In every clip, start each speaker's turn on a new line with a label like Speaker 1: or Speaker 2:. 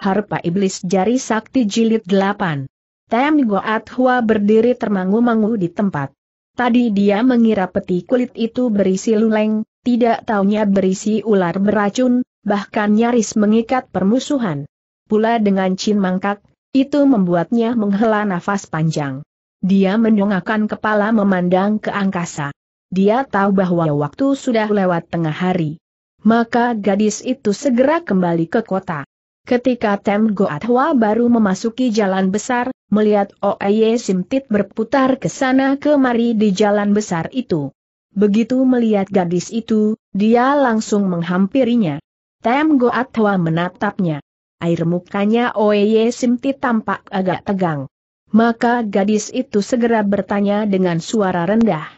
Speaker 1: Harpa Iblis Jari Sakti Jilid 8. Tem Goat Hua berdiri termangu-mangu di tempat. Tadi dia mengira peti kulit itu berisi luleng, tidak taunya berisi ular beracun, bahkan nyaris mengikat permusuhan. Pula dengan cin mangkak, itu membuatnya menghela nafas panjang. Dia mendongakkan kepala memandang ke angkasa. Dia tahu bahwa waktu sudah lewat tengah hari. Maka gadis itu segera kembali ke kota. Ketika Tem Goatwa baru memasuki jalan besar, melihat Oeye Simtit berputar ke sana kemari di jalan besar itu. Begitu melihat gadis itu, dia langsung menghampirinya. Tem Goatwa menatapnya. Air mukanya Oeye Simtit tampak agak tegang. Maka gadis itu segera bertanya dengan suara rendah.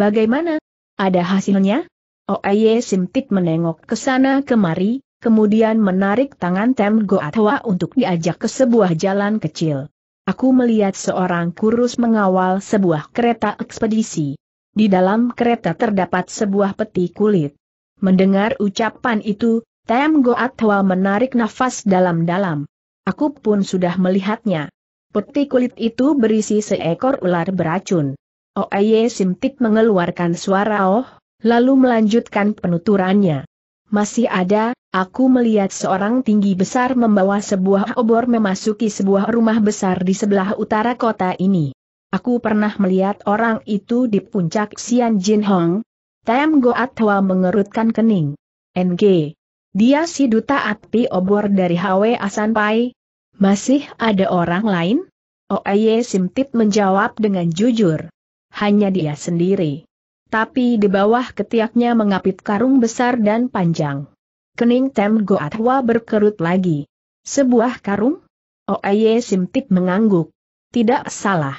Speaker 1: Bagaimana? Ada hasilnya? Oeye Simtit menengok ke sana kemari, kemudian menarik tangan Tem Goatwa untuk diajak ke sebuah jalan kecil. Aku melihat seorang kurus mengawal sebuah kereta ekspedisi. Di dalam kereta terdapat sebuah peti kulit. Mendengar ucapan itu, Tem Goatwa menarik nafas dalam-dalam. Aku pun sudah melihatnya. Peti kulit itu berisi seekor ular beracun. Oaye Simtik mengeluarkan suara oh, lalu melanjutkan penuturannya masih ada, aku melihat seorang tinggi besar membawa sebuah obor memasuki sebuah rumah besar di sebelah utara kota ini. Aku pernah melihat orang itu di puncak Xian Jin Hong. Tam Goat Hwa mengerutkan kening. NG. Dia si duta api obor dari HW Asan Pai. Masih ada orang lain? Oh Aye Simtip menjawab dengan jujur. Hanya dia sendiri. Tapi di bawah ketiaknya mengapit karung besar dan panjang. Kening Tem Goatwa berkerut lagi. Sebuah karung? Oeye Simtik mengangguk. Tidak salah.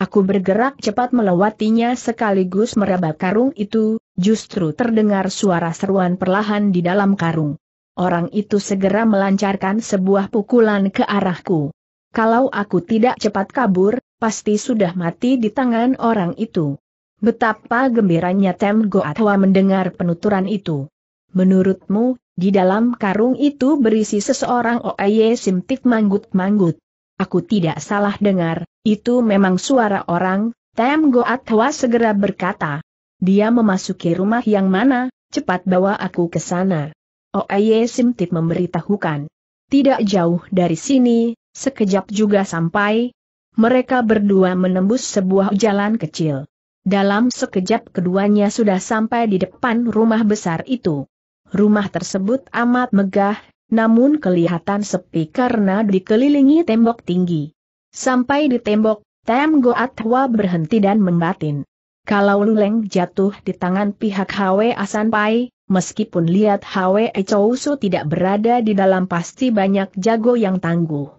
Speaker 1: Aku bergerak cepat melewatinya sekaligus meraba karung itu, justru terdengar suara seruan perlahan di dalam karung. Orang itu segera melancarkan sebuah pukulan ke arahku. Kalau aku tidak cepat kabur, pasti sudah mati di tangan orang itu. Betapa gembiranya Tem Goatwa mendengar penuturan itu. Menurutmu, di dalam karung itu berisi seseorang Oye Simtik manggut-manggut. Aku tidak salah dengar, itu memang suara orang, Tem Goatwa segera berkata. Dia memasuki rumah yang mana, cepat bawa aku ke sana. Oye Simtik memberitahukan. Tidak jauh dari sini, sekejap juga sampai. Mereka berdua menembus sebuah jalan kecil. Dalam sekejap keduanya sudah sampai di depan rumah besar itu. Rumah tersebut amat megah, namun kelihatan sepi karena dikelilingi tembok tinggi. Sampai di tembok, Tem Goatwa berhenti dan membatin. Kalau Luleng jatuh di tangan pihak Hwe Asan Pai, meskipun lihat Hwe Chousu tidak berada di dalam pasti banyak jago yang tangguh.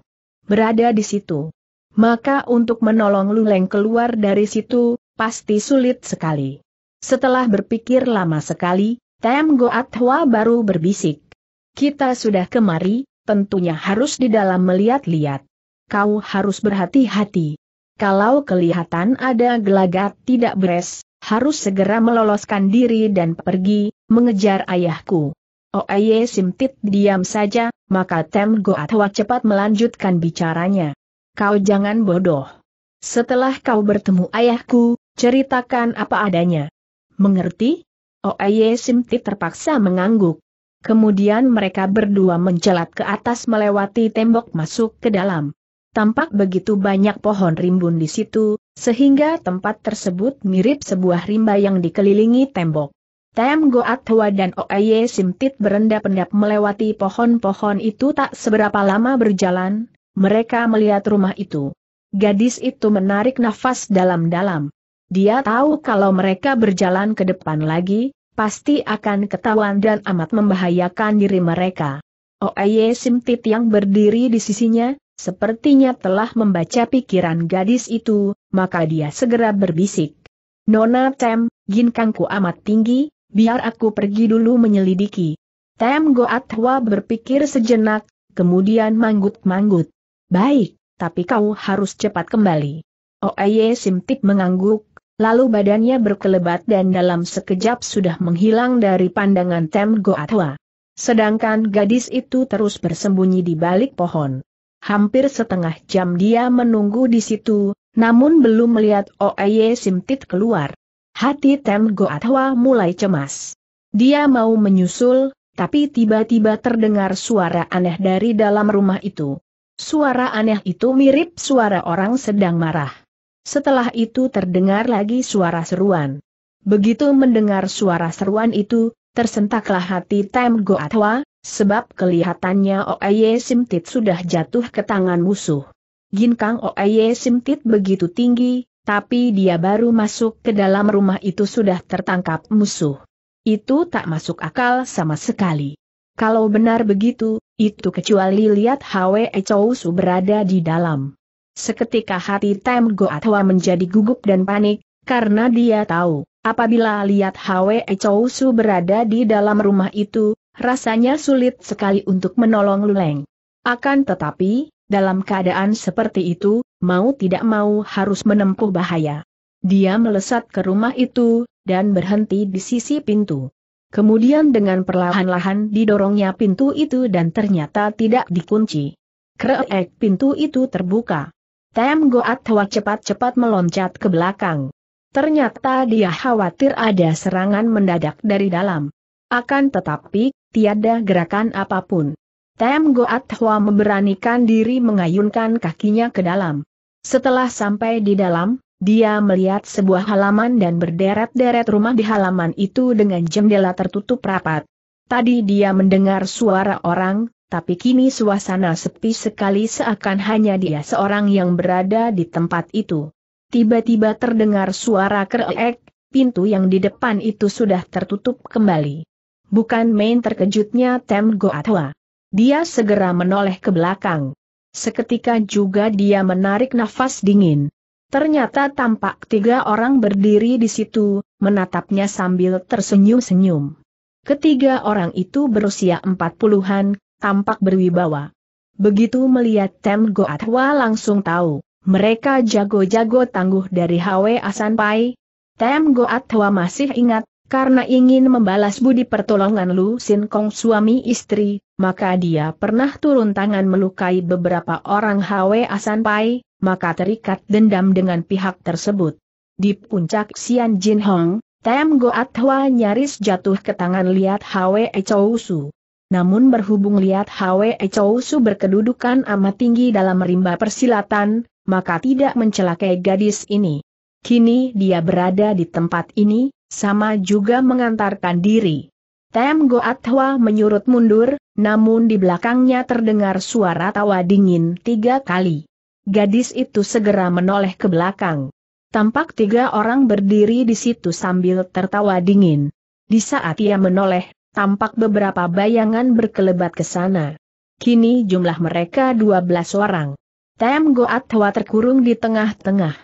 Speaker 1: Berada di situ. Maka untuk menolong Luleng keluar dari situ, pasti sulit sekali. Setelah berpikir lama sekali, Tem Goat baru berbisik. Kita sudah kemari, tentunya harus di dalam melihat-lihat. Kau harus berhati-hati. Kalau kelihatan ada gelagat tidak beres, harus segera meloloskan diri dan pergi, mengejar ayahku. Oh aye Simtit diam saja, maka Tem Goatwa cepat melanjutkan bicaranya. Kau jangan bodoh. Setelah kau bertemu ayahku, Ceritakan apa adanya. Mengerti? Oeye Simti terpaksa mengangguk. Kemudian mereka berdua mencelat ke atas melewati tembok masuk ke dalam. Tampak begitu banyak pohon rimbun di situ, sehingga tempat tersebut mirip sebuah rimba yang dikelilingi tembok. Tem Goatwa dan Oeye Simtit berendap-endap melewati pohon-pohon itu tak seberapa lama berjalan, mereka melihat rumah itu. Gadis itu menarik nafas dalam-dalam. Dia tahu kalau mereka berjalan ke depan lagi, pasti akan ketahuan dan amat membahayakan diri mereka. Oeye Simtit yang berdiri di sisinya, sepertinya telah membaca pikiran gadis itu, maka dia segera berbisik. Nona Tem, ginkangku amat tinggi, biar aku pergi dulu menyelidiki. Tem Goatwa berpikir sejenak, kemudian manggut-manggut. Baik, tapi kau harus cepat kembali. Oeye Simtit mengangguk, Lalu badannya berkelebat dan dalam sekejap sudah menghilang dari pandangan Tem Goatwa. Sedangkan gadis itu terus bersembunyi di balik pohon. Hampir setengah jam dia menunggu di situ, namun belum melihat Oeye Simtit keluar. Hati Tem Goatwa mulai cemas. Dia mau menyusul, tapi tiba-tiba terdengar suara aneh dari dalam rumah itu. Suara aneh itu mirip suara orang sedang marah. Setelah itu terdengar lagi suara seruan. Begitu mendengar suara seruan itu, tersentaklah hati Tem Goatwa, sebab kelihatannya Oaye Simtit sudah jatuh ke tangan musuh. Ginkang Oaye Simtit begitu tinggi, tapi dia baru masuk ke dalam rumah itu sudah tertangkap musuh. Itu tak masuk akal sama sekali. Kalau benar begitu, itu kecuali lihat Hwe Chou berada di dalam. Seketika hati Tem Goatwa menjadi gugup dan panik, karena dia tahu, apabila lihat Hwe Su berada di dalam rumah itu, rasanya sulit sekali untuk menolong Luleng. Akan tetapi, dalam keadaan seperti itu, mau tidak mau harus menempuh bahaya. Dia melesat ke rumah itu, dan berhenti di sisi pintu. Kemudian dengan perlahan-lahan didorongnya pintu itu dan ternyata tidak dikunci. Kreek pintu itu terbuka. Tem Goat Hwa cepat-cepat meloncat ke belakang. Ternyata dia khawatir ada serangan mendadak dari dalam. Akan tetapi, tiada gerakan apapun. Tem Goat Hwa memberanikan diri mengayunkan kakinya ke dalam. Setelah sampai di dalam, dia melihat sebuah halaman dan berderet-deret rumah di halaman itu dengan jendela tertutup rapat. Tadi dia mendengar suara orang, tapi kini suasana sepi sekali seakan hanya dia seorang yang berada di tempat itu. Tiba-tiba terdengar suara kerek, pintu yang di depan itu sudah tertutup kembali. Bukan main terkejutnya Tem Goatwa. Dia segera menoleh ke belakang. Seketika juga dia menarik nafas dingin. Ternyata tampak tiga orang berdiri di situ, menatapnya sambil tersenyum-senyum. Ketiga orang itu berusia empat puluhan, tampak berwibawa. Begitu melihat Tem Goatwa langsung tahu, mereka jago-jago tangguh dari Asan Pai. Tem Goatwa masih ingat, karena ingin membalas budi pertolongan Lu Sin Kong suami istri, maka dia pernah turun tangan melukai beberapa orang Asan Pai, maka terikat dendam dengan pihak tersebut. Di puncak Xian Jin Hong, Tem Goat Hwa nyaris jatuh ke tangan lihat Hwe Chou Su. Namun berhubung lihat Hwe Chow Su berkedudukan amat tinggi dalam rimba persilatan, maka tidak mencelakai gadis ini. Kini dia berada di tempat ini, sama juga mengantarkan diri. Tem Goat Hwa menyurut mundur, namun di belakangnya terdengar suara tawa dingin tiga kali. Gadis itu segera menoleh ke belakang. Tampak tiga orang berdiri di situ sambil tertawa dingin. Di saat ia menoleh, tampak beberapa bayangan berkelebat ke sana. Kini jumlah mereka 12 orang. Tem Goat Hwa terkurung di tengah-tengah.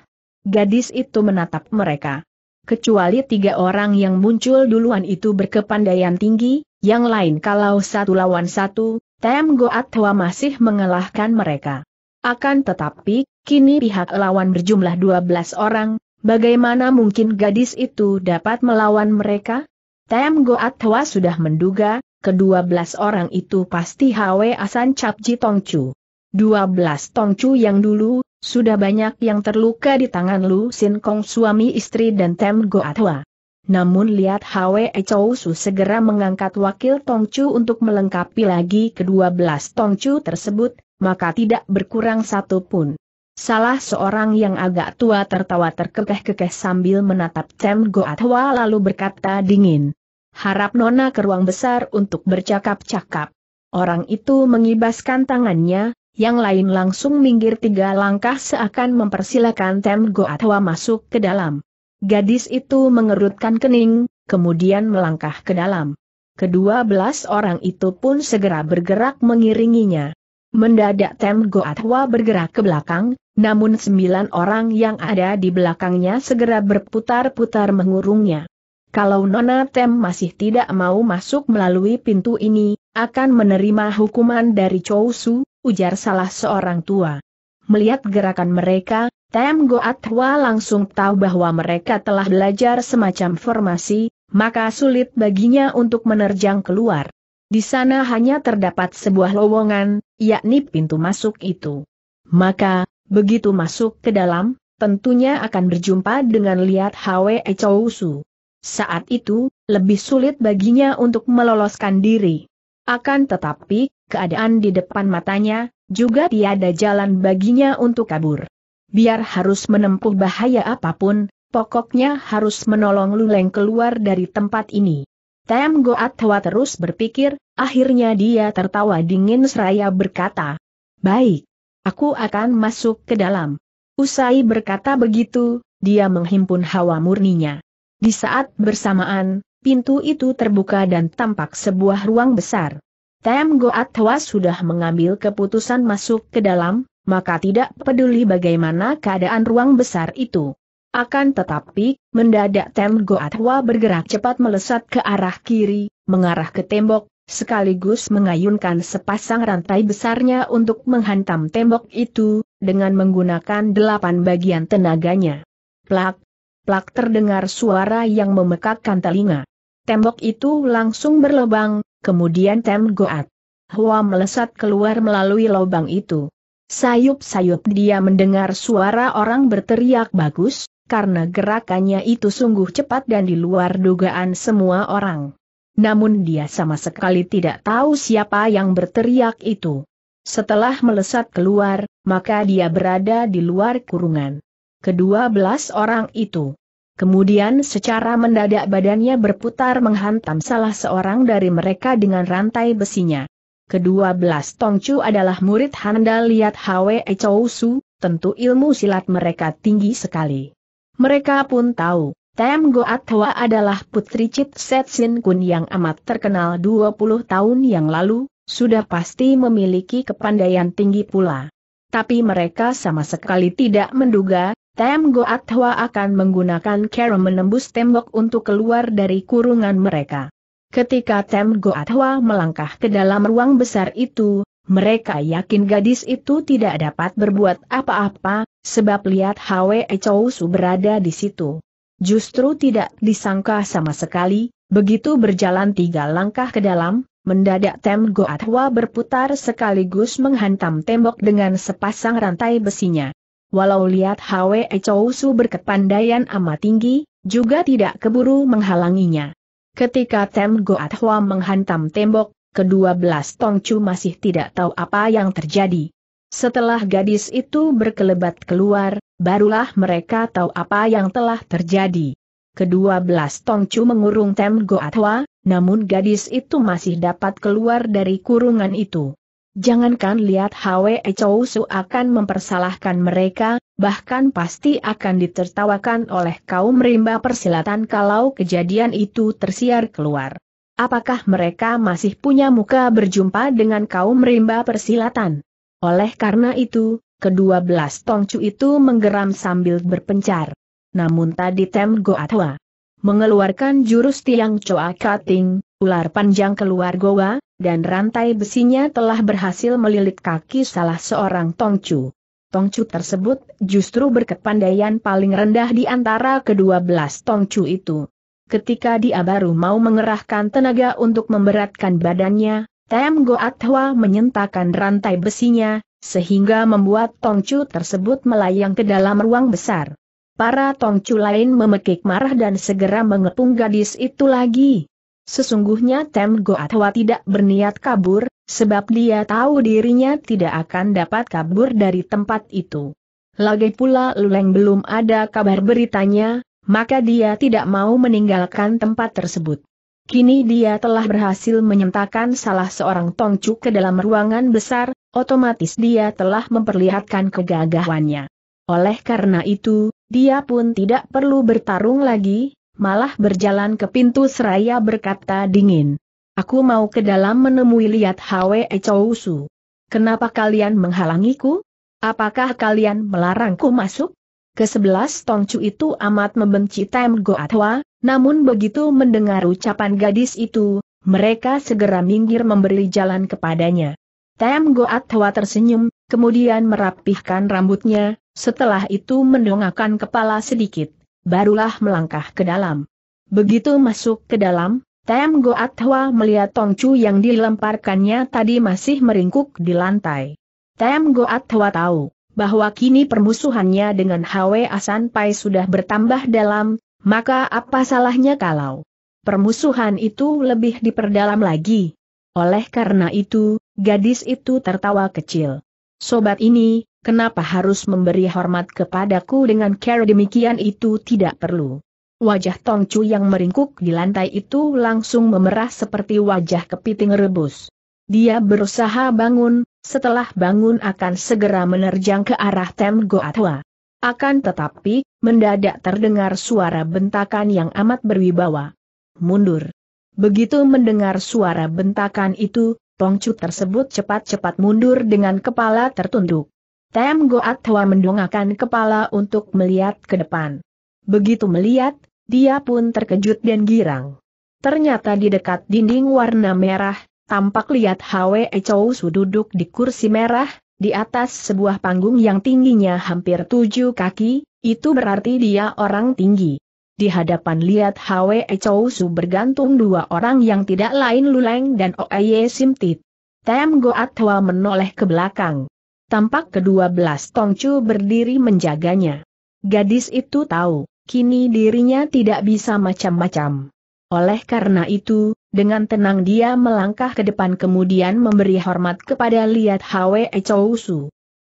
Speaker 1: Gadis itu menatap mereka. Kecuali tiga orang yang muncul duluan itu berkepandaian tinggi, yang lain kalau satu lawan satu, Tem Goat Hwa masih mengalahkan mereka. Akan tetapi, kini pihak lawan berjumlah 12 orang, Bagaimana mungkin gadis itu dapat melawan mereka? Tem Goat Hwa sudah menduga, kedua belas orang itu pasti Hwe Asan Capji Tongcu. Dua belas Tongcu yang dulu, sudah banyak yang terluka di tangan Lu Sin Kong suami istri dan Tem Goat Hwa. Namun lihat Hwe Chow Su segera mengangkat wakil Tongcu untuk melengkapi lagi kedua belas Tongcu tersebut, maka tidak berkurang satu pun. Salah seorang yang agak tua tertawa terkekeh-kekeh sambil menatap Tem Goatwa lalu berkata dingin. Harap Nona ke ruang besar untuk bercakap-cakap. Orang itu mengibaskan tangannya, yang lain langsung minggir tiga langkah seakan mempersilahkan Tem Goatwa masuk ke dalam. Gadis itu mengerutkan kening, kemudian melangkah ke dalam. Kedua belas orang itu pun segera bergerak mengiringinya. Mendadak Tem Goatwa bergerak ke belakang, namun sembilan orang yang ada di belakangnya segera berputar-putar mengurungnya. Kalau Nona Tem masih tidak mau masuk melalui pintu ini, akan menerima hukuman dari Chowsu, Su, ujar salah seorang tua. Melihat gerakan mereka, Tem Goatwa langsung tahu bahwa mereka telah belajar semacam formasi, maka sulit baginya untuk menerjang keluar. Di sana hanya terdapat sebuah lowongan, yakni pintu masuk itu. Maka, Begitu masuk ke dalam, tentunya akan berjumpa dengan liat Hwe Chou Saat itu, lebih sulit baginya untuk meloloskan diri. Akan tetapi, keadaan di depan matanya, juga tiada jalan baginya untuk kabur. Biar harus menempuh bahaya apapun, pokoknya harus menolong Luleng keluar dari tempat ini. Tem Goat Hwa terus berpikir, akhirnya dia tertawa dingin seraya berkata, Baik, Aku akan masuk ke dalam. Usai berkata begitu, dia menghimpun hawa murninya. Di saat bersamaan, pintu itu terbuka dan tampak sebuah ruang besar. Tem Goat Hwa sudah mengambil keputusan masuk ke dalam, maka tidak peduli bagaimana keadaan ruang besar itu. Akan tetapi, mendadak Tem Goat Hwa bergerak cepat melesat ke arah kiri, mengarah ke tembok, sekaligus mengayunkan sepasang rantai besarnya untuk menghantam tembok itu, dengan menggunakan delapan bagian tenaganya. Plak, plak terdengar suara yang memekakkan telinga. Tembok itu langsung berlobang, kemudian tem goat. Hua melesat keluar melalui lobang itu. Sayup-sayup dia mendengar suara orang berteriak bagus, karena gerakannya itu sungguh cepat dan di luar dugaan semua orang. Namun dia sama sekali tidak tahu siapa yang berteriak itu. Setelah melesat keluar, maka dia berada di luar kurungan. Kedua belas orang itu. Kemudian secara mendadak badannya berputar menghantam salah seorang dari mereka dengan rantai besinya. Kedua belas Tongcu adalah murid handal Liat Hwe Chou Su, tentu ilmu silat mereka tinggi sekali. Mereka pun tahu, Tem Goat Hwa adalah putri Chit Set Sin Kun yang amat terkenal 20 tahun yang lalu, sudah pasti memiliki kepandaian tinggi pula. Tapi mereka sama sekali tidak menduga, Tem Goat Hwa akan menggunakan cara menembus tembok untuk keluar dari kurungan mereka. Ketika Tem Goat Hwa melangkah ke dalam ruang besar itu, mereka yakin gadis itu tidak dapat berbuat apa-apa, sebab lihat Hwe Chou berada di situ. Justru tidak disangka sama sekali, begitu berjalan tiga langkah ke dalam, mendadak Tem Goatwa berputar sekaligus menghantam tembok dengan sepasang rantai besinya. Walau lihat Hwe Chousu berkepandaian amat tinggi, juga tidak keburu menghalanginya. Ketika Tem Goatwa menghantam tembok, kedua belas Tongcu masih tidak tahu apa yang terjadi. Setelah gadis itu berkelebat keluar, barulah mereka tahu apa yang telah terjadi. Kedua belas Tongcu mengurung Tem Goatwa, namun gadis itu masih dapat keluar dari kurungan itu. Jangankan lihat Hwe Chou Su akan mempersalahkan mereka, bahkan pasti akan ditertawakan oleh kaum rimba persilatan kalau kejadian itu tersiar keluar. Apakah mereka masih punya muka berjumpa dengan kaum rimba persilatan? Oleh karena itu, Kedua belas tongcu itu menggeram sambil berpencar. Namun tadi Tem Goatwa mengeluarkan jurus tiang coa kating, ular panjang keluar goa, dan rantai besinya telah berhasil melilit kaki salah seorang tongcu. Tongcu tersebut justru berkepandaian paling rendah di antara kedua belas tongcu itu. Ketika dia baru mau mengerahkan tenaga untuk memberatkan badannya, Tem Goatwa menyentakan rantai besinya, sehingga membuat tongcu tersebut melayang ke dalam ruang besar. Para tongcu lain memekik marah dan segera mengepung gadis itu lagi. Sesungguhnya Tem Goatwa tidak berniat kabur, sebab dia tahu dirinya tidak akan dapat kabur dari tempat itu. Lagi pula Luleng belum ada kabar beritanya, maka dia tidak mau meninggalkan tempat tersebut. Kini dia telah berhasil menyentakan salah seorang tongcu ke dalam ruangan besar, Otomatis dia telah memperlihatkan kegagahannya. Oleh karena itu, dia pun tidak perlu bertarung lagi, malah berjalan ke pintu seraya berkata dingin. Aku mau ke dalam menemui lihat Hwe Chousu. Kenapa kalian menghalangiku? Apakah kalian melarangku masuk? Kesebelas Tongcu itu amat membenci Tem Goatwa, namun begitu mendengar ucapan gadis itu, mereka segera minggir memberi jalan kepadanya. Tem Goat Hwa tersenyum, kemudian merapihkan rambutnya, setelah itu mendongakkan kepala sedikit, barulah melangkah ke dalam. Begitu masuk ke dalam, Tem Goat Hwa melihat Tongcu yang dilemparkannya tadi masih meringkuk di lantai. Tem Goat Hwa tahu, bahwa kini permusuhannya dengan Hwe Asan Pai sudah bertambah dalam, maka apa salahnya kalau permusuhan itu lebih diperdalam lagi. Oleh karena itu, Gadis itu tertawa kecil. Sobat ini, kenapa harus memberi hormat kepadaku dengan cara demikian itu tidak perlu. Wajah Tong Chu yang meringkuk di lantai itu langsung memerah seperti wajah kepiting rebus. Dia berusaha bangun, setelah bangun akan segera menerjang ke arah Tem Goatwa. Akan tetapi, mendadak terdengar suara bentakan yang amat berwibawa. Mundur. Begitu mendengar suara bentakan itu, Tongcu tersebut cepat-cepat mundur dengan kepala tertunduk. Tem Goat Hwa mendongakkan kepala untuk melihat ke depan. Begitu melihat, dia pun terkejut dan girang. Ternyata di dekat dinding warna merah, tampak lihat Hwe Chou duduk di kursi merah, di atas sebuah panggung yang tingginya hampir tujuh kaki, itu berarti dia orang tinggi di hadapan lihat Hwe Chow Su bergantung dua orang yang tidak lain Luleng dan Oye Simtit. Tem Goat Hwa menoleh ke belakang. Tampak kedua belas Tongcu berdiri menjaganya. Gadis itu tahu, kini dirinya tidak bisa macam-macam. Oleh karena itu, dengan tenang dia melangkah ke depan kemudian memberi hormat kepada Liat Hwe Chow Su.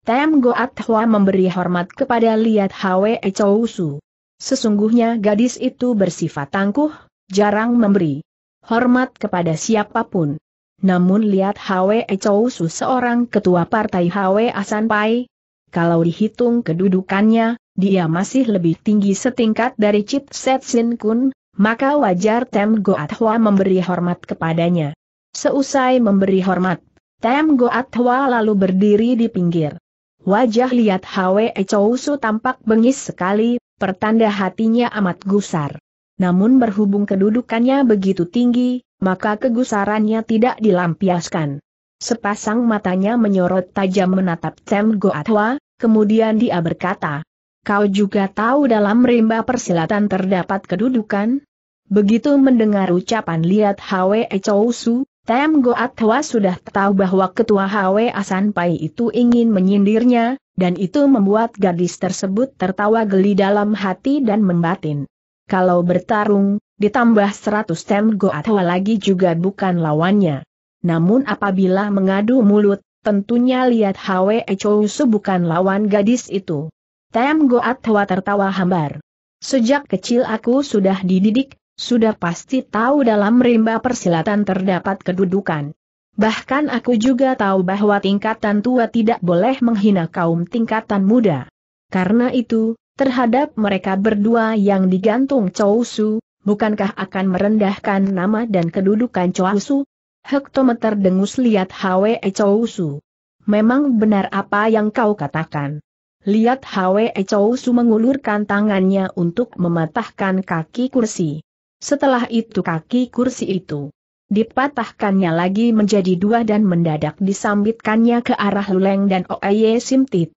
Speaker 1: Tem Goat Hwa memberi hormat kepada Liat Hwe Chow Su. Sesungguhnya gadis itu bersifat tangguh, jarang memberi hormat kepada siapapun. Namun lihat Hwe Chou Su seorang ketua partai Hwe Asan Pai, kalau dihitung kedudukannya, dia masih lebih tinggi setingkat dari Chit Set Sin Kun, maka wajar Tem Goat Hwa memberi hormat kepadanya. Seusai memberi hormat, Tem Goat Hwa lalu berdiri di pinggir. Wajah lihat Hwe Chou Su tampak bengis sekali, pertanda hatinya amat gusar. Namun berhubung kedudukannya begitu tinggi, maka kegusarannya tidak dilampiaskan. Sepasang matanya menyorot tajam menatap Tem Goatwa, kemudian dia berkata, Kau juga tahu dalam rimba persilatan terdapat kedudukan? Begitu mendengar ucapan lihat Hwe Chou Su, Tem Goat Hwa sudah tahu bahwa ketua Hwe Asan Pai itu ingin menyindirnya, dan itu membuat gadis tersebut tertawa geli dalam hati dan membatin. Kalau bertarung, ditambah seratus Tem Goat Hwa lagi juga bukan lawannya. Namun apabila mengadu mulut, tentunya lihat Hwe Echousu bukan lawan gadis itu. Tem Goat Hwa tertawa hambar. Sejak kecil aku sudah dididik, sudah pasti tahu dalam rimba persilatan terdapat kedudukan. Bahkan aku juga tahu bahwa tingkatan tua tidak boleh menghina kaum tingkatan muda. Karena itu, terhadap mereka berdua yang digantung Chow Su, bukankah akan merendahkan nama dan kedudukan Chow Su? Hektometer dengus lihat Hwe Chow Su. Memang benar apa yang kau katakan. Lihat Hwe Chow Su mengulurkan tangannya untuk mematahkan kaki kursi. Setelah itu kaki kursi itu dipatahkannya lagi menjadi dua dan mendadak disambitkannya ke arah Luleng dan Oeye Simtit.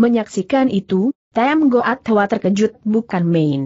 Speaker 1: Menyaksikan itu, Tam Goat Hwa terkejut bukan main.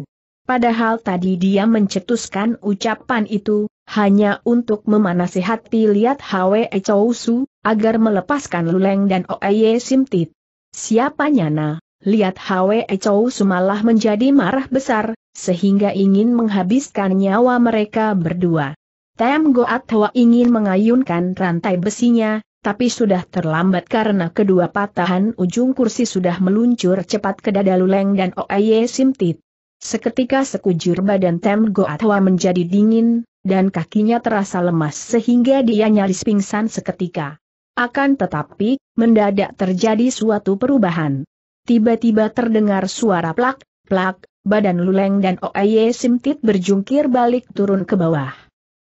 Speaker 1: Padahal tadi dia mencetuskan ucapan itu, hanya untuk memanasi hati lihat Hwe Chou agar melepaskan Luleng dan Oeye Simtit. Siapa nyana? Lihat Hwe Chou Sumalah menjadi marah besar, sehingga ingin menghabiskan nyawa mereka berdua. Tem Goat Hwa ingin mengayunkan rantai besinya, tapi sudah terlambat karena kedua patahan ujung kursi sudah meluncur cepat ke dada Luleng dan Oye Simtit. Seketika sekujur badan Tem Goat Hwa menjadi dingin, dan kakinya terasa lemas sehingga dia nyaris pingsan seketika. Akan tetapi, mendadak terjadi suatu perubahan tiba-tiba terdengar suara plak, plak, badan Luleng dan Oye Simtit berjungkir balik turun ke bawah.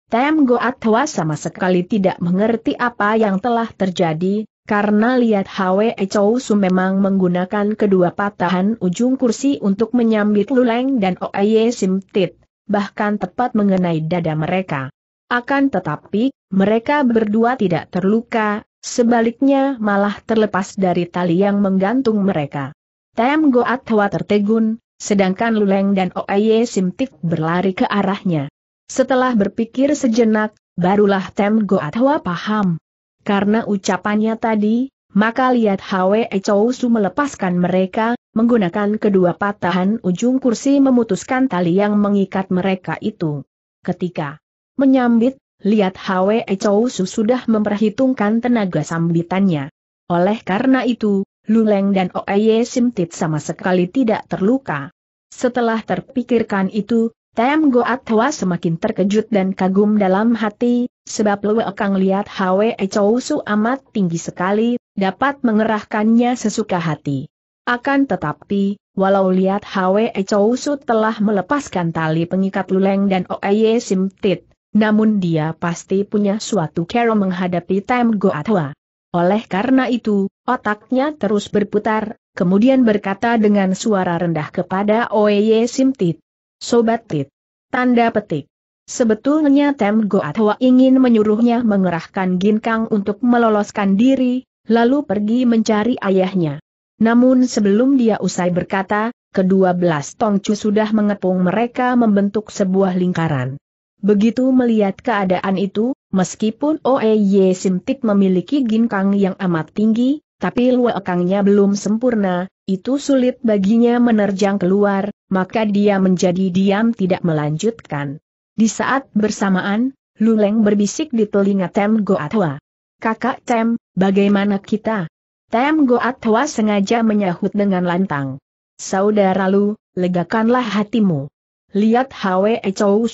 Speaker 1: Tem Goat Hwa sama sekali tidak mengerti apa yang telah terjadi, karena lihat Hwe Chow Su memang menggunakan kedua patahan ujung kursi untuk menyambit Luleng dan Oye Simtit, bahkan tepat mengenai dada mereka. Akan tetapi, mereka berdua tidak terluka, Sebaliknya malah terlepas dari tali yang menggantung mereka. Tem Goat Hwa tertegun, sedangkan Luleng dan Oeye Simtik berlari ke arahnya. Setelah berpikir sejenak, barulah Tem Goat Hwa paham. Karena ucapannya tadi, maka lihat Hwe Chou Su melepaskan mereka, menggunakan kedua patahan ujung kursi memutuskan tali yang mengikat mereka itu. Ketika menyambit, Lihat Hwe Chou Su sudah memperhitungkan tenaga sambitannya. Oleh karena itu, Luleng dan Oeye Simtit sama sekali tidak terluka. Setelah terpikirkan itu, Tem Goat Hwa semakin terkejut dan kagum dalam hati, sebab Lue Kang lihat Hwe Chou Su amat tinggi sekali, dapat mengerahkannya sesuka hati. Akan tetapi, walau lihat Hwe Chou Su telah melepaskan tali pengikat Luleng dan Oeye Simtit, namun dia pasti punya suatu cara menghadapi Tem Goatwa. Oleh karena itu, otaknya terus berputar, kemudian berkata dengan suara rendah kepada Oye Simtit. Sobat Tit. Tanda petik. Sebetulnya Tem Goatwa ingin menyuruhnya mengerahkan Ginkang untuk meloloskan diri, lalu pergi mencari ayahnya. Namun sebelum dia usai berkata, kedua belas Tongcu sudah mengepung mereka membentuk sebuah lingkaran. Begitu melihat keadaan itu, meskipun Ye Simtik memiliki ginkang yang amat tinggi, tapi luakangnya belum sempurna, itu sulit baginya menerjang keluar, maka dia menjadi diam tidak melanjutkan. Di saat bersamaan, Luleng berbisik di telinga Tem Goatwa. Kakak Tem, bagaimana kita? Tem Goatwa sengaja menyahut dengan lantang. Saudara Lu, legakanlah hatimu. Lihat Hwe Chou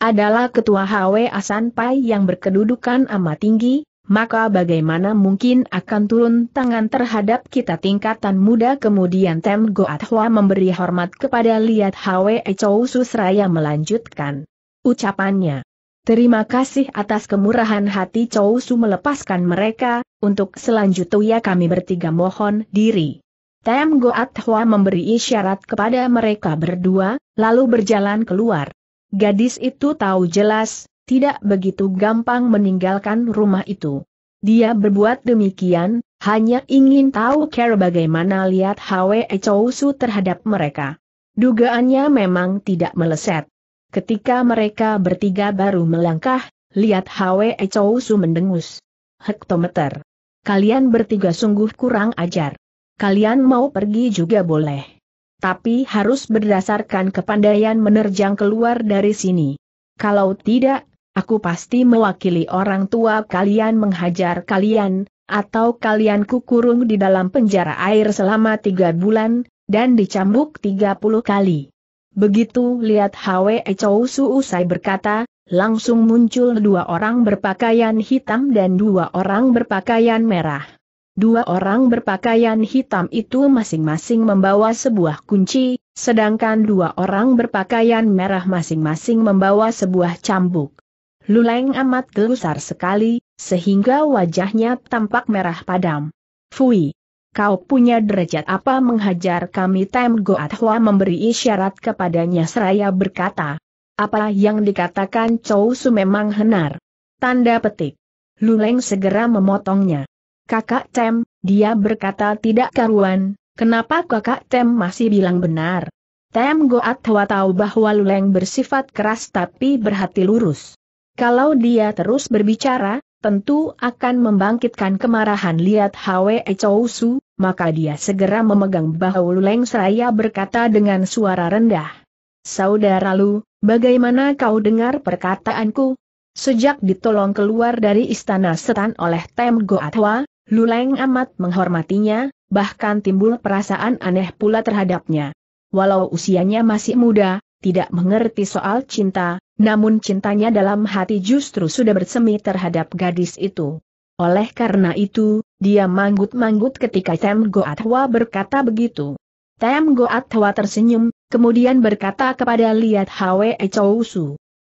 Speaker 1: adalah ketua HW Asanpai yang berkedudukan amat tinggi, maka bagaimana mungkin akan turun tangan terhadap kita tingkatan muda kemudian Tem Goat Hwa memberi hormat kepada Liat HW Chow Susraya melanjutkan ucapannya. Terima kasih atas kemurahan hati Chou Su melepaskan mereka, untuk selanjutnya ya kami bertiga mohon diri. Tem Goat Hwa memberi isyarat kepada mereka berdua, lalu berjalan keluar. Gadis itu tahu jelas, tidak begitu gampang meninggalkan rumah itu. Dia berbuat demikian, hanya ingin tahu cara bagaimana lihat Hwe Chousu terhadap mereka. Dugaannya memang tidak meleset. Ketika mereka bertiga baru melangkah, lihat Hwe Chousu mendengus. Hektometer. Kalian bertiga sungguh kurang ajar. Kalian mau pergi juga boleh tapi harus berdasarkan kepandaian menerjang keluar dari sini. Kalau tidak, aku pasti mewakili orang tua kalian menghajar kalian, atau kalian kukurung di dalam penjara air selama tiga bulan, dan dicambuk tiga puluh kali. Begitu lihat Hwe Chow Su usai berkata, langsung muncul dua orang berpakaian hitam dan dua orang berpakaian merah. Dua orang berpakaian hitam itu masing-masing membawa sebuah kunci, sedangkan dua orang berpakaian merah masing-masing membawa sebuah cambuk. Luleng amat gelusar sekali, sehingga wajahnya tampak merah padam. Fui! Kau punya derajat apa menghajar kami Tem Hua memberi isyarat kepadanya seraya berkata. Apa yang dikatakan Chou Su memang benar. Tanda petik. Luleng segera memotongnya. Kakak Tem, dia berkata tidak karuan, kenapa kakak Tem masih bilang benar? Tem Goat Hwa tahu bahwa Luleng bersifat keras tapi berhati lurus. Kalau dia terus berbicara, tentu akan membangkitkan kemarahan lihat Hwe Chow maka dia segera memegang bahu Luleng seraya berkata dengan suara rendah. Saudara Lu, bagaimana kau dengar perkataanku? Sejak ditolong keluar dari istana setan oleh Tem Goat Goatwa, Luleng amat menghormatinya, bahkan timbul perasaan aneh pula terhadapnya. Walau usianya masih muda, tidak mengerti soal cinta, namun cintanya dalam hati justru sudah bersemi terhadap gadis itu. Oleh karena itu, dia manggut-manggut ketika Tem Goatwa berkata begitu. Tem Goatwa tersenyum, kemudian berkata kepada Liat Hwe Chou Su.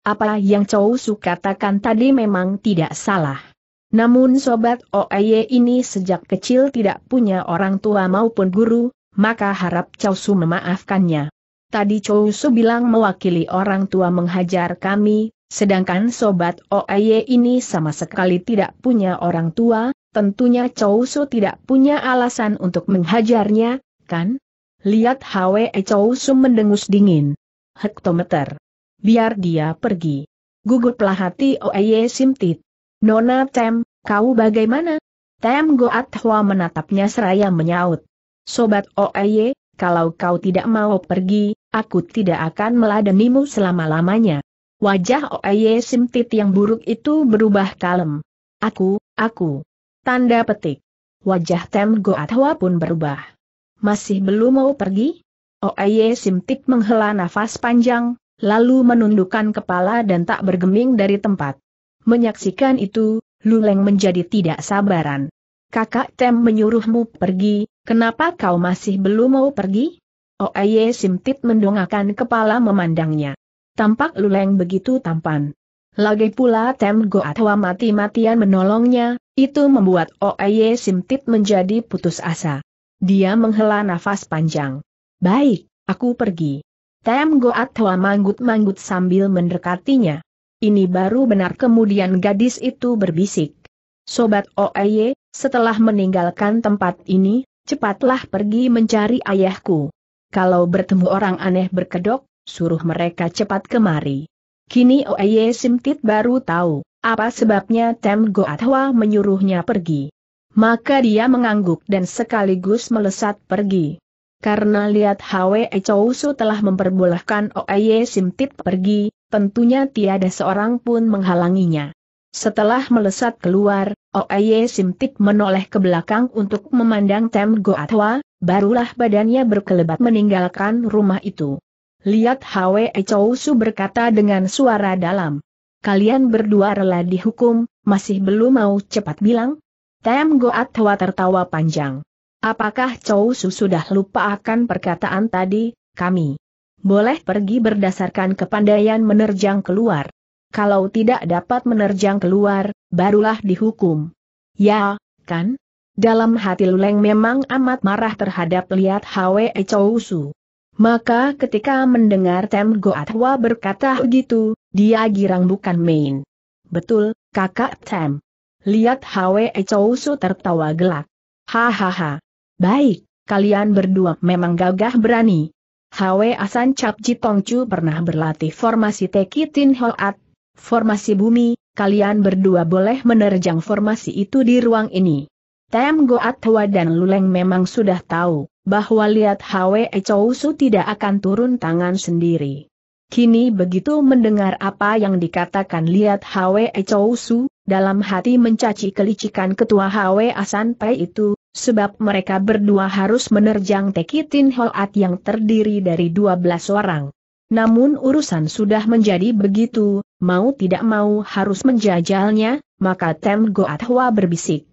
Speaker 1: Apa yang Chou Su katakan tadi memang tidak salah. Namun Sobat OAY ini sejak kecil tidak punya orang tua maupun guru, maka harap Chow Su memaafkannya. Tadi Chow Su bilang mewakili orang tua menghajar kami, sedangkan Sobat OAY ini sama sekali tidak punya orang tua, tentunya Chow Su tidak punya alasan untuk menghajarnya, kan? Lihat Hwe Chow Su mendengus dingin. Hektometer. Biar dia pergi. Guguplah hati OAE Simtit. Nona Tem, kau bagaimana? Tem Goat Hua menatapnya seraya menyaut. Sobat Oeye, kalau kau tidak mau pergi, aku tidak akan meladenimu selama-lamanya. Wajah Oeye Simtit yang buruk itu berubah kalem. Aku, aku. Tanda petik. Wajah Tem Goat Hua pun berubah. Masih belum mau pergi? Oeye Simtit menghela nafas panjang, lalu menundukkan kepala dan tak bergeming dari tempat. Menyaksikan itu, Luleng menjadi tidak sabaran. Kakak Tem menyuruhmu pergi, kenapa kau masih belum mau pergi? Oeye oh, Simtit mendongakkan kepala memandangnya. Tampak Luleng begitu tampan. Lagi pula Tem Goatwa mati-matian menolongnya, itu membuat Oeye oh, Simtit menjadi putus asa. Dia menghela nafas panjang. Baik, aku pergi. Tem Goat manggut-manggut sambil mendekatinya. Ini baru benar kemudian gadis itu berbisik. Sobat OEY, setelah meninggalkan tempat ini, cepatlah pergi mencari ayahku. Kalau bertemu orang aneh berkedok, suruh mereka cepat kemari. Kini Oeye Simtit baru tahu, apa sebabnya Tem Goatwa menyuruhnya pergi. Maka dia mengangguk dan sekaligus melesat pergi. Karena lihat Hwe Chousu telah memperbolehkan Oeye Simtit pergi, tentunya tiada seorang pun menghalanginya. Setelah melesat keluar, Oye Simtik menoleh ke belakang untuk memandang Tem Goatwa, barulah badannya berkelebat meninggalkan rumah itu. Lihat Hwe Chow berkata dengan suara dalam. Kalian berdua rela dihukum, masih belum mau cepat bilang? Tem Goatwa tertawa panjang. Apakah Chow sudah lupa akan perkataan tadi, kami boleh pergi berdasarkan kepandaian menerjang keluar. Kalau tidak dapat menerjang keluar, barulah dihukum. Ya, kan? Dalam hati Luleng memang amat marah terhadap lihat Hwe Chousu. Maka ketika mendengar Tem Goatwa berkata begitu, dia girang bukan main. Betul, kakak Tem. Lihat Hwe Chousu tertawa gelak. Hahaha. Baik, kalian berdua memang gagah berani. Hwe Asan Cap Jitongcu pernah berlatih formasi Tekitin Hoat, formasi bumi, kalian berdua boleh menerjang formasi itu di ruang ini. Tem Goat Hwa dan Luleng memang sudah tahu bahwa lihat Hwe Chou tidak akan turun tangan sendiri. Kini begitu mendengar apa yang dikatakan lihat Hwe Chou dalam hati mencaci kelicikan ketua Hwe Asan Pai itu, Sebab mereka berdua harus menerjang Tekitin Hoat yang terdiri dari 12 orang. Namun urusan sudah menjadi begitu, mau tidak mau harus menjajalnya, maka Tem Goat Hua berbisik.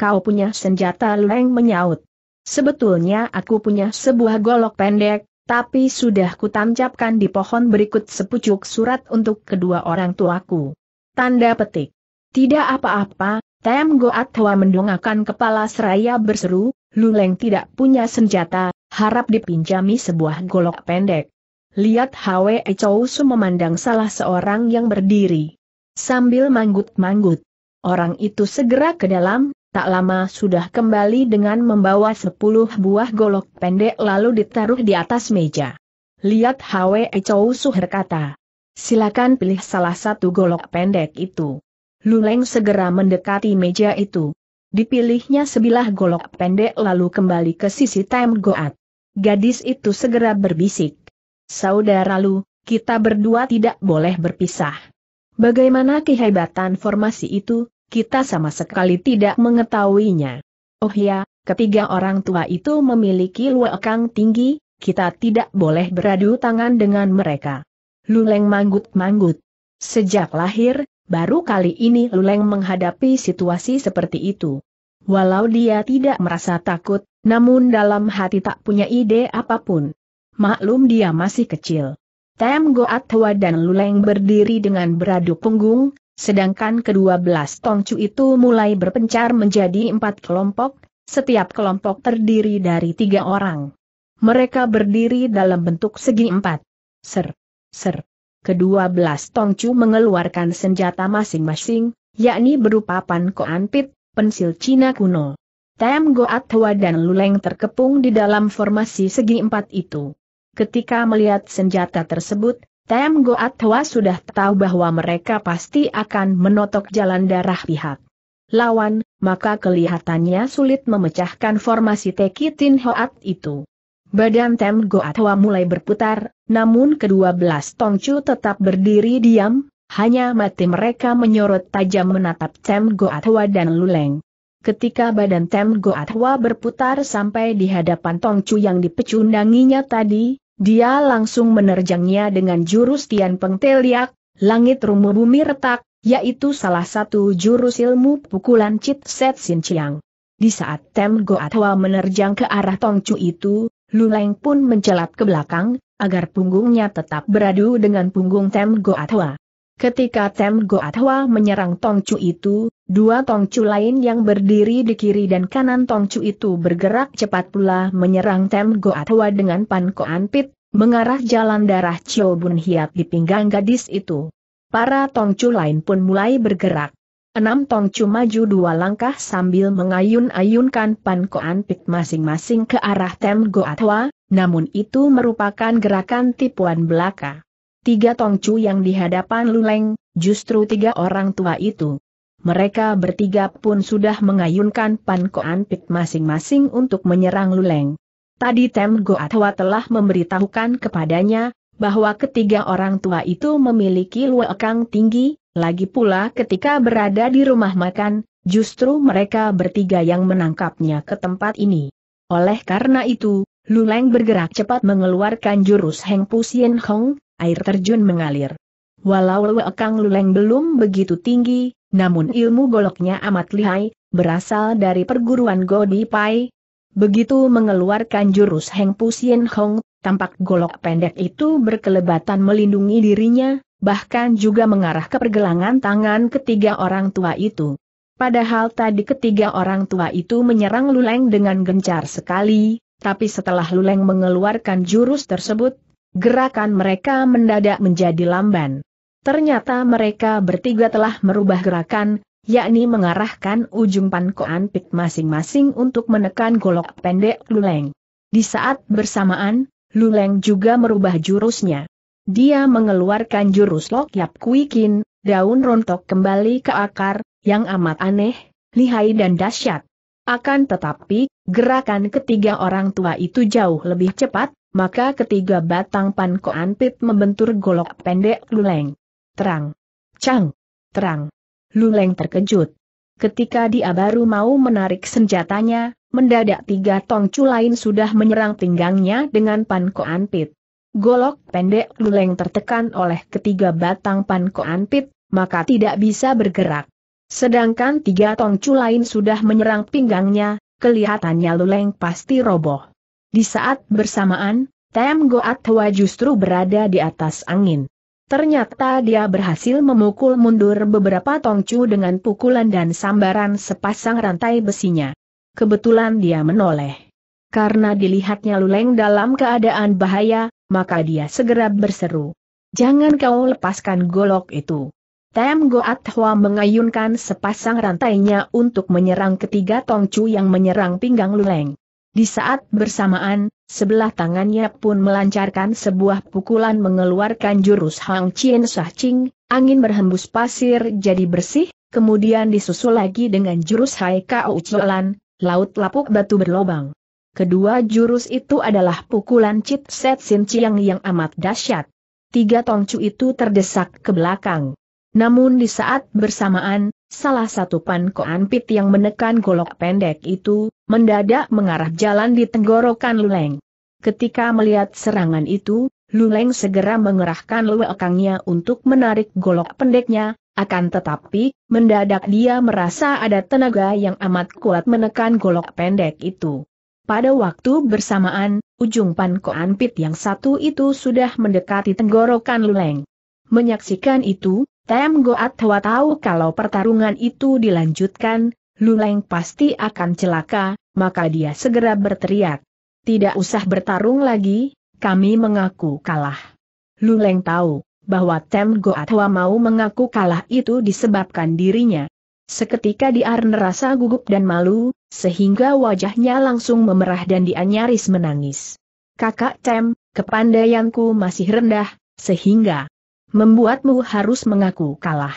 Speaker 1: Kau punya senjata Leng menyaut. Sebetulnya aku punya sebuah golok pendek, tapi sudah kutancapkan di pohon berikut sepucuk surat untuk kedua orang tuaku. Tanda petik. Tidak apa-apa, Tem Goat Hoa mendongakkan kepala seraya berseru, Luleng tidak punya senjata, harap dipinjami sebuah golok pendek. Lihat Hwe Chow memandang salah seorang yang berdiri. Sambil manggut-manggut. Orang itu segera ke dalam, tak lama sudah kembali dengan membawa sepuluh buah golok pendek lalu ditaruh di atas meja. Lihat Hwe Chow berkata, silakan pilih salah satu golok pendek itu. Luleng segera mendekati meja itu. Dipilihnya sebilah golok pendek lalu kembali ke sisi Tem Goat. Gadis itu segera berbisik. Saudara Lu, kita berdua tidak boleh berpisah. Bagaimana kehebatan formasi itu, kita sama sekali tidak mengetahuinya. Oh ya, ketiga orang tua itu memiliki luekang tinggi, kita tidak boleh beradu tangan dengan mereka. Luleng manggut-manggut. Sejak lahir, Baru kali ini Luleng menghadapi situasi seperti itu. Walau dia tidak merasa takut, namun dalam hati tak punya ide apapun. Maklum dia masih kecil. Tem Goat dan Luleng berdiri dengan beradu punggung, sedangkan kedua belas tongcu itu mulai berpencar menjadi empat kelompok, setiap kelompok terdiri dari tiga orang. Mereka berdiri dalam bentuk segi empat. Ser, ser, kedua belas Tongcu mengeluarkan senjata masing-masing, yakni berupa koan pit, pensil Cina kuno. Tem Goat Hwa dan Luleng terkepung di dalam formasi segi empat itu. Ketika melihat senjata tersebut, Tem Goat Hwa sudah tahu bahwa mereka pasti akan menotok jalan darah pihak lawan, maka kelihatannya sulit memecahkan formasi Tekitin Hoat itu. Badan Tem Goatwa mulai berputar, namun kedua belas Tongcu tetap berdiri diam, hanya mati mereka menyorot tajam menatap Tem Goatwa dan Luleng. Ketika badan Tem Goatwa berputar sampai di hadapan Tongcu yang dipecundanginya tadi, dia langsung menerjangnya dengan jurus Tian Peng Teliak, Langit rumuh Bumi Retak, yaitu salah satu jurus ilmu pukulan Cit Set Sin Chiang. Di saat Tem Goatwa menerjang ke arah Tongcu itu, Luleng pun mencelat ke belakang, agar punggungnya tetap beradu dengan punggung Tem Goatwa. Ketika Tem Goatwa menyerang Tongcu itu, dua Tongcu lain yang berdiri di kiri dan kanan Tongcu itu bergerak cepat pula menyerang Tem Goatwa dengan pankoan pit, mengarah jalan darah Chio Bun Hiat di pinggang gadis itu. Para Tongcu lain pun mulai bergerak. Enam Tongcu maju dua langkah sambil mengayun-ayunkan pankoan pik masing-masing ke arah Tem Goatwa, namun itu merupakan gerakan tipuan belaka. Tiga Tongcu yang di hadapan Luleng, justru tiga orang tua itu. Mereka bertiga pun sudah mengayunkan pankoan pik masing-masing untuk menyerang Luleng. Tadi Tem Goatwa telah memberitahukan kepadanya, bahwa ketiga orang tua itu memiliki luekang tinggi, lagi pula ketika berada di rumah makan, justru mereka bertiga yang menangkapnya ke tempat ini. Oleh karena itu, Luleng bergerak cepat mengeluarkan jurus Heng Pusien Hong, air terjun mengalir. Walau Kang Luleng belum begitu tinggi, namun ilmu goloknya amat lihai, berasal dari perguruan Godi Pai. Begitu mengeluarkan jurus Heng Pusien Hong, tampak golok pendek itu berkelebatan melindungi dirinya, bahkan juga mengarah ke pergelangan tangan ketiga orang tua itu. Padahal tadi ketiga orang tua itu menyerang Luleng dengan gencar sekali, tapi setelah Luleng mengeluarkan jurus tersebut, gerakan mereka mendadak menjadi lamban. Ternyata mereka bertiga telah merubah gerakan, yakni mengarahkan ujung pankoan pik masing-masing untuk menekan golok pendek Luleng. Di saat bersamaan, Luleng juga merubah jurusnya. Dia mengeluarkan jurus Yap Kuikin, daun rontok kembali ke akar, yang amat aneh, lihai dan dahsyat. Akan tetapi, gerakan ketiga orang tua itu jauh lebih cepat, maka ketiga batang pankoan pit membentur golok pendek luleng. Terang. Cang. Terang. Luleng terkejut. Ketika dia baru mau menarik senjatanya, mendadak tiga tongcu lain sudah menyerang pinggangnya dengan pankoan pit golok pendek luleng tertekan oleh ketiga batang pankoan pit, maka tidak bisa bergerak. Sedangkan tiga tongcu lain sudah menyerang pinggangnya, kelihatannya luleng pasti roboh. Di saat bersamaan, Tem Goat Hwa justru berada di atas angin. Ternyata dia berhasil memukul mundur beberapa tongcu dengan pukulan dan sambaran sepasang rantai besinya. Kebetulan dia menoleh. Karena dilihatnya Luleng dalam keadaan bahaya, maka dia segera berseru. Jangan kau lepaskan golok itu. Tem Goat Hua mengayunkan sepasang rantainya untuk menyerang ketiga Tongcu yang menyerang pinggang Luleng. Di saat bersamaan, sebelah tangannya pun melancarkan sebuah pukulan mengeluarkan jurus Hang Chien Sah Ching, angin berhembus pasir jadi bersih, kemudian disusul lagi dengan jurus Hai Kao Chuelan, laut lapuk batu berlobang. Kedua jurus itu adalah pukulan Chit Set Sin Chiang yang amat dahsyat. Tiga tongcu itu terdesak ke belakang. Namun di saat bersamaan, salah satu pan koan pit yang menekan golok pendek itu, mendadak mengarah jalan di tenggorokan Luleng. Ketika melihat serangan itu, Luleng segera mengerahkan luekangnya untuk menarik golok pendeknya, akan tetapi, mendadak dia merasa ada tenaga yang amat kuat menekan golok pendek itu. Pada waktu bersamaan, ujung pankoan pit yang satu itu sudah mendekati tenggorokan Luleng. Menyaksikan itu, Tem Goat Hwa tahu kalau pertarungan itu dilanjutkan, Luleng pasti akan celaka, maka dia segera berteriak. Tidak usah bertarung lagi, kami mengaku kalah. Luleng tahu bahwa Tem Goat Hwa mau mengaku kalah itu disebabkan dirinya, Seketika dia merasa gugup dan malu, sehingga wajahnya langsung memerah dan dia nyaris menangis. Kakak Tem, kepandaianku masih rendah, sehingga membuatmu harus mengaku kalah.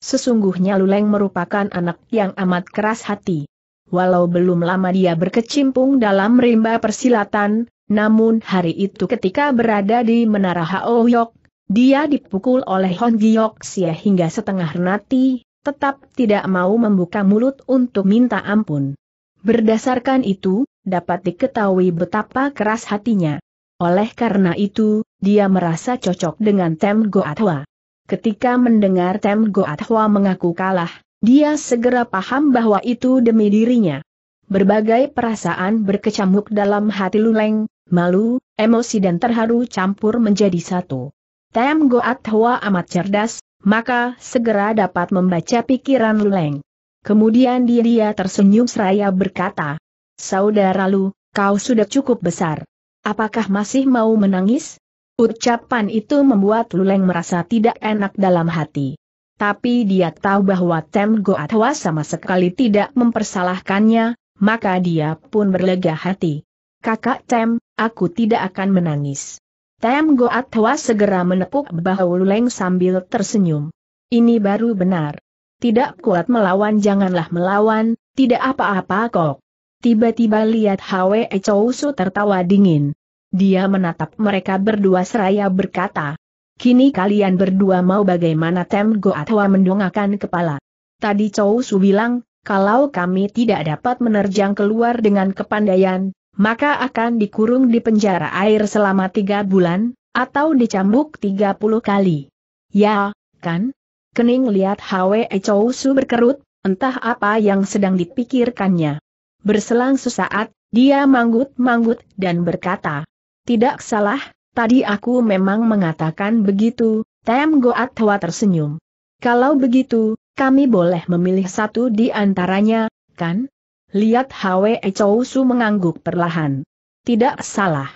Speaker 1: Sesungguhnya Luleng merupakan anak yang amat keras hati. Walau belum lama dia berkecimpung dalam rimba persilatan, namun hari itu ketika berada di Menara Haoyok, dia dipukul oleh Hon sehingga Xie hingga setengah renati, tetap tidak mau membuka mulut untuk minta ampun. Berdasarkan itu, dapat diketahui betapa keras hatinya. Oleh karena itu, dia merasa cocok dengan Tem Goatwa. Ketika mendengar Tem Goatwa mengaku kalah, dia segera paham bahwa itu demi dirinya. Berbagai perasaan berkecamuk dalam hati Luleng, malu, emosi dan terharu campur menjadi satu. Tem Goatwa amat cerdas, maka segera dapat membaca pikiran Luleng. Kemudian dia tersenyum seraya berkata, Saudara Lu, kau sudah cukup besar. Apakah masih mau menangis? Ucapan itu membuat Luleng merasa tidak enak dalam hati. Tapi dia tahu bahwa Tem Goatwa sama sekali tidak mempersalahkannya, maka dia pun berlega hati. Kakak Tem, aku tidak akan menangis. Tem Goat Hwa segera menepuk bahu Luleng sambil tersenyum. Ini baru benar. Tidak kuat melawan janganlah melawan, tidak apa-apa kok. Tiba-tiba lihat Hwe Chow tertawa dingin. Dia menatap mereka berdua seraya berkata, Kini kalian berdua mau bagaimana Tem Goat Hwa mendongakkan kepala. Tadi Chow bilang, kalau kami tidak dapat menerjang keluar dengan kepandaian, maka akan dikurung di penjara air selama tiga bulan, atau dicambuk tiga puluh kali. Ya, kan? Kening lihat Hwe Chow Su berkerut, entah apa yang sedang dipikirkannya. Berselang sesaat, dia manggut-manggut dan berkata, Tidak salah, tadi aku memang mengatakan begitu, Tem Goat Hwa tersenyum. Kalau begitu, kami boleh memilih satu di antaranya, kan? Lihat Hwe Chou mengangguk perlahan. Tidak salah.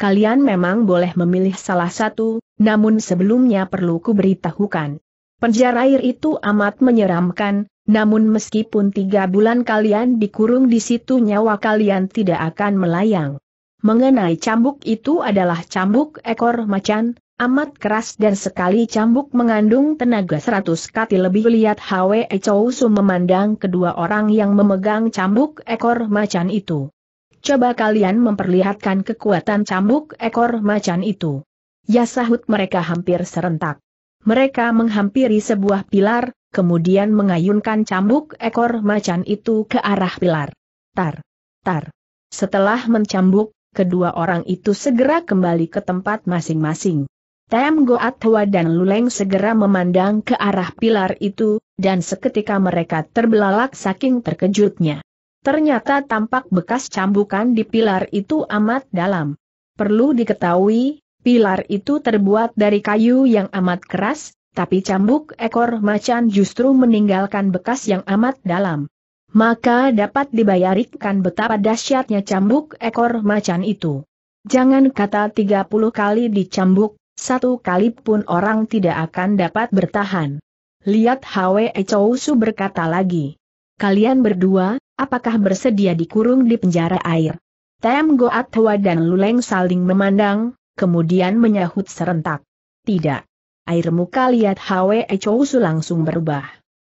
Speaker 1: Kalian memang boleh memilih salah satu, namun sebelumnya perlu kuberitahukan. Penjara air itu amat menyeramkan, namun meskipun tiga bulan kalian dikurung di situ nyawa kalian tidak akan melayang. Mengenai cambuk itu adalah cambuk ekor macan, Amat keras dan sekali cambuk mengandung tenaga seratus kati lebih lihat Hwe Chou Su memandang kedua orang yang memegang cambuk ekor macan itu. Coba kalian memperlihatkan kekuatan cambuk ekor macan itu. Ya sahut mereka hampir serentak. Mereka menghampiri sebuah pilar, kemudian mengayunkan cambuk ekor macan itu ke arah pilar. Tar. Tar. Setelah mencambuk, kedua orang itu segera kembali ke tempat masing-masing. Tem Goat Hwa dan Luleng segera memandang ke arah pilar itu, dan seketika mereka terbelalak saking terkejutnya. Ternyata tampak bekas cambukan di pilar itu amat dalam. Perlu diketahui, pilar itu terbuat dari kayu yang amat keras, tapi cambuk ekor macan justru meninggalkan bekas yang amat dalam. Maka dapat dibayarkan betapa dahsyatnya cambuk ekor macan itu. Jangan kata 30 kali dicambuk, satu kali pun orang tidak akan dapat bertahan. Lihat Hwe Chousu berkata lagi. Kalian berdua, apakah bersedia dikurung di penjara air? Tem Goat Hwa dan Luleng saling memandang, kemudian menyahut serentak. Tidak. Air muka lihat Hwe Chousu langsung berubah.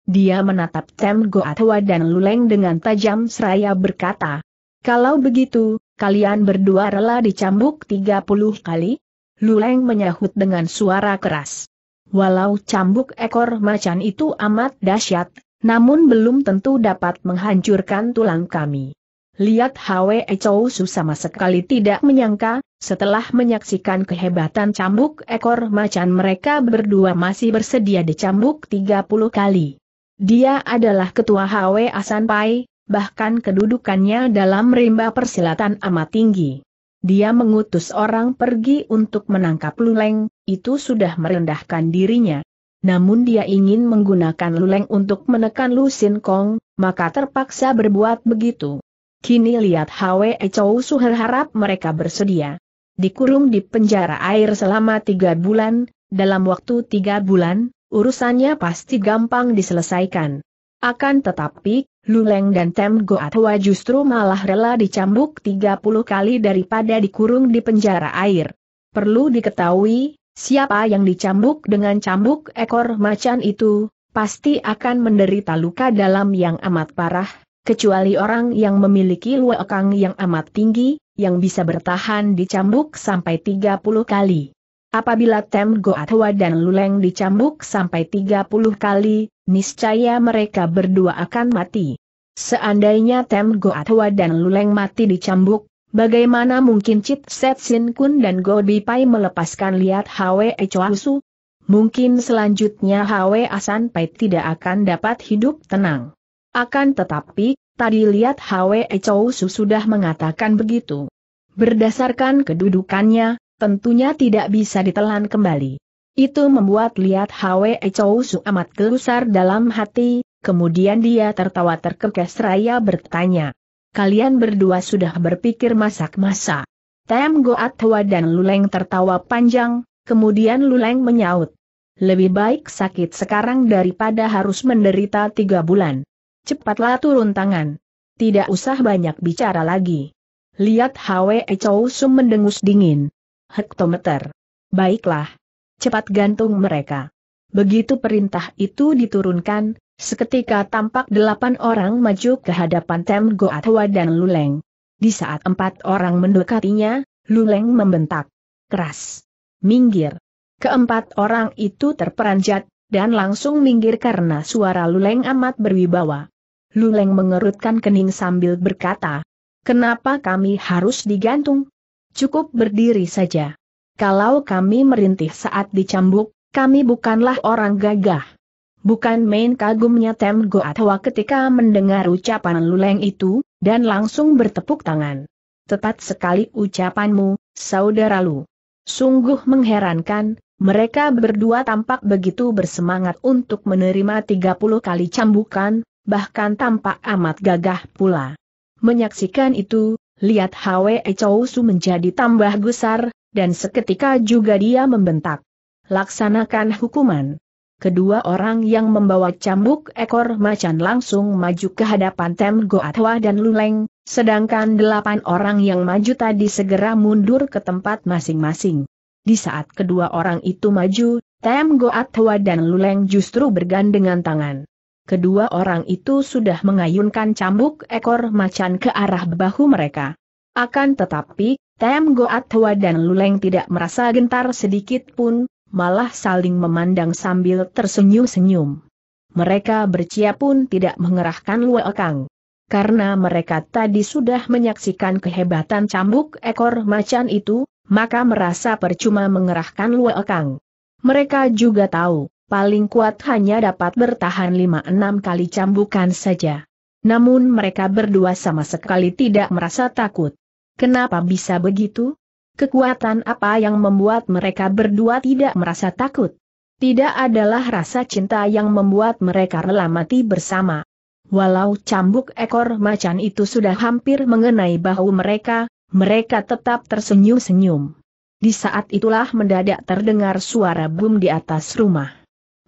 Speaker 1: Dia menatap Tem Goat Hwa dan Luleng dengan tajam seraya berkata. Kalau begitu, kalian berdua rela dicambuk 30 kali? Luleng menyahut dengan suara keras. Walau cambuk ekor macan itu amat dahsyat, namun belum tentu dapat menghancurkan tulang kami. Lihat Hwe Chou sama sekali tidak menyangka, setelah menyaksikan kehebatan cambuk ekor macan mereka berdua masih bersedia dicambuk 30 kali. Dia adalah ketua Hwe Asan Pai, bahkan kedudukannya dalam rimba persilatan amat tinggi. Dia mengutus orang pergi untuk menangkap luleng, itu sudah merendahkan dirinya. Namun dia ingin menggunakan luleng untuk menekan Lu Sin Kong, maka terpaksa berbuat begitu. Kini lihat Hwe Chou, Su harap mereka bersedia. Dikurung di penjara air selama tiga bulan, dalam waktu tiga bulan, urusannya pasti gampang diselesaikan. Akan tetapi, Luleng dan Tem Goatwa justru malah rela dicambuk 30 kali daripada dikurung di penjara air. Perlu diketahui, siapa yang dicambuk dengan cambuk ekor macan itu, pasti akan menderita luka dalam yang amat parah, kecuali orang yang memiliki luekang yang amat tinggi, yang bisa bertahan dicambuk sampai 30 kali. Apabila Tem Goatwa dan Luleng dicambuk sampai 30 kali, niscaya mereka berdua akan mati. Seandainya Tem Goatwa dan Luleng mati dicambuk, bagaimana mungkin Cit Set Sin Kun dan Go Pai melepaskan lihat Hwe Choasu? Mungkin selanjutnya Hwe Asan Pai tidak akan dapat hidup tenang. Akan tetapi, tadi lihat Hwe Choasu sudah mengatakan begitu. Berdasarkan kedudukannya, tentunya tidak bisa ditelan kembali. Itu membuat lihat Hwe Chow Su amat gelusar dalam hati, kemudian dia tertawa terkekes raya bertanya. Kalian berdua sudah berpikir masak masa Tem Goat Hwa dan Luleng tertawa panjang, kemudian Luleng menyaut. Lebih baik sakit sekarang daripada harus menderita tiga bulan. Cepatlah turun tangan. Tidak usah banyak bicara lagi. Lihat Hwe Chow Su mendengus dingin. Hektometer. Baiklah cepat gantung mereka. Begitu perintah itu diturunkan, seketika tampak delapan orang maju ke hadapan Tem Goatwa dan Luleng. Di saat empat orang mendekatinya, Luleng membentak. Keras. Minggir. Keempat orang itu terperanjat, dan langsung minggir karena suara Luleng amat berwibawa. Luleng mengerutkan kening sambil berkata, Kenapa kami harus digantung? Cukup berdiri saja. Kalau kami merintih saat dicambuk, kami bukanlah orang gagah. Bukan main kagumnya Tem Goatwa ketika mendengar ucapan Luleng itu, dan langsung bertepuk tangan. Tepat sekali ucapanmu, saudara Lu. Sungguh mengherankan, mereka berdua tampak begitu bersemangat untuk menerima 30 kali cambukan, bahkan tampak amat gagah pula. Menyaksikan itu, lihat Hwe Chow menjadi tambah gusar, dan seketika juga dia membentak. Laksanakan hukuman. Kedua orang yang membawa cambuk ekor macan langsung maju ke hadapan Tem Goatwa dan Luleng, sedangkan delapan orang yang maju tadi segera mundur ke tempat masing-masing. Di saat kedua orang itu maju, Tem Goatwa dan Luleng justru bergandengan tangan. Kedua orang itu sudah mengayunkan cambuk ekor macan ke arah bahu mereka. Akan tetapi, Tem Goat Hua dan Luleng tidak merasa gentar sedikit pun, malah saling memandang sambil tersenyum-senyum. Mereka bercia pun tidak mengerahkan Luokang. Karena mereka tadi sudah menyaksikan kehebatan cambuk ekor macan itu, maka merasa percuma mengerahkan Luokang. Mereka juga tahu, paling kuat hanya dapat bertahan 5-6 kali cambukan saja. Namun mereka berdua sama sekali tidak merasa takut. Kenapa bisa begitu? Kekuatan apa yang membuat mereka berdua tidak merasa takut? Tidak adalah rasa cinta yang membuat mereka rela mati bersama. Walau cambuk ekor macan itu sudah hampir mengenai bahu mereka, mereka tetap tersenyum-senyum. Di saat itulah mendadak terdengar suara bum di atas rumah.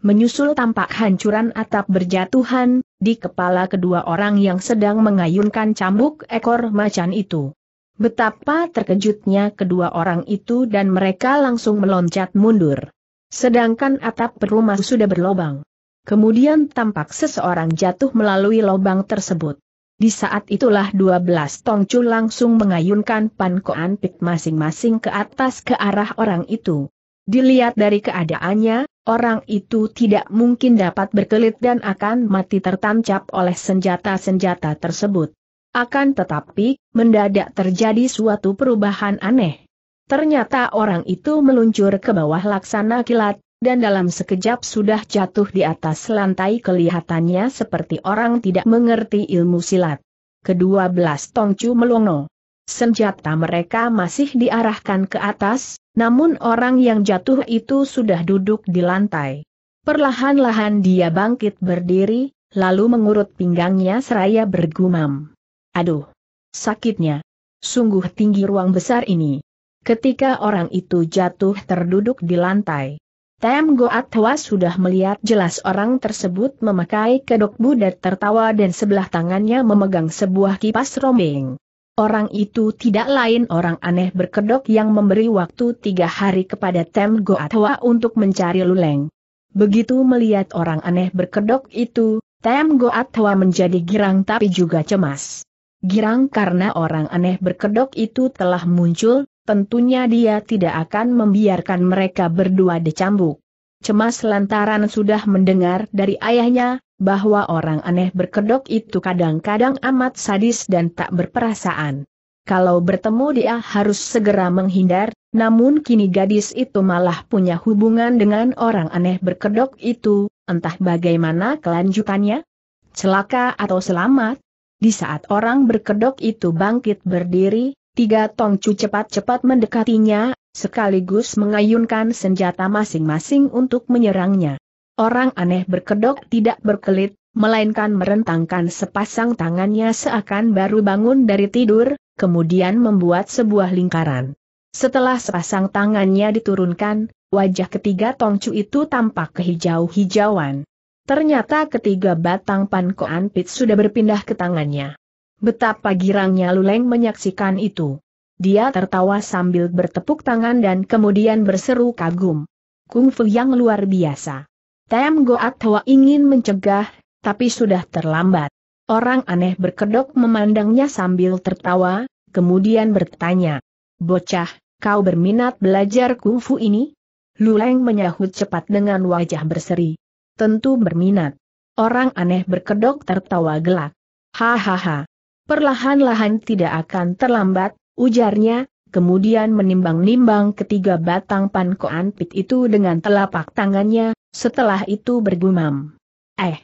Speaker 1: Menyusul tampak hancuran atap berjatuhan, di kepala kedua orang yang sedang mengayunkan cambuk ekor macan itu. Betapa terkejutnya kedua orang itu dan mereka langsung meloncat mundur. Sedangkan atap rumah sudah berlobang. Kemudian tampak seseorang jatuh melalui lobang tersebut. Di saat itulah 12 tongcu langsung mengayunkan pankoan pik masing-masing ke atas ke arah orang itu. Dilihat dari keadaannya, orang itu tidak mungkin dapat berkelit dan akan mati tertancap oleh senjata-senjata tersebut. Akan tetapi, mendadak terjadi suatu perubahan aneh. Ternyata orang itu meluncur ke bawah laksana kilat, dan dalam sekejap sudah jatuh di atas lantai kelihatannya seperti orang tidak mengerti ilmu silat. Kedua belas tongcu melongo. Senjata mereka masih diarahkan ke atas, namun orang yang jatuh itu sudah duduk di lantai. Perlahan-lahan dia bangkit berdiri, lalu mengurut pinggangnya seraya bergumam. Aduh! Sakitnya! Sungguh tinggi ruang besar ini. Ketika orang itu jatuh terduduk di lantai, Tem Goat sudah melihat jelas orang tersebut memakai kedok budak tertawa dan sebelah tangannya memegang sebuah kipas rombeng. Orang itu tidak lain orang aneh berkedok yang memberi waktu tiga hari kepada Tem Goat Hwa untuk mencari luleng. Begitu melihat orang aneh berkedok itu, Tem Goat Hwa menjadi girang tapi juga cemas. Girang karena orang aneh berkedok itu telah muncul, tentunya dia tidak akan membiarkan mereka berdua dicambuk. Cemas lantaran sudah mendengar dari ayahnya, bahwa orang aneh berkedok itu kadang-kadang amat sadis dan tak berperasaan. Kalau bertemu dia harus segera menghindar, namun kini gadis itu malah punya hubungan dengan orang aneh berkedok itu, entah bagaimana kelanjutannya. Celaka atau selamat, di saat orang berkedok itu bangkit berdiri, tiga tongcu cepat-cepat mendekatinya, sekaligus mengayunkan senjata masing-masing untuk menyerangnya. Orang aneh berkedok tidak berkelit, melainkan merentangkan sepasang tangannya seakan baru bangun dari tidur, kemudian membuat sebuah lingkaran. Setelah sepasang tangannya diturunkan, wajah ketiga tongcu itu tampak kehijau-hijauan. Ternyata ketiga batang pankoan pit sudah berpindah ke tangannya. Betapa girangnya Luleng menyaksikan itu. Dia tertawa sambil bertepuk tangan dan kemudian berseru kagum. Kungfu yang luar biasa. Tem Goat Hwa ingin mencegah, tapi sudah terlambat. Orang aneh berkedok memandangnya sambil tertawa, kemudian bertanya. Bocah, kau berminat belajar kungfu ini? Luleng menyahut cepat dengan wajah berseri tentu berminat. Orang aneh berkedok tertawa gelak. Hahaha. Perlahan-lahan tidak akan terlambat, ujarnya, kemudian menimbang-nimbang ketiga batang pankoan pit itu dengan telapak tangannya, setelah itu bergumam. Eh,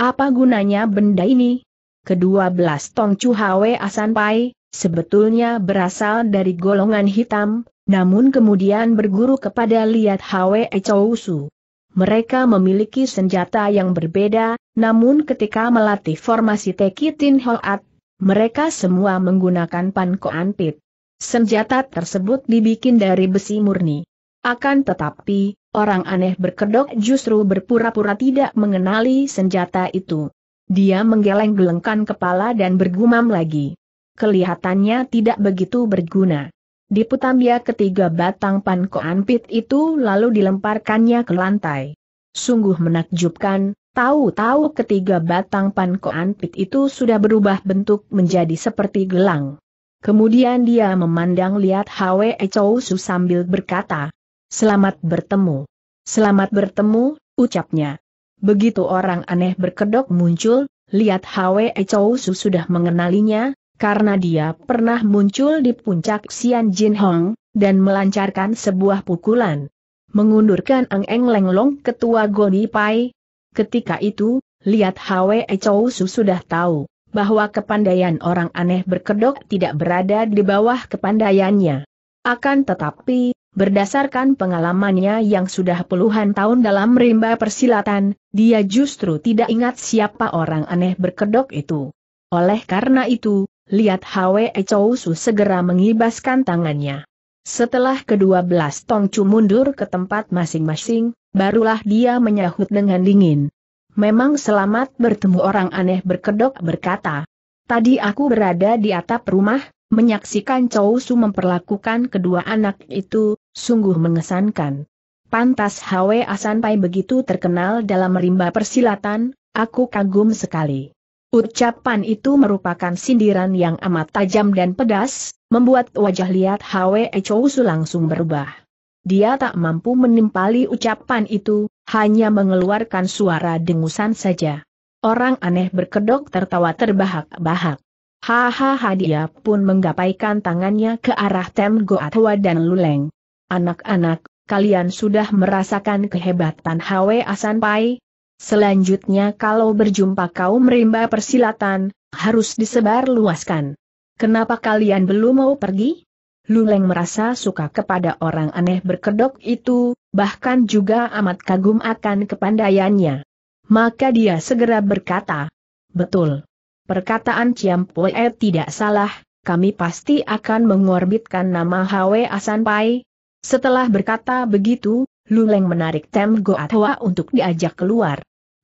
Speaker 1: apa gunanya benda ini? Kedua belas tong cuhawe asanpai, sebetulnya berasal dari golongan hitam, namun kemudian berguru kepada liat Hwe Chousu. Mereka memiliki senjata yang berbeda, namun ketika melatih formasi Tekitin Hoat, mereka semua menggunakan pankoan pit. Senjata tersebut dibikin dari besi murni. Akan tetapi, orang aneh berkedok justru berpura-pura tidak mengenali senjata itu. Dia menggeleng-gelengkan kepala dan bergumam lagi. Kelihatannya tidak begitu berguna. Di putambia ketiga batang pankoan pit itu lalu dilemparkannya ke lantai. Sungguh menakjubkan, tahu-tahu ketiga batang pankoan pit itu sudah berubah bentuk menjadi seperti gelang. Kemudian dia memandang lihat Hwe Chou Su sambil berkata, Selamat bertemu. Selamat bertemu, ucapnya. Begitu orang aneh berkedok muncul, lihat Hwe Chou Su sudah mengenalinya, karena dia pernah muncul di puncak Xian Jin Hong, dan melancarkan sebuah pukulan. Mengundurkan Eng Eng Leng Long ketua Goni Pai. Ketika itu, lihat Hwe Chou Su sudah tahu bahwa kepandaian orang aneh berkedok tidak berada di bawah kepandaiannya. Akan tetapi, berdasarkan pengalamannya yang sudah puluhan tahun dalam rimba persilatan, dia justru tidak ingat siapa orang aneh berkedok itu. Oleh karena itu, Lihat Hwe Chou Su segera mengibaskan tangannya. Setelah kedua belas Tongcu mundur ke tempat masing-masing, barulah dia menyahut dengan dingin. Memang selamat bertemu orang aneh berkedok berkata. Tadi aku berada di atap rumah, menyaksikan Chou Su memperlakukan kedua anak itu, sungguh mengesankan. Pantas Hwe Asanpai begitu terkenal dalam rimba persilatan, aku kagum sekali. Ucapan itu merupakan sindiran yang amat tajam dan pedas, membuat wajah lihat Hwe Chousu langsung berubah. Dia tak mampu menimpali ucapan itu, hanya mengeluarkan suara dengusan saja. Orang aneh berkedok tertawa terbahak-bahak. Hahaha dia pun menggapaikan tangannya ke arah Tem Goatwa dan Luleng. Anak-anak, kalian sudah merasakan kehebatan Hwe Asanpai, Selanjutnya kalau berjumpa kaum rimba persilatan, harus disebar luaskan. Kenapa kalian belum mau pergi? Luleng merasa suka kepada orang aneh berkedok itu, bahkan juga amat kagum akan kepandaiannya. Maka dia segera berkata, Betul. Perkataan Ciampue tidak salah, kami pasti akan mengorbitkan nama Hwe Asanpai. Setelah berkata begitu, Luleng menarik Tem Goatwa untuk diajak keluar.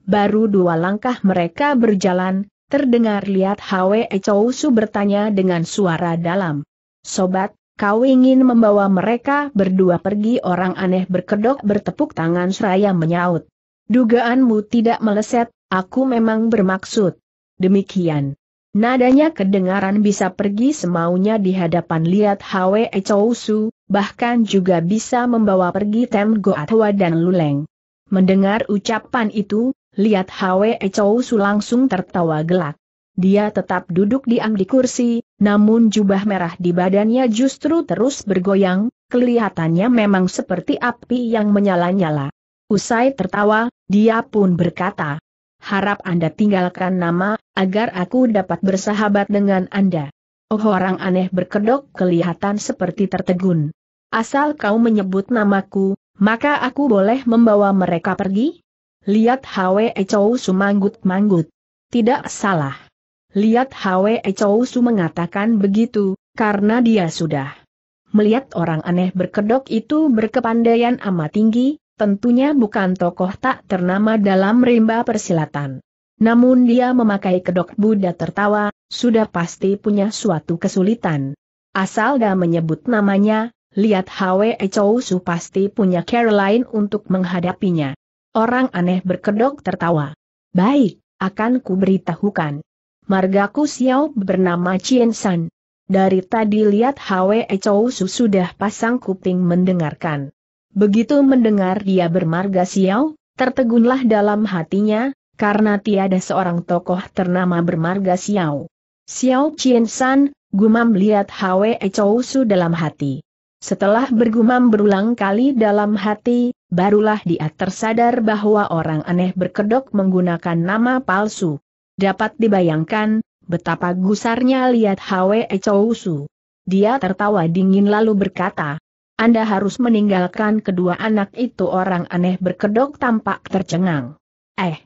Speaker 1: Baru dua langkah mereka berjalan, terdengar lihat Hwe Chow Su bertanya dengan suara dalam. Sobat, kau ingin membawa mereka berdua pergi orang aneh berkedok bertepuk tangan seraya menyaut. Dugaanmu tidak meleset, aku memang bermaksud. Demikian. Nadanya kedengaran bisa pergi semaunya di hadapan lihat Hwe Chow Su, bahkan juga bisa membawa pergi Tem Goatwa dan Luleng. Mendengar ucapan itu, Lihat Hwe Chou Su langsung tertawa gelak. Dia tetap duduk diam di kursi, namun jubah merah di badannya justru terus bergoyang, kelihatannya memang seperti api yang menyala-nyala. Usai tertawa, dia pun berkata, Harap Anda tinggalkan nama, agar aku dapat bersahabat dengan Anda. Oh orang aneh berkedok kelihatan seperti tertegun. Asal kau menyebut namaku, maka aku boleh membawa mereka pergi? Lihat Hwe Chou Su manggut-manggut. Tidak salah. Lihat Hwe Chou Su mengatakan begitu, karena dia sudah melihat orang aneh berkedok itu berkepandaian amat tinggi, tentunya bukan tokoh tak ternama dalam rimba persilatan. Namun dia memakai kedok Buddha tertawa, sudah pasti punya suatu kesulitan. Asal gak menyebut namanya, lihat Hwe Chou Su pasti punya Caroline untuk menghadapinya. Orang aneh berkedok tertawa. Baik, akan kuberitahukan. beritahukan. Margaku Xiao bernama Chien San. Dari tadi lihat Hwe Chou Su sudah pasang kuping mendengarkan. Begitu mendengar dia bermarga Xiao, tertegunlah dalam hatinya, karena tiada seorang tokoh ternama bermarga Xiao. Xiao Chien San, gumam lihat Hwe Chou Su dalam hati. Setelah bergumam berulang kali dalam hati, barulah dia tersadar bahwa orang aneh berkedok menggunakan nama palsu. Dapat dibayangkan, betapa gusarnya lihat Hwe Chousu. Dia tertawa dingin lalu berkata, Anda harus meninggalkan kedua anak itu orang aneh berkedok tampak tercengang. Eh,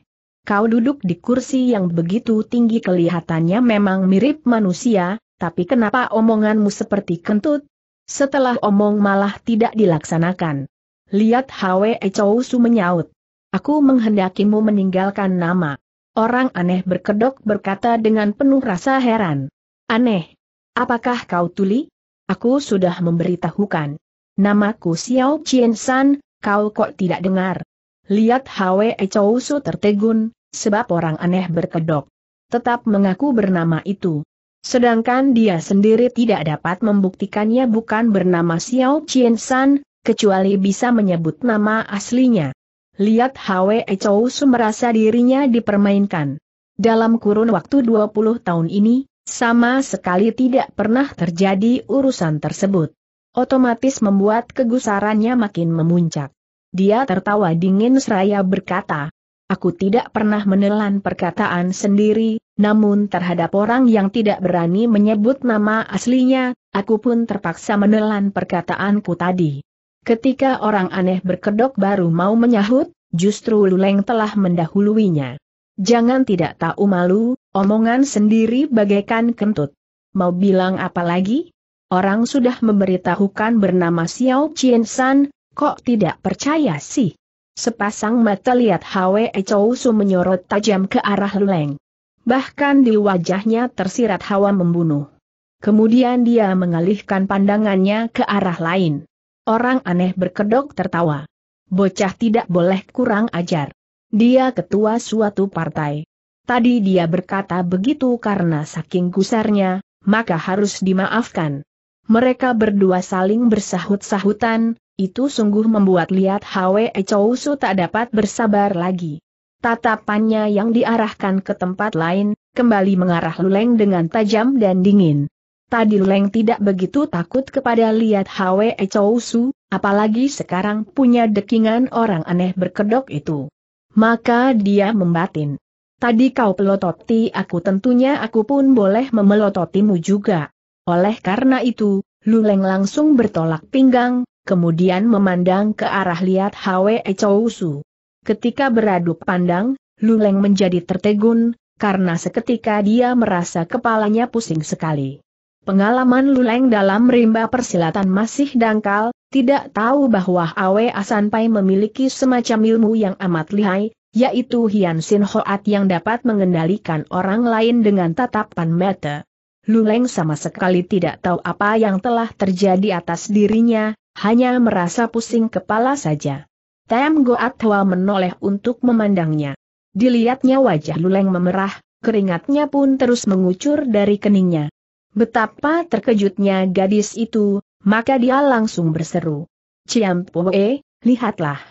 Speaker 1: kau duduk di kursi yang begitu tinggi kelihatannya memang mirip manusia, tapi kenapa omonganmu seperti kentut? Setelah omong malah tidak dilaksanakan. Lihat Hwe Chou Su menyaut. Aku menghendakimu meninggalkan nama. Orang aneh berkedok berkata dengan penuh rasa heran. Aneh. Apakah kau tuli? Aku sudah memberitahukan. Namaku Xiao Chien San, kau kok tidak dengar? Lihat Hwe Chou Su tertegun, sebab orang aneh berkedok. Tetap mengaku bernama itu. Sedangkan dia sendiri tidak dapat membuktikannya bukan bernama Xiao Chien San, kecuali bisa menyebut nama aslinya. Lihat Hwe Chou Su merasa dirinya dipermainkan. Dalam kurun waktu 20 tahun ini, sama sekali tidak pernah terjadi urusan tersebut. Otomatis membuat kegusarannya makin memuncak. Dia tertawa dingin seraya berkata, Aku tidak pernah menelan perkataan sendiri, namun terhadap orang yang tidak berani menyebut nama aslinya, aku pun terpaksa menelan perkataanku tadi. Ketika orang aneh berkedok baru mau menyahut, justru Luleng telah mendahuluinya. Jangan tidak tahu malu, omongan sendiri bagaikan kentut. Mau bilang apa lagi? Orang sudah memberitahukan bernama Xiao Chien San, kok tidak percaya sih? Sepasang mata lihat Hwe Chou Su menyorot tajam ke arah Luleng. Bahkan di wajahnya tersirat hawa membunuh. Kemudian dia mengalihkan pandangannya ke arah lain. Orang aneh berkedok tertawa. Bocah tidak boleh kurang ajar. Dia ketua suatu partai. Tadi dia berkata begitu karena saking gusarnya, maka harus dimaafkan. Mereka berdua saling bersahut-sahutan, itu sungguh membuat lihat Hwe Chousu tak dapat bersabar lagi. Tatapannya yang diarahkan ke tempat lain, kembali mengarah Luleng dengan tajam dan dingin. Tadi Leng tidak begitu takut kepada lihat Hwe Chou Su, apalagi sekarang punya dekingan orang aneh berkedok itu. Maka dia membatin. Tadi kau pelototi aku tentunya aku pun boleh memelototimu juga. Oleh karena itu, Luleng langsung bertolak pinggang, kemudian memandang ke arah lihat Hwe Chou Su. Ketika beradu pandang, Luleng menjadi tertegun, karena seketika dia merasa kepalanya pusing sekali. Pengalaman Luleng dalam rimba persilatan masih dangkal, tidak tahu bahwa Awe Asanpai memiliki semacam ilmu yang amat lihai, yaitu Hian Sin Hoat yang dapat mengendalikan orang lain dengan tatapan mata. Luleng sama sekali tidak tahu apa yang telah terjadi atas dirinya, hanya merasa pusing kepala saja. Tem Goat Hwa menoleh untuk memandangnya. Dilihatnya wajah Luleng memerah, keringatnya pun terus mengucur dari keningnya. Betapa terkejutnya gadis itu, maka dia langsung berseru. Ciam Poe, lihatlah.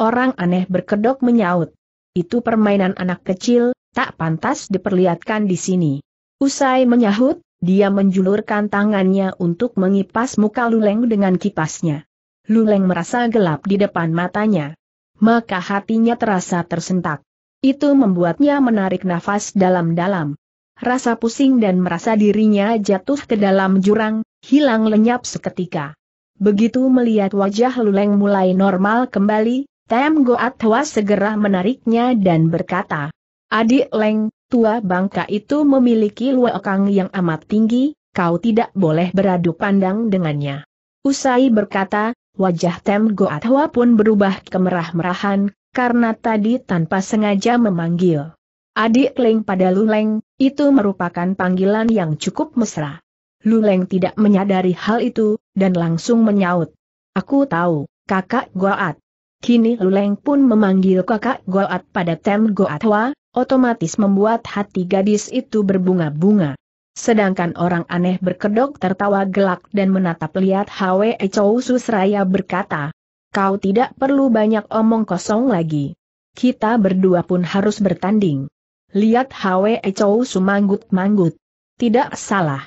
Speaker 1: Orang aneh berkedok menyaut. Itu permainan anak kecil, tak pantas diperlihatkan di sini. Usai menyahut, dia menjulurkan tangannya untuk mengipas muka Luleng dengan kipasnya. Luleng merasa gelap di depan matanya. Maka hatinya terasa tersentak. Itu membuatnya menarik nafas dalam-dalam rasa pusing dan merasa dirinya jatuh ke dalam jurang, hilang lenyap seketika. Begitu melihat wajah Luleng mulai normal kembali, Tem Goat Hwa segera menariknya dan berkata, Adik Leng, tua bangka itu memiliki luokang yang amat tinggi, kau tidak boleh beradu pandang dengannya. Usai berkata, wajah Tem Goat Hwa pun berubah kemerah-merahan, karena tadi tanpa sengaja memanggil. Adik Leng pada Luleng, itu merupakan panggilan yang cukup mesra. Luleng tidak menyadari hal itu, dan langsung menyaut. Aku tahu, kakak Goat. Kini Luleng pun memanggil kakak Goat pada Tem Goatwa, otomatis membuat hati gadis itu berbunga-bunga. Sedangkan orang aneh berkedok tertawa gelak dan menatap lihat Hwe Chow Susraya berkata, Kau tidak perlu banyak omong kosong lagi. Kita berdua pun harus bertanding. Lihat Hwe Chou sumanggut-manggut. Tidak salah.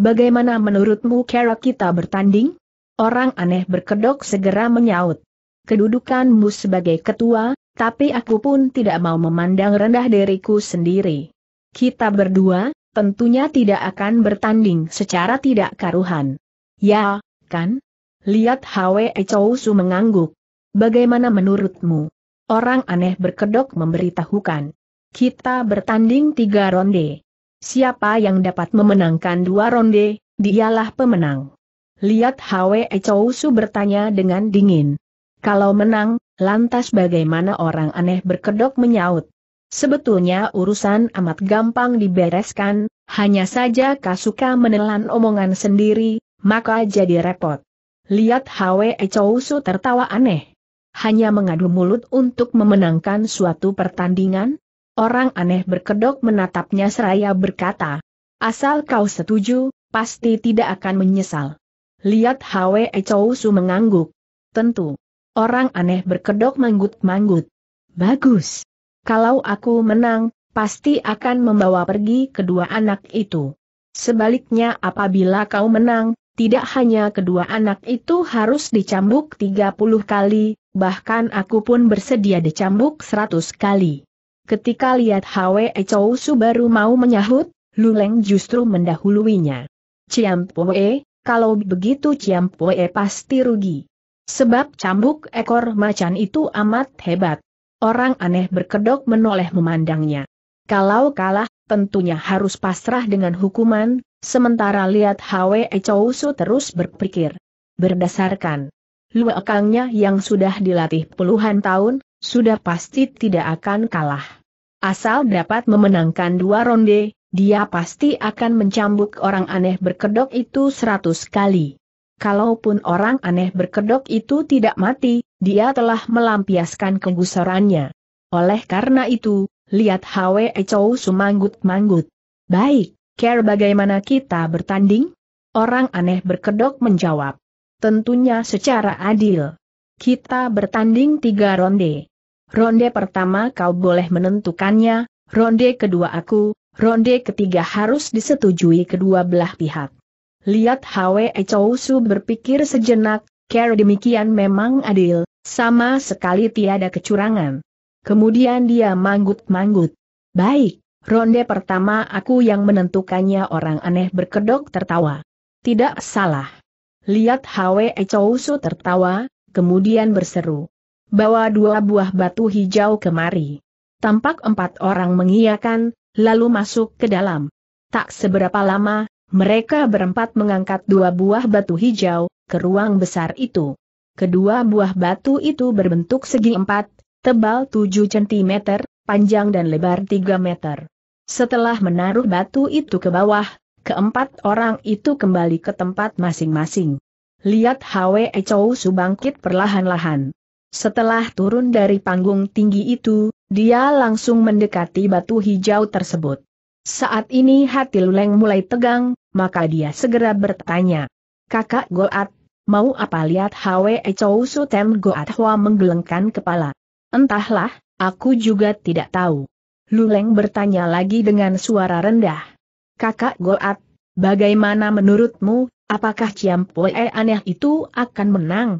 Speaker 1: Bagaimana menurutmu cara kita bertanding? Orang aneh berkedok segera menyaut. Kedudukanmu sebagai ketua, tapi aku pun tidak mau memandang rendah diriku sendiri. Kita berdua, tentunya tidak akan bertanding secara tidak karuhan. Ya, kan? Lihat Hwe Su mengangguk. Bagaimana menurutmu? Orang aneh berkedok memberitahukan. Kita bertanding tiga ronde. Siapa yang dapat memenangkan dua ronde, dialah pemenang. Lihat Hwe Chousu bertanya dengan dingin. Kalau menang, lantas bagaimana orang aneh berkedok menyaut? Sebetulnya urusan amat gampang dibereskan, hanya saja Kasuka menelan omongan sendiri, maka jadi repot. Lihat Hwe Chousu tertawa aneh. Hanya mengadu mulut untuk memenangkan suatu pertandingan? Orang aneh berkedok menatapnya seraya berkata, Asal kau setuju, pasti tidak akan menyesal. Lihat Hwe Chou Su mengangguk. Tentu. Orang aneh berkedok manggut-manggut. Bagus. Kalau aku menang, pasti akan membawa pergi kedua anak itu. Sebaliknya apabila kau menang, tidak hanya kedua anak itu harus dicambuk 30 kali, bahkan aku pun bersedia dicambuk 100 kali. Ketika lihat Hwe Chou Su baru mau menyahut, Luleng justru mendahuluinya. Ciam Pue, kalau begitu Ciam Pue pasti rugi. Sebab cambuk ekor macan itu amat hebat. Orang aneh berkedok menoleh memandangnya. Kalau kalah, tentunya harus pasrah dengan hukuman, sementara lihat Hwe Chou Su terus berpikir. Berdasarkan luakangnya yang sudah dilatih puluhan tahun, sudah pasti tidak akan kalah. Asal dapat memenangkan dua ronde, dia pasti akan mencambuk orang aneh berkedok itu seratus kali. Kalaupun orang aneh berkedok itu tidak mati, dia telah melampiaskan kegusarannya. Oleh karena itu, lihat Hwe Chou sumanggut-manggut. Baik, care bagaimana kita bertanding? Orang aneh berkedok menjawab. Tentunya secara adil. Kita bertanding tiga ronde. Ronde pertama kau boleh menentukannya, ronde kedua aku, ronde ketiga harus disetujui kedua belah pihak. Lihat Hwe Chow berpikir sejenak, care demikian memang adil, sama sekali tiada kecurangan. Kemudian dia manggut-manggut. Baik, ronde pertama aku yang menentukannya orang aneh berkedok tertawa. Tidak salah. Lihat Hwe Chow tertawa, kemudian berseru bawa dua buah batu hijau kemari. Tampak empat orang mengiyakan, lalu masuk ke dalam. Tak seberapa lama, mereka berempat mengangkat dua buah batu hijau, ke ruang besar itu. Kedua buah batu itu berbentuk segi empat, tebal tujuh cm, panjang dan lebar tiga meter. Setelah menaruh batu itu ke bawah, keempat orang itu kembali ke tempat masing-masing. Lihat Hwe Chou Su bangkit perlahan-lahan. Setelah turun dari panggung tinggi itu, dia langsung mendekati batu hijau tersebut. Saat ini hati Luleng mulai tegang, maka dia segera bertanya. Kakak Goat, mau apa lihat Hwe Su tem Goat Hwa menggelengkan kepala? Entahlah, aku juga tidak tahu. Luleng bertanya lagi dengan suara rendah. Kakak Goat, bagaimana menurutmu, apakah Ciampoe aneh itu akan menang?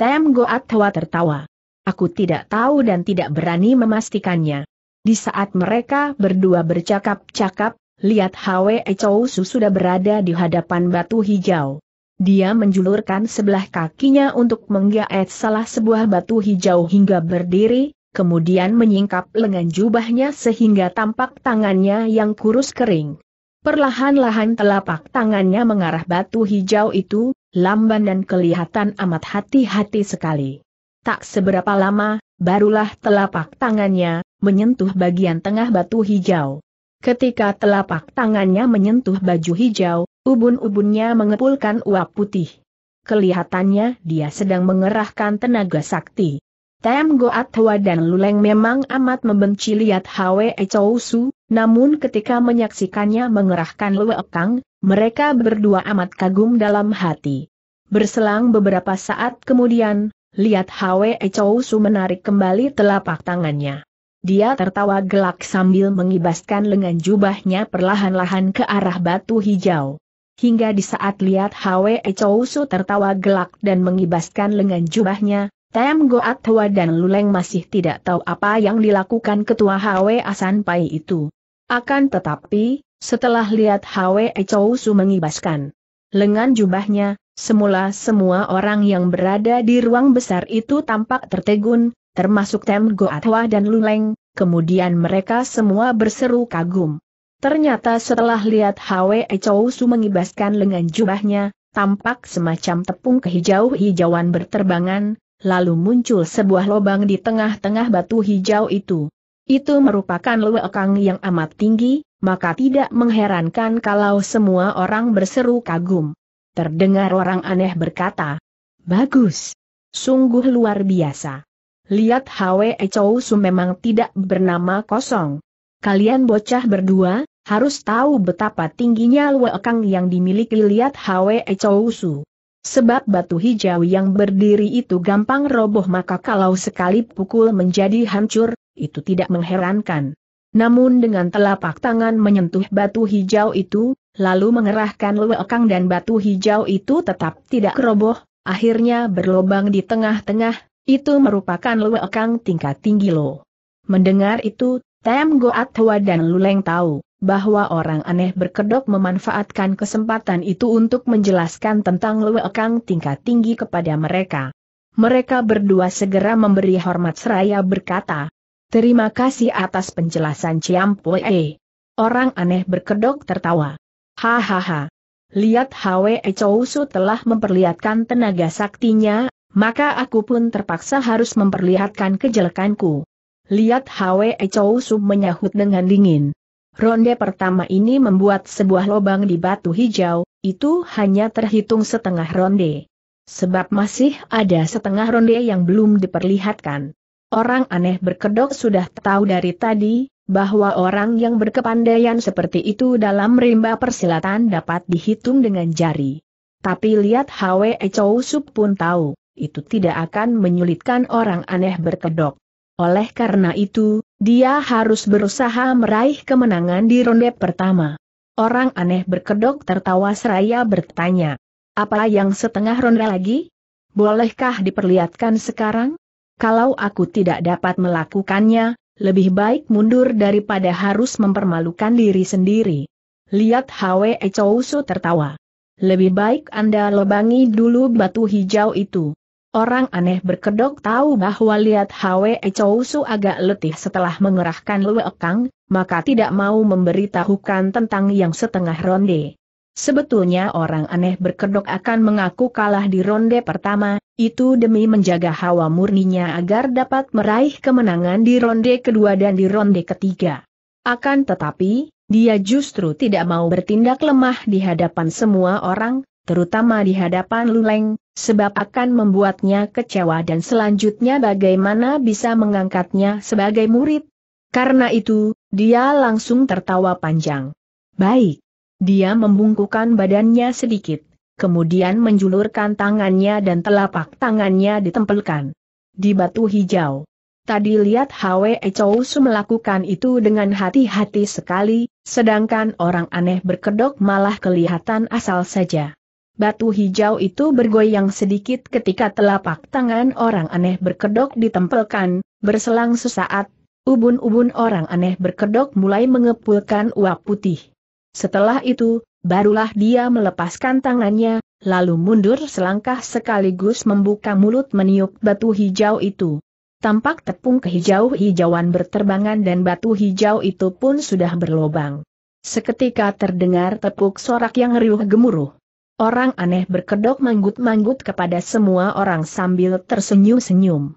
Speaker 1: Tem Goat Hwa tertawa. Aku tidak tahu dan tidak berani memastikannya. Di saat mereka berdua bercakap-cakap, lihat Hwe Chou Su sudah berada di hadapan batu hijau. Dia menjulurkan sebelah kakinya untuk menggaet salah sebuah batu hijau hingga berdiri, kemudian menyingkap lengan jubahnya sehingga tampak tangannya yang kurus kering. Perlahan-lahan telapak tangannya mengarah batu hijau itu, lamban dan kelihatan amat hati-hati sekali. Tak seberapa lama, barulah telapak tangannya menyentuh bagian tengah batu hijau. Ketika telapak tangannya menyentuh baju hijau, ubun-ubunnya mengepulkan uap putih. Kelihatannya dia sedang mengerahkan tenaga sakti. Tem Goat dan Luleng memang amat membenci lihat Hwe Chou namun ketika menyaksikannya mengerahkan Lue Kang, mereka berdua amat kagum dalam hati. Berselang beberapa saat kemudian, lihat Hwe Chou Su menarik kembali telapak tangannya. Dia tertawa gelak sambil mengibaskan lengan jubahnya perlahan-lahan ke arah batu hijau. Hingga di saat lihat Hwe Chou Su tertawa gelak dan mengibaskan lengan jubahnya, Tem Goat Hwa dan Luleng masih tidak tahu apa yang dilakukan ketua Hwe Asan Pai itu. Akan tetapi, setelah lihat Hwe Chou Su mengibaskan lengan jubahnya, semula semua orang yang berada di ruang besar itu tampak tertegun, termasuk Tem Goatwa dan Luleng, kemudian mereka semua berseru kagum. Ternyata setelah lihat Hwe Chou Su mengibaskan lengan jubahnya, tampak semacam tepung kehijau-hijauan berterbangan, lalu muncul sebuah lubang di tengah-tengah batu hijau itu. Itu merupakan luekang yang amat tinggi, maka tidak mengherankan kalau semua orang berseru kagum. Terdengar orang aneh berkata, Bagus. Sungguh luar biasa. Lihat Hwe Chou Su memang tidak bernama kosong. Kalian bocah berdua, harus tahu betapa tingginya Luekang yang dimiliki lihat Hwe Chou Su. Sebab batu hijau yang berdiri itu gampang roboh maka kalau sekali pukul menjadi hancur, itu tidak mengherankan. Namun dengan telapak tangan menyentuh batu hijau itu, lalu mengerahkan lewekang dan batu hijau itu tetap tidak roboh, akhirnya berlobang di tengah-tengah, itu merupakan lewekang tingkat tinggi lo. Mendengar itu, Tem Goat Hwa dan Luleng tahu bahwa orang aneh berkedok memanfaatkan kesempatan itu untuk menjelaskan tentang lewekang tingkat tinggi kepada mereka. Mereka berdua segera memberi hormat seraya berkata, Terima kasih atas penjelasan Pue. Orang aneh berkedok tertawa. Hahaha. Lihat Hwe Chousu telah memperlihatkan tenaga saktinya, maka aku pun terpaksa harus memperlihatkan kejelekanku. Lihat Hwe Chousu menyahut dengan dingin. Ronde pertama ini membuat sebuah lubang di batu hijau, itu hanya terhitung setengah ronde. Sebab masih ada setengah ronde yang belum diperlihatkan. Orang aneh berkedok sudah tahu dari tadi, bahwa orang yang berkepandaian seperti itu dalam rimba persilatan dapat dihitung dengan jari. Tapi lihat Hwe Chow Sup pun tahu, itu tidak akan menyulitkan orang aneh berkedok. Oleh karena itu, dia harus berusaha meraih kemenangan di ronde pertama. Orang aneh berkedok tertawa seraya bertanya, apa yang setengah ronde lagi? Bolehkah diperlihatkan sekarang? Kalau aku tidak dapat melakukannya, lebih baik mundur daripada harus mempermalukan diri sendiri. Lihat Hwe Chousu tertawa. Lebih baik Anda lobangi dulu batu hijau itu. Orang aneh berkedok tahu bahwa lihat Hwe Chousu agak letih setelah mengerahkan Luekang, maka tidak mau memberitahukan tentang yang setengah ronde. Sebetulnya orang aneh berkedok akan mengaku kalah di ronde pertama, itu demi menjaga hawa murninya agar dapat meraih kemenangan di ronde kedua dan di ronde ketiga. Akan tetapi, dia justru tidak mau bertindak lemah di hadapan semua orang, terutama di hadapan Luleng, sebab akan membuatnya kecewa dan selanjutnya bagaimana bisa mengangkatnya sebagai murid. Karena itu, dia langsung tertawa panjang. Baik, dia membungkukan badannya sedikit, kemudian menjulurkan tangannya dan telapak tangannya ditempelkan di batu hijau. Tadi lihat Hwe Chousu melakukan itu dengan hati-hati sekali, sedangkan orang aneh berkedok malah kelihatan asal saja. Batu hijau itu bergoyang sedikit ketika telapak tangan orang aneh berkedok ditempelkan, berselang sesaat, ubun-ubun orang aneh berkedok mulai mengepulkan uap putih. Setelah itu, barulah dia melepaskan tangannya, lalu mundur selangkah sekaligus membuka mulut meniup batu hijau itu. Tampak tepung kehijau-hijauan berterbangan dan batu hijau itu pun sudah berlobang. Seketika terdengar tepuk sorak yang riuh gemuruh. Orang aneh berkedok manggut-manggut kepada semua orang sambil tersenyum-senyum.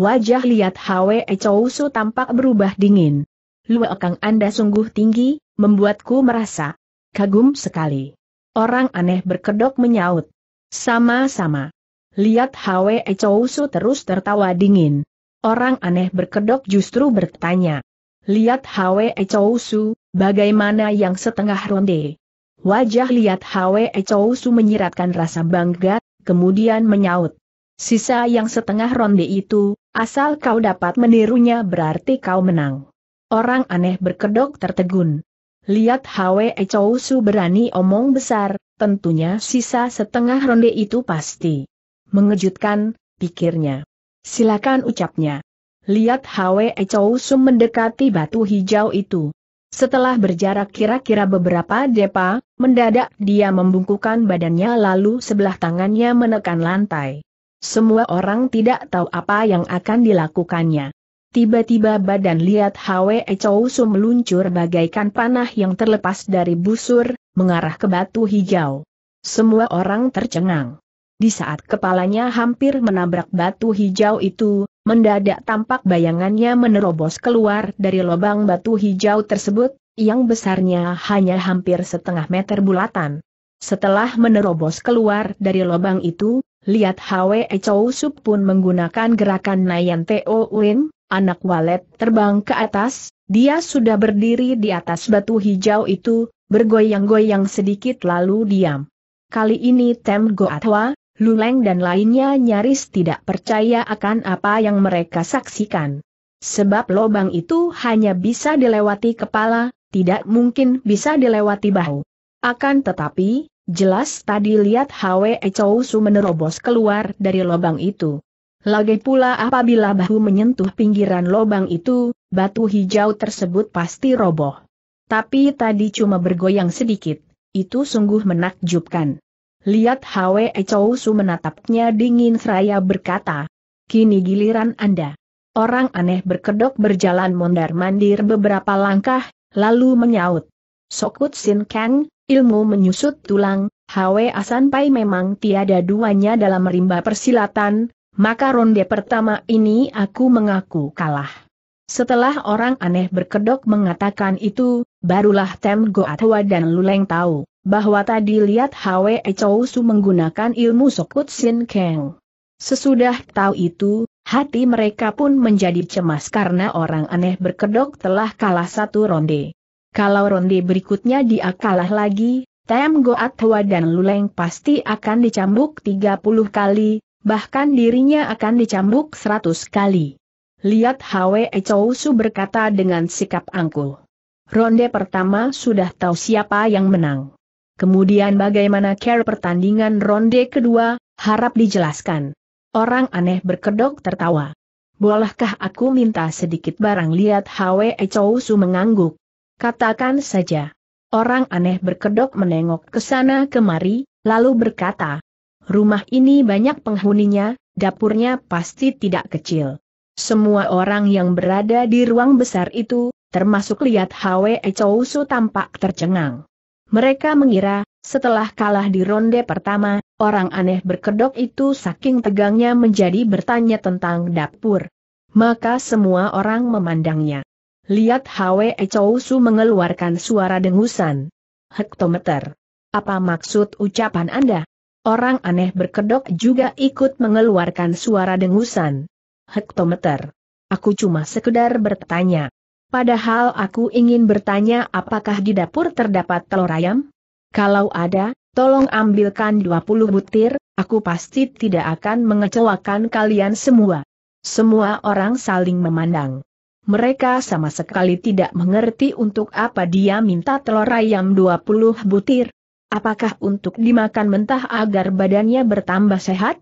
Speaker 1: Wajah lihat Hwe Chou tampak berubah dingin luakang Anda sungguh tinggi, membuatku merasa kagum sekali. Orang aneh berkedok menyaut. Sama-sama. Lihat Hwe Chousu terus tertawa dingin. Orang aneh berkedok justru bertanya. Lihat Hwe Chousu, bagaimana yang setengah ronde? Wajah lihat Hwe Chousu menyiratkan rasa bangga, kemudian menyaut. Sisa yang setengah ronde itu, asal kau dapat menirunya berarti kau menang. Orang aneh berkedok tertegun. Lihat Hwe Chow Su berani omong besar, tentunya sisa setengah ronde itu pasti. Mengejutkan, pikirnya. Silakan ucapnya. Lihat Hwe Chow Su mendekati batu hijau itu. Setelah berjarak kira-kira beberapa depa, mendadak dia membungkukan badannya lalu sebelah tangannya menekan lantai. Semua orang tidak tahu apa yang akan dilakukannya. Tiba-tiba badan liat Hwe Chow Su meluncur bagaikan panah yang terlepas dari busur, mengarah ke batu hijau. Semua orang tercengang. Di saat kepalanya hampir menabrak batu hijau itu, mendadak tampak bayangannya menerobos keluar dari lubang batu hijau tersebut, yang besarnya hanya hampir setengah meter bulatan. Setelah menerobos keluar dari lubang itu, lihat Hwe Chow Sup pun menggunakan gerakan Nayan Teo Win, anak walet terbang ke atas, dia sudah berdiri di atas batu hijau itu, bergoyang-goyang sedikit lalu diam. Kali ini Tem Goatwa, Luleng dan lainnya nyaris tidak percaya akan apa yang mereka saksikan. Sebab lobang itu hanya bisa dilewati kepala, tidak mungkin bisa dilewati bahu. Akan tetapi, jelas tadi lihat Hwe Chow Su menerobos keluar dari lobang itu. Lagi pula apabila bahu menyentuh pinggiran lobang itu, batu hijau tersebut pasti roboh. Tapi tadi cuma bergoyang sedikit, itu sungguh menakjubkan. Lihat Hwe Chou Su menatapnya dingin seraya berkata, Kini giliran Anda. Orang aneh berkedok berjalan mondar-mandir beberapa langkah, lalu menyaut. Sokut Sin Kang, ilmu menyusut tulang, Hwe Asan Pai memang tiada duanya dalam rimba persilatan, maka ronde pertama ini aku mengaku kalah. Setelah orang aneh berkedok mengatakan itu, barulah Tem Goatwa dan Luleng tahu, bahwa tadi lihat Hwe Chou Su menggunakan ilmu Sokut Sin Keng. Sesudah tahu itu, hati mereka pun menjadi cemas karena orang aneh berkedok telah kalah satu ronde. Kalau ronde berikutnya dia kalah lagi, Tem Goatwa dan Luleng pasti akan dicambuk 30 kali, bahkan dirinya akan dicambuk seratus kali. Lihat Hwe Chow berkata dengan sikap angkuh. Ronde pertama sudah tahu siapa yang menang. Kemudian bagaimana care pertandingan ronde kedua, harap dijelaskan. Orang aneh berkedok tertawa. Bolehkah aku minta sedikit barang lihat Hwe Chow mengangguk? Katakan saja. Orang aneh berkedok menengok ke sana kemari, lalu berkata, Rumah ini banyak penghuninya, dapurnya pasti tidak kecil. Semua orang yang berada di ruang besar itu, termasuk lihat Hwe Chousu tampak tercengang. Mereka mengira, setelah kalah di ronde pertama, orang aneh berkedok itu saking tegangnya menjadi bertanya tentang dapur. Maka semua orang memandangnya. Lihat Hwe Chousu mengeluarkan suara dengusan. Hektometer. Apa maksud ucapan Anda? Orang aneh berkedok juga ikut mengeluarkan suara dengusan. Hektometer. Aku cuma sekedar bertanya. Padahal aku ingin bertanya apakah di dapur terdapat telur ayam? Kalau ada, tolong ambilkan 20 butir, aku pasti tidak akan mengecewakan kalian semua. Semua orang saling memandang. Mereka sama sekali tidak mengerti untuk apa dia minta telur ayam 20 butir, Apakah untuk dimakan mentah agar badannya bertambah sehat?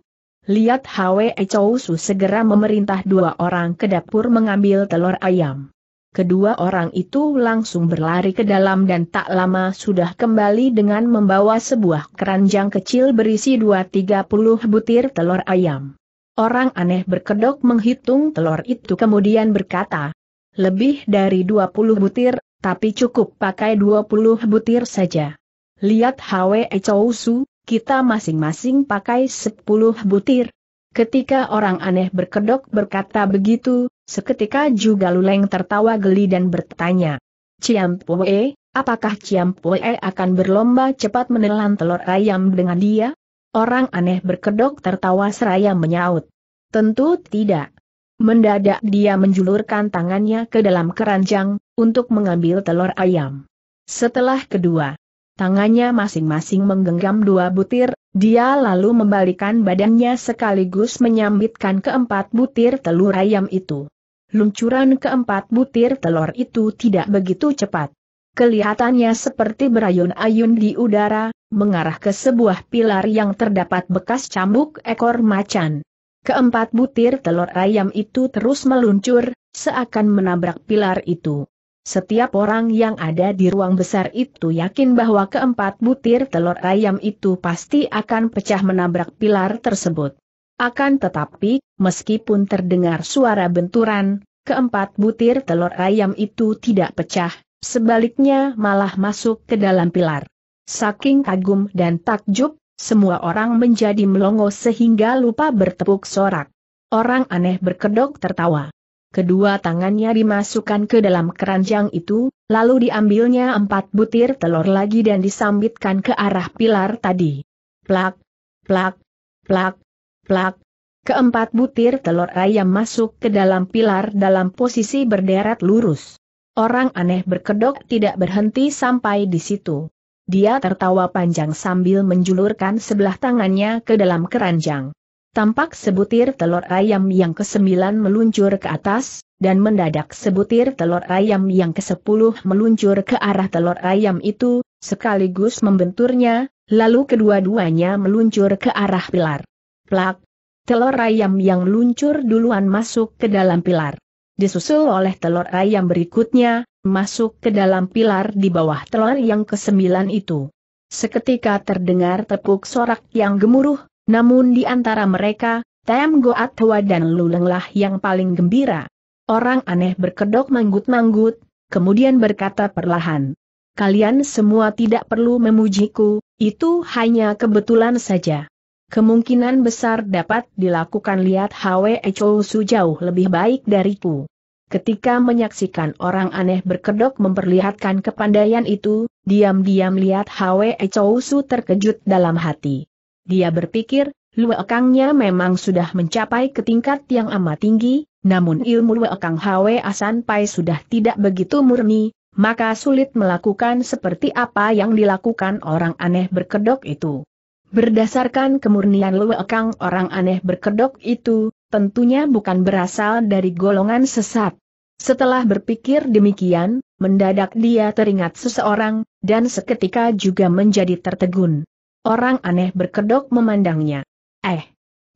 Speaker 1: Lihat Hwe Chow segera memerintah dua orang ke dapur mengambil telur ayam. Kedua orang itu langsung berlari ke dalam dan tak lama sudah kembali dengan membawa sebuah keranjang kecil berisi 2-30 butir telur ayam. Orang aneh berkedok menghitung telur itu kemudian berkata, lebih dari 20 butir, tapi cukup pakai 20 butir saja. Lihat Hwe Chou Su, kita masing-masing pakai sepuluh butir. Ketika orang aneh berkedok berkata begitu, seketika juga Luleng tertawa geli dan bertanya. Ciam Pue, apakah Ciam Pue akan berlomba cepat menelan telur ayam dengan dia? Orang aneh berkedok tertawa seraya menyaut. Tentu tidak. Mendadak dia menjulurkan tangannya ke dalam keranjang, untuk mengambil telur ayam. Setelah kedua Tangannya masing-masing menggenggam dua butir, dia lalu membalikan badannya sekaligus menyambitkan keempat butir telur ayam itu. Luncuran keempat butir telur itu tidak begitu cepat. Kelihatannya seperti berayun-ayun di udara, mengarah ke sebuah pilar yang terdapat bekas cambuk ekor macan. Keempat butir telur ayam itu terus meluncur, seakan menabrak pilar itu. Setiap orang yang ada di ruang besar itu yakin bahwa keempat butir telur ayam itu pasti akan pecah menabrak pilar tersebut. Akan tetapi, meskipun terdengar suara benturan, keempat butir telur ayam itu tidak pecah, sebaliknya malah masuk ke dalam pilar. Saking kagum dan takjub, semua orang menjadi melongo sehingga lupa bertepuk sorak. Orang aneh berkedok tertawa kedua tangannya dimasukkan ke dalam keranjang itu, lalu diambilnya empat butir telur lagi dan disambitkan ke arah pilar tadi. Plak, plak, plak, plak. Keempat butir telur ayam masuk ke dalam pilar dalam posisi berderet lurus. Orang aneh berkedok tidak berhenti sampai di situ. Dia tertawa panjang sambil menjulurkan sebelah tangannya ke dalam keranjang. Tampak sebutir telur ayam yang kesembilan meluncur ke atas, dan mendadak sebutir telur ayam yang kesepuluh meluncur ke arah telur ayam itu, sekaligus membenturnya, lalu kedua-duanya meluncur ke arah pilar. Plak! Telur ayam yang meluncur duluan masuk ke dalam pilar. Disusul oleh telur ayam berikutnya, masuk ke dalam pilar di bawah telur yang kesembilan itu. Seketika terdengar tepuk sorak yang gemuruh, namun di antara mereka, Tem Goat Hua dan Lulenglah yang paling gembira. Orang aneh berkedok manggut-manggut, kemudian berkata perlahan. Kalian semua tidak perlu memujiku, itu hanya kebetulan saja. Kemungkinan besar dapat dilakukan lihat Hwe Chou jauh lebih baik dariku. Ketika menyaksikan orang aneh berkedok memperlihatkan kepandaian itu, diam-diam lihat Hwe Chou terkejut dalam hati. Dia berpikir, luekangnya memang sudah mencapai ke tingkat yang amat tinggi, namun ilmu luekang Asan Pai sudah tidak begitu murni, maka sulit melakukan seperti apa yang dilakukan orang aneh berkedok itu. Berdasarkan kemurnian luekang orang aneh berkedok itu, tentunya bukan berasal dari golongan sesat. Setelah berpikir demikian, mendadak dia teringat seseorang, dan seketika juga menjadi tertegun. Orang aneh berkedok memandangnya. Eh,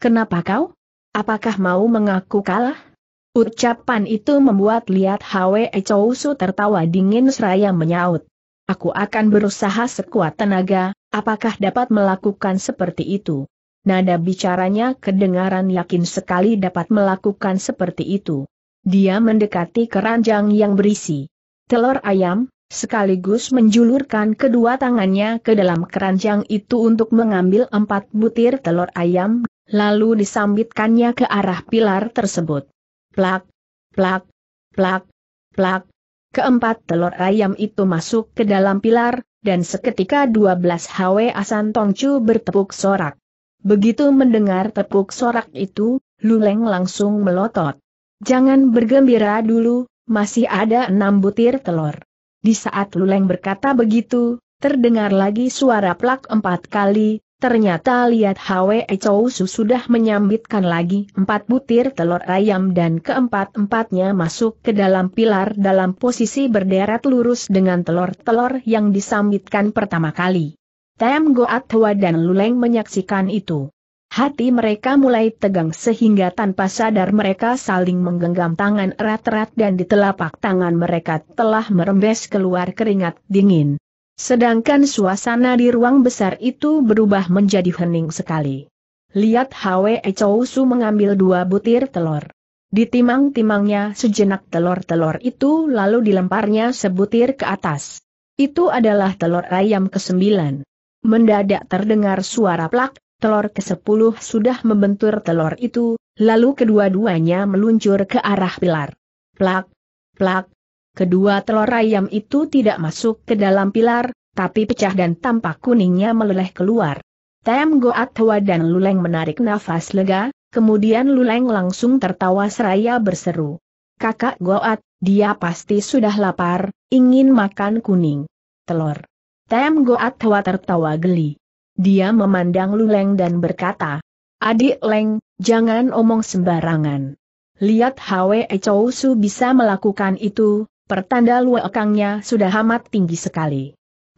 Speaker 1: kenapa kau? Apakah mau mengaku kalah? Ucapan itu membuat lihat Hwe Chousu tertawa dingin seraya menyaut. Aku akan berusaha sekuat tenaga, apakah dapat melakukan seperti itu? Nada bicaranya kedengaran yakin sekali dapat melakukan seperti itu. Dia mendekati keranjang yang berisi telur ayam, sekaligus menjulurkan kedua tangannya ke dalam keranjang itu untuk mengambil empat butir telur ayam, lalu disambitkannya ke arah pilar tersebut. Plak, plak, plak, plak. Keempat telur ayam itu masuk ke dalam pilar, dan seketika 12 HW Asan Tongcu bertepuk sorak. Begitu mendengar tepuk sorak itu, Luleng langsung melotot. Jangan bergembira dulu, masih ada enam butir telur. Di saat Luleng berkata begitu, terdengar lagi suara plak empat kali, ternyata lihat Hwe Chousu sudah menyambitkan lagi empat butir telur ayam dan keempat-empatnya masuk ke dalam pilar dalam posisi berderet lurus dengan telur-telur yang disambitkan pertama kali. Tem Goat Hwa dan Luleng menyaksikan itu. Hati mereka mulai tegang sehingga tanpa sadar mereka saling menggenggam tangan erat-erat dan di telapak tangan mereka telah merembes keluar keringat dingin. Sedangkan suasana di ruang besar itu berubah menjadi hening sekali. Lihat Hwe Chousu mengambil dua butir telur. Ditimang-timangnya sejenak telur-telur itu lalu dilemparnya sebutir ke atas. Itu adalah telur ayam kesembilan. Mendadak terdengar suara plak, telur ke-10 sudah membentur telur itu, lalu kedua-duanya meluncur ke arah pilar. Plak, plak, kedua telur ayam itu tidak masuk ke dalam pilar, tapi pecah dan tampak kuningnya meleleh keluar. Tem Goat Hwa dan Luleng menarik nafas lega, kemudian Luleng langsung tertawa seraya berseru. Kakak Goat, dia pasti sudah lapar, ingin makan kuning. Telur. Tem Goat Hwa tertawa geli. Dia memandang Luleng dan berkata, Adik Leng, jangan omong sembarangan. Lihat Hwe Chou Su bisa melakukan itu, pertanda luekangnya sudah amat tinggi sekali.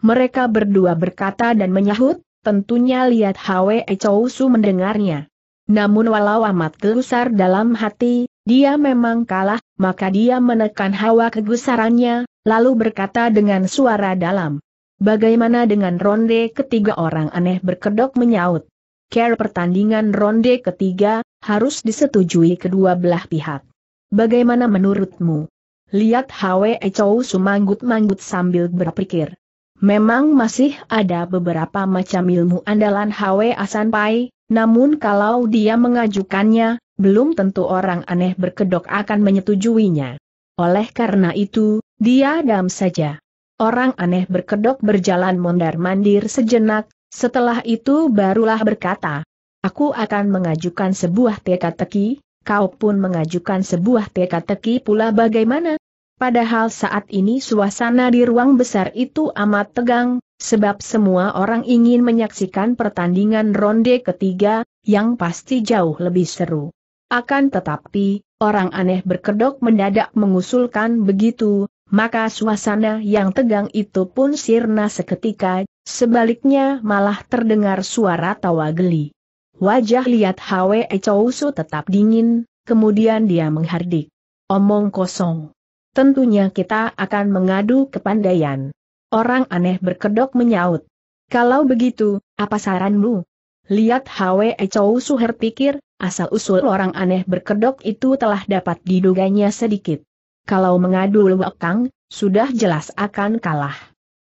Speaker 1: Mereka berdua berkata dan menyahut, tentunya lihat Hwe Chou Su mendengarnya. Namun walau amat gelusar dalam hati, dia memang kalah, maka dia menekan hawa kegusarannya, lalu berkata dengan suara dalam. Bagaimana dengan ronde ketiga orang aneh berkedok menyaut? Care pertandingan ronde ketiga, harus disetujui kedua belah pihak. Bagaimana menurutmu? Lihat Hwe Chow sumanggut-manggut sambil berpikir. Memang masih ada beberapa macam ilmu andalan Hwe pai, namun kalau dia mengajukannya, belum tentu orang aneh berkedok akan menyetujuinya. Oleh karena itu, dia dam saja. Orang aneh berkedok berjalan mondar-mandir sejenak, setelah itu barulah berkata, Aku akan mengajukan sebuah teka-teki, kau pun mengajukan sebuah teka-teki pula bagaimana? Padahal saat ini suasana di ruang besar itu amat tegang, sebab semua orang ingin menyaksikan pertandingan ronde ketiga, yang pasti jauh lebih seru. Akan tetapi, orang aneh berkedok mendadak mengusulkan begitu, maka suasana yang tegang itu pun sirna seketika, sebaliknya malah terdengar suara tawa geli. Wajah lihat Hwe Chousu tetap dingin, kemudian dia menghardik. Omong kosong. Tentunya kita akan mengadu kepandaian. Orang aneh berkedok menyaut. Kalau begitu, apa saranmu? Lihat Hwe Chou herpikir asal-usul orang aneh berkedok itu telah dapat diduganya sedikit kalau mengadu Luwakang, sudah jelas akan kalah.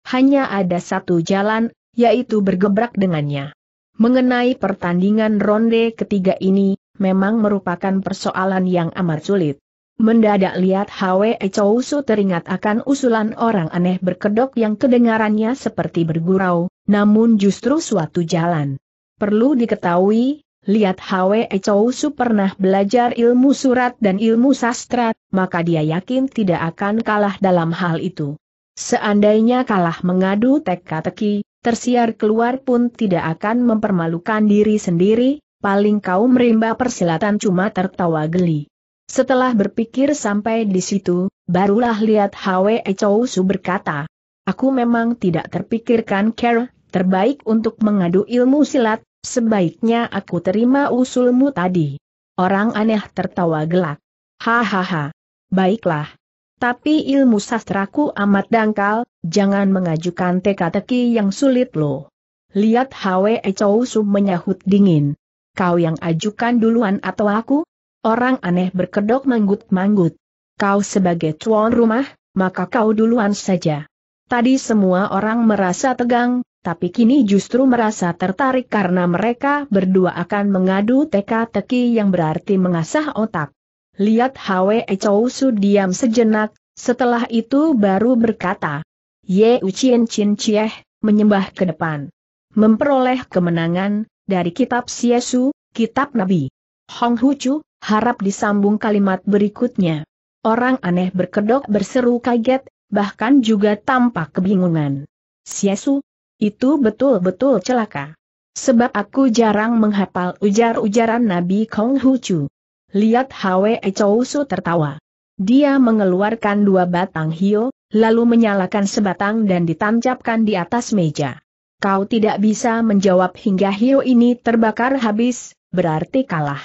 Speaker 1: Hanya ada satu jalan, yaitu bergebrak dengannya. Mengenai pertandingan ronde ketiga ini, memang merupakan persoalan yang amat sulit. Mendadak lihat Hwe Chousu teringat akan usulan orang aneh berkedok yang kedengarannya seperti bergurau, namun justru suatu jalan. Perlu diketahui, lihat Hwe Chou Su pernah belajar ilmu surat dan ilmu sastra, maka dia yakin tidak akan kalah dalam hal itu. Seandainya kalah mengadu teka-teki, tersiar keluar pun tidak akan mempermalukan diri sendiri, paling kaum rimba persilatan cuma tertawa geli. Setelah berpikir sampai di situ, barulah lihat Hwe Chou Su berkata, Aku memang tidak terpikirkan care, terbaik untuk mengadu ilmu silat, Sebaiknya aku terima usulmu tadi. Orang aneh tertawa gelak. Hahaha. Baiklah. Tapi ilmu sastraku amat dangkal, jangan mengajukan teka-teki yang sulit loh. Lihat Hwe Chow Su menyahut dingin. Kau yang ajukan duluan atau aku? Orang aneh berkedok manggut-manggut. Kau sebagai tuan rumah, maka kau duluan saja. Tadi semua orang merasa tegang, tapi kini justru merasa tertarik karena mereka berdua akan mengadu teka-teki yang berarti mengasah otak. Lihat Hwe Chou Su diam sejenak, setelah itu baru berkata, Ye Ucien Chin Chieh, menyembah ke depan. Memperoleh kemenangan, dari kitab Siesu, kitab Nabi. Hong Hucu, harap disambung kalimat berikutnya. Orang aneh berkedok berseru kaget, bahkan juga tampak kebingungan. Siesu, itu betul-betul celaka. Sebab aku jarang menghapal ujar-ujaran Nabi Kong Hucu. Lihat Hwe Su tertawa. Dia mengeluarkan dua batang hio, lalu menyalakan sebatang dan ditancapkan di atas meja. Kau tidak bisa menjawab hingga hio ini terbakar habis, berarti kalah.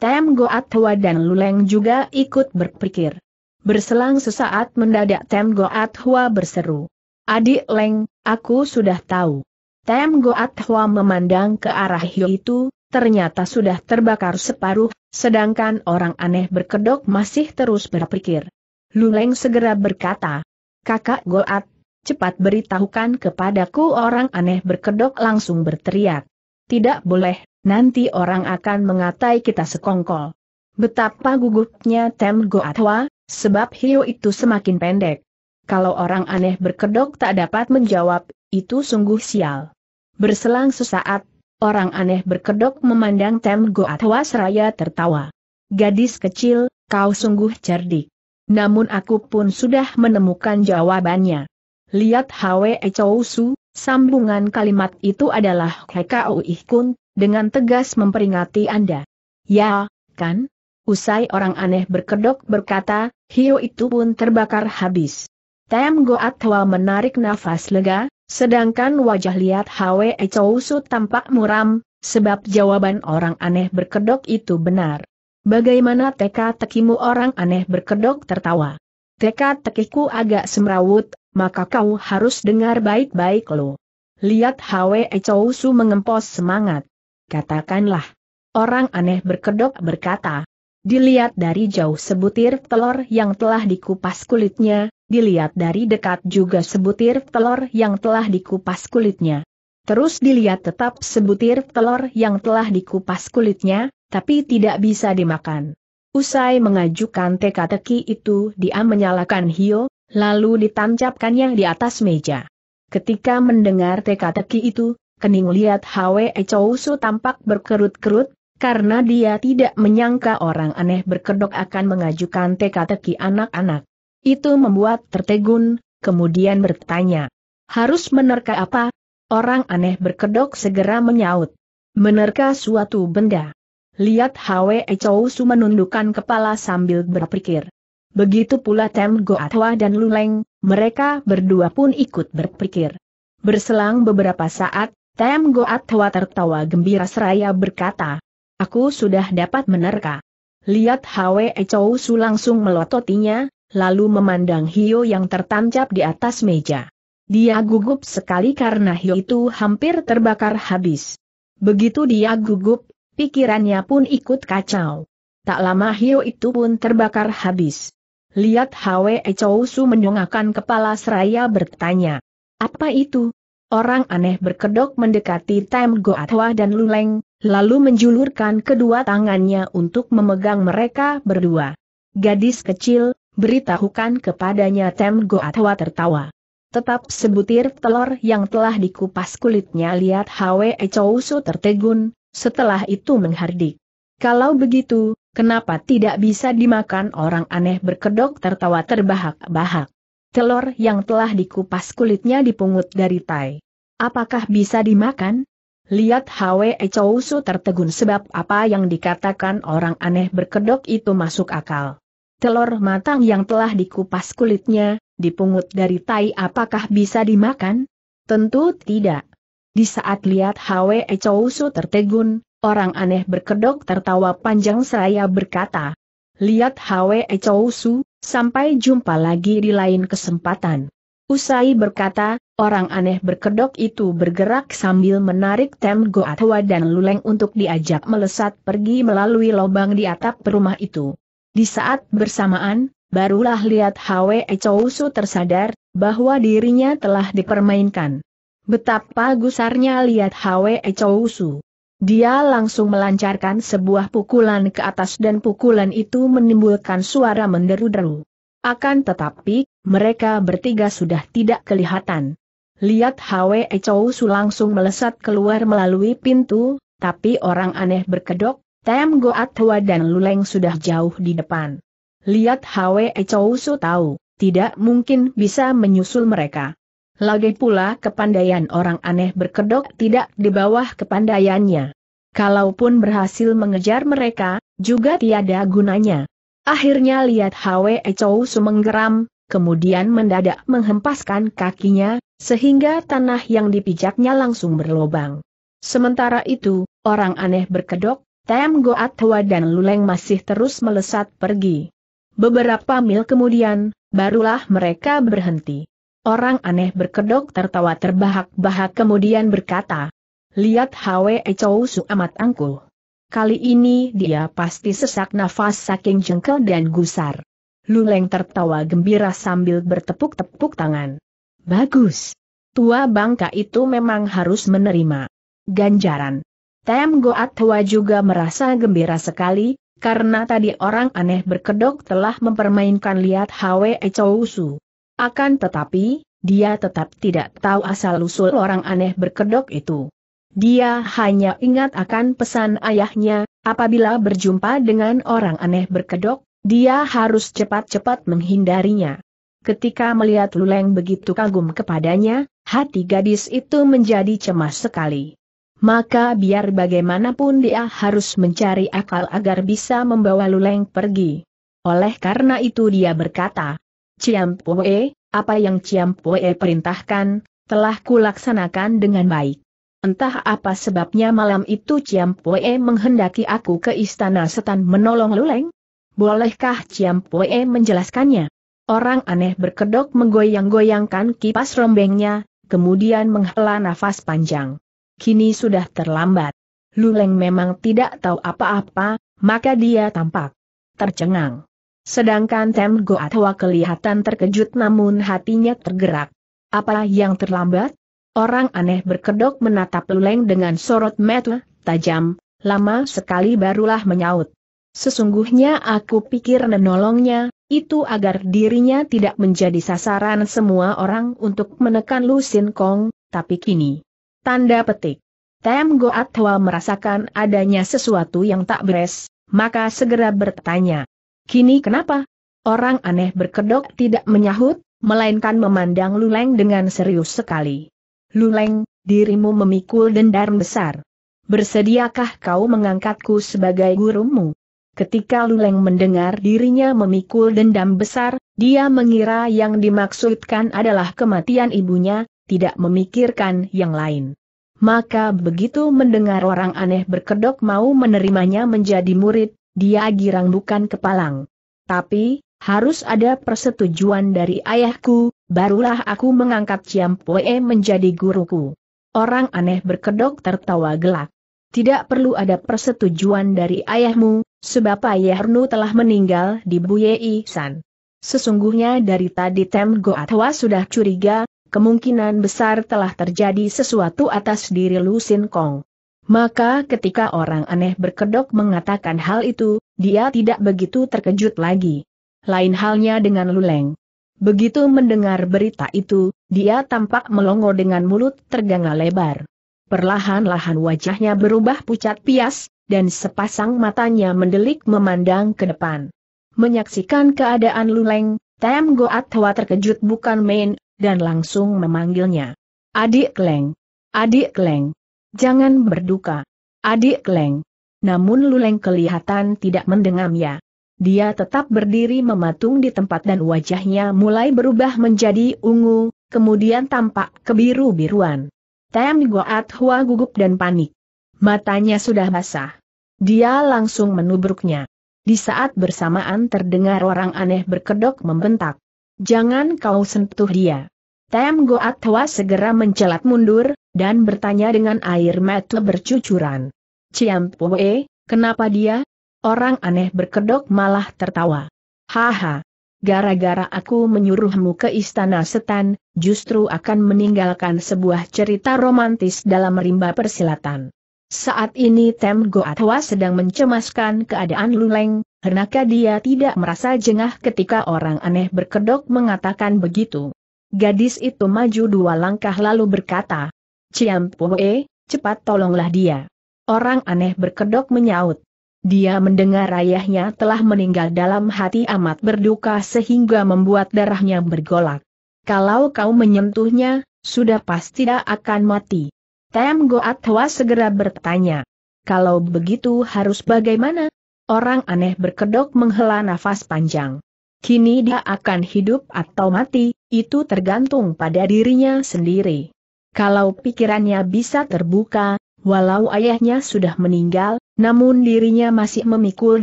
Speaker 1: Tem Goat Hua dan Luleng juga ikut berpikir. Berselang sesaat mendadak Tem Goat Hua berseru. Adik Leng, aku sudah tahu. Tem Goat Hua memandang ke arah Hiu itu, ternyata sudah terbakar separuh, sedangkan orang aneh berkedok masih terus berpikir. Luleng segera berkata, Kakak Goat, cepat beritahukan kepadaku orang aneh berkedok langsung berteriak. Tidak boleh, nanti orang akan mengatai kita sekongkol. Betapa gugupnya Tem Hua, sebab Hiu itu semakin pendek. Kalau orang aneh berkedok tak dapat menjawab, itu sungguh sial. Berselang sesaat, orang aneh berkedok memandang Tem Goat Wasraya tertawa. Gadis kecil, kau sungguh cerdik. Namun aku pun sudah menemukan jawabannya. Lihat Hwe Chousu, sambungan kalimat itu adalah Hekau Ihkun, dengan tegas memperingati Anda. Ya, kan? Usai orang aneh berkedok berkata, Hio itu pun terbakar habis. Tem Goat Hwa menarik nafas lega, sedangkan wajah lihat Hwe Chow Su tampak muram, sebab jawaban orang aneh berkedok itu benar. Bagaimana teka-tekimu orang aneh berkedok tertawa? Teka-tekiku agak semrawut, maka kau harus dengar baik-baik lo. Lihat Hwe Chow Su mengempos semangat. Katakanlah. Orang aneh berkedok berkata. Dilihat dari jauh sebutir telur yang telah dikupas kulitnya, dilihat dari dekat juga sebutir telur yang telah dikupas kulitnya. Terus dilihat tetap sebutir telur yang telah dikupas kulitnya, tapi tidak bisa dimakan. Usai mengajukan teka-teki itu dia menyalakan hio, lalu ditancapkannya di atas meja. Ketika mendengar teka-teki itu, Kening lihat Hwe Chousu tampak berkerut-kerut, karena dia tidak menyangka orang aneh berkedok akan mengajukan teka-teki anak-anak. Itu membuat tertegun, kemudian bertanya. Harus menerka apa? Orang aneh berkedok segera menyaut. Menerka suatu benda. Lihat Hwe Chousu menundukkan kepala sambil berpikir. Begitu pula Tem Goatwa dan Luleng, mereka berdua pun ikut berpikir. Berselang beberapa saat, Tem Goatwa tertawa gembira seraya berkata, Aku sudah dapat menerka. Lihat Hwe Chousu langsung melototinya, lalu memandang Hio yang tertancap di atas meja. Dia gugup sekali karena Hio itu hampir terbakar habis. Begitu dia gugup, pikirannya pun ikut kacau. Tak lama Hio itu pun terbakar habis. Lihat Hwe Chousu menyongakkan kepala seraya bertanya. Apa itu? Orang aneh berkedok mendekati Tam Goatwa dan Luleng, lalu menjulurkan kedua tangannya untuk memegang mereka berdua. Gadis kecil, beritahukan kepadanya Tem Goatwa tertawa. Tetap sebutir telur yang telah dikupas kulitnya lihat Hwe Chousu tertegun, setelah itu menghardik. Kalau begitu, kenapa tidak bisa dimakan orang aneh berkedok tertawa terbahak-bahak. Telur yang telah dikupas kulitnya dipungut dari tai. Apakah bisa dimakan? Lihat Hwe Chousu tertegun sebab apa yang dikatakan orang aneh berkedok itu masuk akal telur matang yang telah dikupas kulitnya, dipungut dari tai apakah bisa dimakan? Tentu tidak. Di saat lihat Hwe Chow Su tertegun, orang aneh berkedok tertawa panjang seraya berkata, Lihat Hwe Chow Su, sampai jumpa lagi di lain kesempatan. Usai berkata, orang aneh berkedok itu bergerak sambil menarik Tem Goatwa dan Luleng untuk diajak melesat pergi melalui lubang di atap rumah itu. Di saat bersamaan, barulah lihat Hwe Chousu tersadar, bahwa dirinya telah dipermainkan. Betapa gusarnya lihat Hwe Chousu. Dia langsung melancarkan sebuah pukulan ke atas dan pukulan itu menimbulkan suara menderu-deru. Akan tetapi, mereka bertiga sudah tidak kelihatan. Lihat Hwe Chousu langsung melesat keluar melalui pintu, tapi orang aneh berkedok, Tem Goat Hua dan Luleng sudah jauh di depan. Lihat Hwe Chou Su tahu, tidak mungkin bisa menyusul mereka. Lagi pula kepandaian orang aneh berkedok tidak di bawah kepandaiannya. Kalaupun berhasil mengejar mereka, juga tiada gunanya. Akhirnya lihat Hwe Chou Su menggeram, kemudian mendadak menghempaskan kakinya, sehingga tanah yang dipijaknya langsung berlobang. Sementara itu, orang aneh berkedok, Tem Goat Hwa dan Luleng masih terus melesat pergi. Beberapa mil kemudian, barulah mereka berhenti. Orang aneh berkedok tertawa terbahak-bahak kemudian berkata, Lihat Hwe Chow Su amat angkuh. Kali ini dia pasti sesak nafas saking jengkel dan gusar. Luleng tertawa gembira sambil bertepuk-tepuk tangan. Bagus. Tua bangka itu memang harus menerima ganjaran. Tem Goat Hwa juga merasa gembira sekali, karena tadi orang aneh berkedok telah mempermainkan lihat Hwe Chow Akan tetapi, dia tetap tidak tahu asal-usul orang aneh berkedok itu. Dia hanya ingat akan pesan ayahnya, apabila berjumpa dengan orang aneh berkedok, dia harus cepat-cepat menghindarinya. Ketika melihat Luleng begitu kagum kepadanya, hati gadis itu menjadi cemas sekali maka biar bagaimanapun dia harus mencari akal agar bisa membawa Luleng pergi. Oleh karena itu dia berkata, Ciampoe, apa yang Ciampoe perintahkan, telah kulaksanakan dengan baik. Entah apa sebabnya malam itu Ciampoe menghendaki aku ke istana setan menolong Luleng? Bolehkah Ciampoe menjelaskannya? Orang aneh berkedok menggoyang-goyangkan kipas rombengnya, kemudian menghela nafas panjang kini sudah terlambat. Luleng memang tidak tahu apa-apa, maka dia tampak tercengang. Sedangkan Tem Goatwa kelihatan terkejut namun hatinya tergerak. Apa yang terlambat? Orang aneh berkedok menatap Luleng dengan sorot mata tajam, lama sekali barulah menyaut. Sesungguhnya aku pikir menolongnya, itu agar dirinya tidak menjadi sasaran semua orang untuk menekan Lu Sin Kong, tapi kini Tanda petik. Tem Goat Hwa merasakan adanya sesuatu yang tak beres, maka segera bertanya. Kini kenapa? Orang aneh berkedok tidak menyahut, melainkan memandang Luleng dengan serius sekali. Luleng, dirimu memikul dendam besar. Bersediakah kau mengangkatku sebagai gurumu? Ketika Luleng mendengar dirinya memikul dendam besar, dia mengira yang dimaksudkan adalah kematian ibunya, tidak memikirkan yang lain. Maka begitu mendengar orang aneh berkedok mau menerimanya menjadi murid, dia girang bukan kepalang. Tapi, harus ada persetujuan dari ayahku, barulah aku mengangkat Ciam Pue menjadi guruku. Orang aneh berkedok tertawa gelak. Tidak perlu ada persetujuan dari ayahmu, sebab ayahmu telah meninggal di Buye San. Sesungguhnya dari tadi Tem Goatwa sudah curiga, kemungkinan besar telah terjadi sesuatu atas diri Lu Sin Kong. Maka ketika orang aneh berkedok mengatakan hal itu, dia tidak begitu terkejut lagi. Lain halnya dengan Lu Leng. Begitu mendengar berita itu, dia tampak melongo dengan mulut terganga lebar. Perlahan-lahan wajahnya berubah pucat pias, dan sepasang matanya mendelik memandang ke depan. Menyaksikan keadaan Luleng, Tam Goat Hwa terkejut bukan main, dan langsung memanggilnya. Adik Leng. Adik Leng. Jangan berduka. Adik Leng. Namun Luleng kelihatan tidak mendengamnya. Dia tetap berdiri mematung di tempat dan wajahnya mulai berubah menjadi ungu, kemudian tampak kebiru-biruan. Tem Goat Hua gugup dan panik. Matanya sudah basah. Dia langsung menubruknya. Di saat bersamaan terdengar orang aneh berkedok membentak. Jangan kau sentuh dia. Tem Goat Hwa segera mencelat mundur, dan bertanya dengan air mata bercucuran. Ciam Pue, kenapa dia? Orang aneh berkedok malah tertawa. Haha. Gara-gara aku menyuruhmu ke istana setan, justru akan meninggalkan sebuah cerita romantis dalam rimba persilatan. Saat ini Tem Goatwa sedang mencemaskan keadaan Luleng, Hernaka dia tidak merasa jengah ketika orang aneh berkedok mengatakan begitu. Gadis itu maju dua langkah lalu berkata, Ciam Poe, cepat tolonglah dia. Orang aneh berkedok menyaut. Dia mendengar ayahnya telah meninggal dalam hati amat berduka sehingga membuat darahnya bergolak. Kalau kau menyentuhnya, sudah pasti dia akan mati. Tem Goat Hwa segera bertanya. Kalau begitu harus bagaimana? Orang aneh berkedok menghela nafas panjang. Kini dia akan hidup atau mati, itu tergantung pada dirinya sendiri. Kalau pikirannya bisa terbuka, walau ayahnya sudah meninggal, namun dirinya masih memikul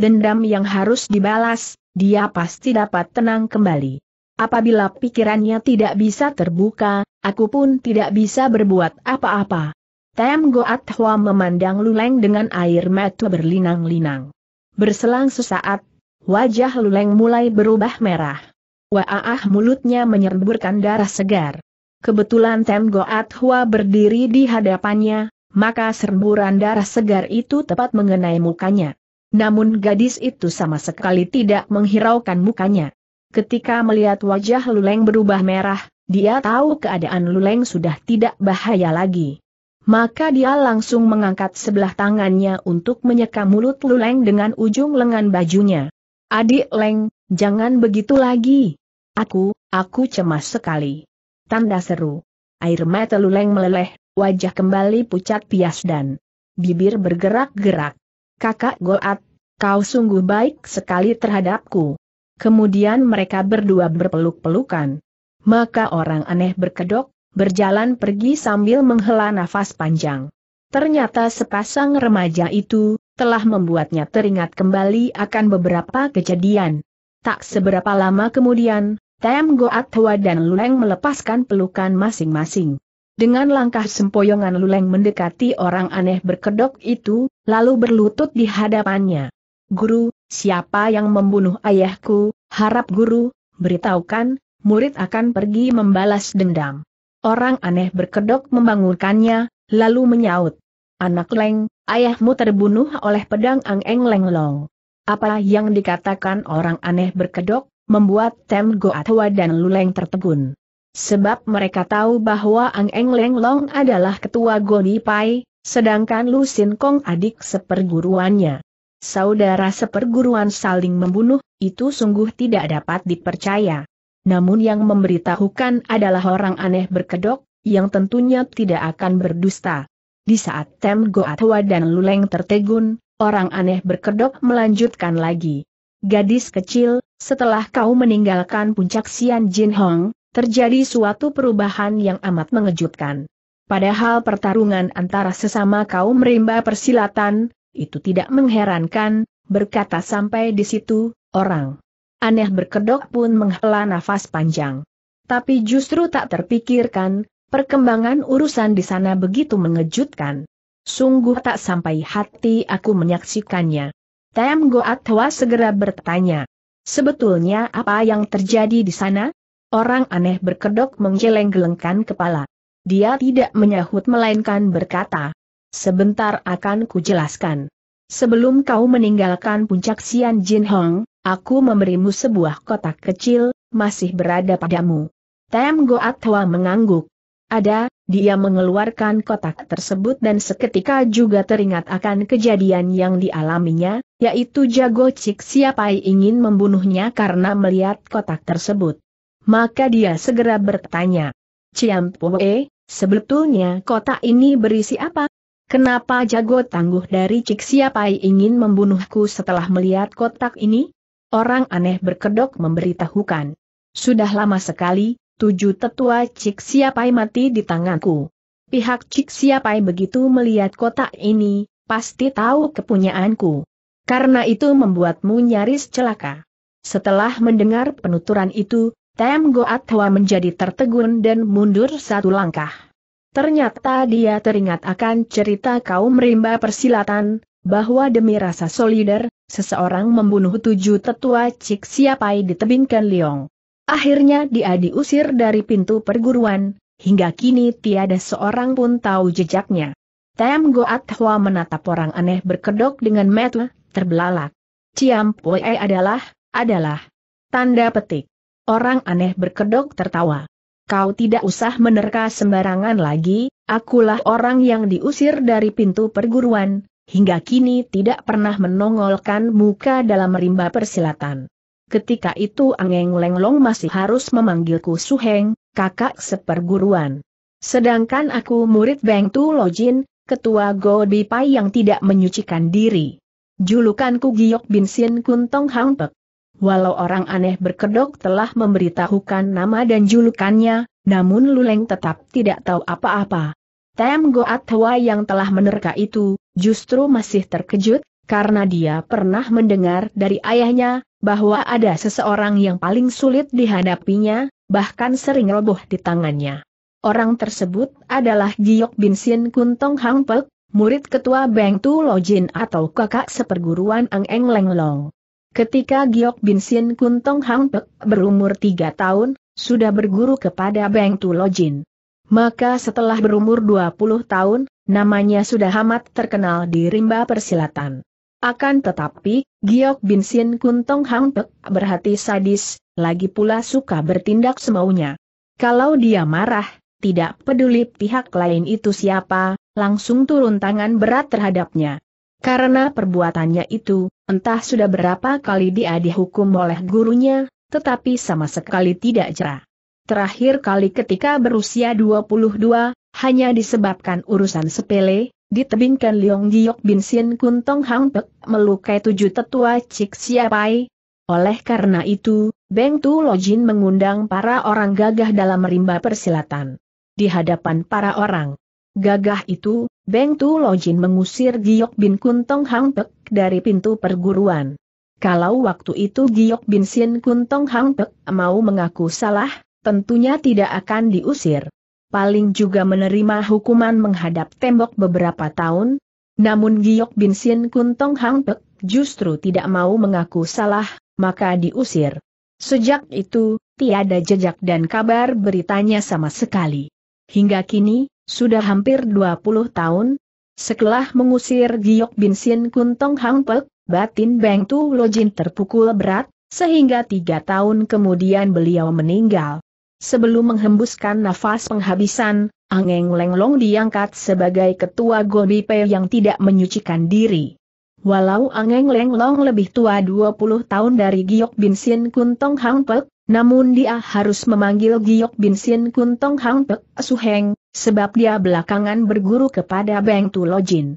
Speaker 1: dendam yang harus dibalas, dia pasti dapat tenang kembali. Apabila pikirannya tidak bisa terbuka, aku pun tidak bisa berbuat apa-apa. Tem Goat Hwa memandang Luleng dengan air mata berlinang-linang. Berselang sesaat, wajah Luleng mulai berubah merah. Waah mulutnya menyerburkan darah segar. Kebetulan Tem Goat Hua berdiri di hadapannya, maka serburan darah segar itu tepat mengenai mukanya. Namun gadis itu sama sekali tidak menghiraukan mukanya. Ketika melihat wajah Luleng berubah merah, dia tahu keadaan Luleng sudah tidak bahaya lagi maka dia langsung mengangkat sebelah tangannya untuk menyeka mulut Luleng dengan ujung lengan bajunya. Adik Leng, jangan begitu lagi. Aku, aku cemas sekali. Tanda seru. Air mata Luleng meleleh, wajah kembali pucat pias dan bibir bergerak-gerak. Kakak Goat, kau sungguh baik sekali terhadapku. Kemudian mereka berdua berpeluk-pelukan. Maka orang aneh berkedok, berjalan pergi sambil menghela nafas panjang. Ternyata sepasang remaja itu, telah membuatnya teringat kembali akan beberapa kejadian. Tak seberapa lama kemudian, Tem Goat Hwa dan Luleng melepaskan pelukan masing-masing. Dengan langkah sempoyongan Luleng mendekati orang aneh berkedok itu, lalu berlutut di hadapannya. Guru, siapa yang membunuh ayahku, harap guru, beritahukan, murid akan pergi membalas dendam. Orang aneh berkedok membangunkannya, lalu menyaut. Anak Leng, ayahmu terbunuh oleh pedang Ang Eng Leng Long. Apa yang dikatakan orang aneh berkedok, membuat Tem Goatwa dan Luleng tertegun. Sebab mereka tahu bahwa Ang Eng Leng Long adalah ketua Goni Pai, sedangkan Lu Sin Kong adik seperguruannya. Saudara seperguruan saling membunuh, itu sungguh tidak dapat dipercaya namun yang memberitahukan adalah orang aneh berkedok, yang tentunya tidak akan berdusta. Di saat Tem Goatwa dan Luleng tertegun, orang aneh berkedok melanjutkan lagi. Gadis kecil, setelah kau meninggalkan puncak Sian Jin Hong, terjadi suatu perubahan yang amat mengejutkan. Padahal pertarungan antara sesama kaum rimba persilatan, itu tidak mengherankan, berkata sampai di situ, orang Aneh berkedok pun menghela nafas panjang. Tapi justru tak terpikirkan, perkembangan urusan di sana begitu mengejutkan. Sungguh tak sampai hati aku menyaksikannya. Tem Goat Hwa segera bertanya. Sebetulnya apa yang terjadi di sana? Orang aneh berkedok menggeleng-gelengkan kepala. Dia tidak menyahut melainkan berkata. Sebentar akan kujelaskan. Sebelum kau meninggalkan puncak Sian Jin Hong, Aku memberimu sebuah kotak kecil, masih berada padamu. Tem Goat mengangguk. Ada, dia mengeluarkan kotak tersebut dan seketika juga teringat akan kejadian yang dialaminya, yaitu Jago Cik siapa ingin membunuhnya karena melihat kotak tersebut. Maka dia segera bertanya, Ciam Poe, sebetulnya kotak ini berisi apa? Kenapa Jago tangguh dari Cik Siapai ingin membunuhku setelah melihat kotak ini? Orang aneh berkedok memberitahukan. Sudah lama sekali, tujuh tetua Cik Siapai mati di tanganku. Pihak Cik Siapai begitu melihat kotak ini, pasti tahu kepunyaanku. Karena itu membuatmu nyaris celaka. Setelah mendengar penuturan itu, Tem Goat menjadi tertegun dan mundur satu langkah. Ternyata dia teringat akan cerita kaum rimba persilatan, bahwa demi rasa solider, seseorang membunuh tujuh tetua Cik Siapai di tebing Ken Leong. Akhirnya dia diusir dari pintu perguruan, hingga kini tiada seorang pun tahu jejaknya. Tem Goat hua menatap orang aneh berkedok dengan mata, terbelalak. Ciam Pue adalah, adalah. Tanda petik. Orang aneh berkedok tertawa. Kau tidak usah menerka sembarangan lagi, akulah orang yang diusir dari pintu perguruan, hingga kini tidak pernah menongolkan muka dalam rimba persilatan. Ketika itu Angeng Lenglong masih harus memanggilku Suheng, kakak seperguruan. Sedangkan aku murid Beng Tu Lojin, ketua Go Bipai yang tidak menyucikan diri. Julukanku Giok Bin Sin Kuntong Hang Walau orang aneh berkedok telah memberitahukan nama dan julukannya, namun Luleng tetap tidak tahu apa-apa. Tem Goat Hwa yang telah menerka itu, justru masih terkejut, karena dia pernah mendengar dari ayahnya, bahwa ada seseorang yang paling sulit dihadapinya, bahkan sering roboh di tangannya. Orang tersebut adalah Giok Bin Sin Kuntong Hang Pek, murid ketua Beng Tu Jin atau kakak seperguruan Ang Eng Leng Long. Ketika Giok Bin Sin Kuntong Hang Pek berumur tiga tahun, sudah berguru kepada Beng Tu Jin. Maka setelah berumur 20 tahun, Namanya sudah amat terkenal di rimba persilatan. Akan tetapi, Giok Bin Sin Kuntong Hang Pek berhati sadis, lagi pula suka bertindak semaunya. Kalau dia marah, tidak peduli pihak lain itu siapa, langsung turun tangan berat terhadapnya. Karena perbuatannya itu, entah sudah berapa kali dia dihukum oleh gurunya, tetapi sama sekali tidak jerah. Terakhir kali ketika berusia 22, hanya disebabkan urusan sepele, ditebingkan Leong Giok Bin Sien Kun Tong Hang Pek melukai tujuh tetua Cik Siapai. Oleh karena itu, Beng Tu Lojin mengundang para orang gagah dalam rimba persilatan. Di hadapan para orang gagah itu, Beng Tu Lojin mengusir Giok Bin Kun Tong Hang Pek dari pintu perguruan. Kalau waktu itu Giok Bin Sien Kun Tong Hang Pek mau mengaku salah, tentunya tidak akan diusir paling juga menerima hukuman menghadap tembok beberapa tahun. Namun Giok Bin Sin Kuntong Hang Pek justru tidak mau mengaku salah, maka diusir. Sejak itu, tiada jejak dan kabar beritanya sama sekali. Hingga kini, sudah hampir 20 tahun, setelah mengusir Giok Bin Sin Kuntong Hang Pek, batin Beng Tu Lojin terpukul berat, sehingga tiga tahun kemudian beliau meninggal. Sebelum menghembuskan nafas penghabisan, Angeng Lenglong diangkat sebagai ketua pe yang tidak menyucikan diri. Walau Angeng Lenglong lebih tua 20 tahun dari Giok Bin Kuntong Hang namun dia harus memanggil Giok Bin Kuntong Hang Pek Suheng, sebab dia belakangan berguru kepada Beng Tulojin.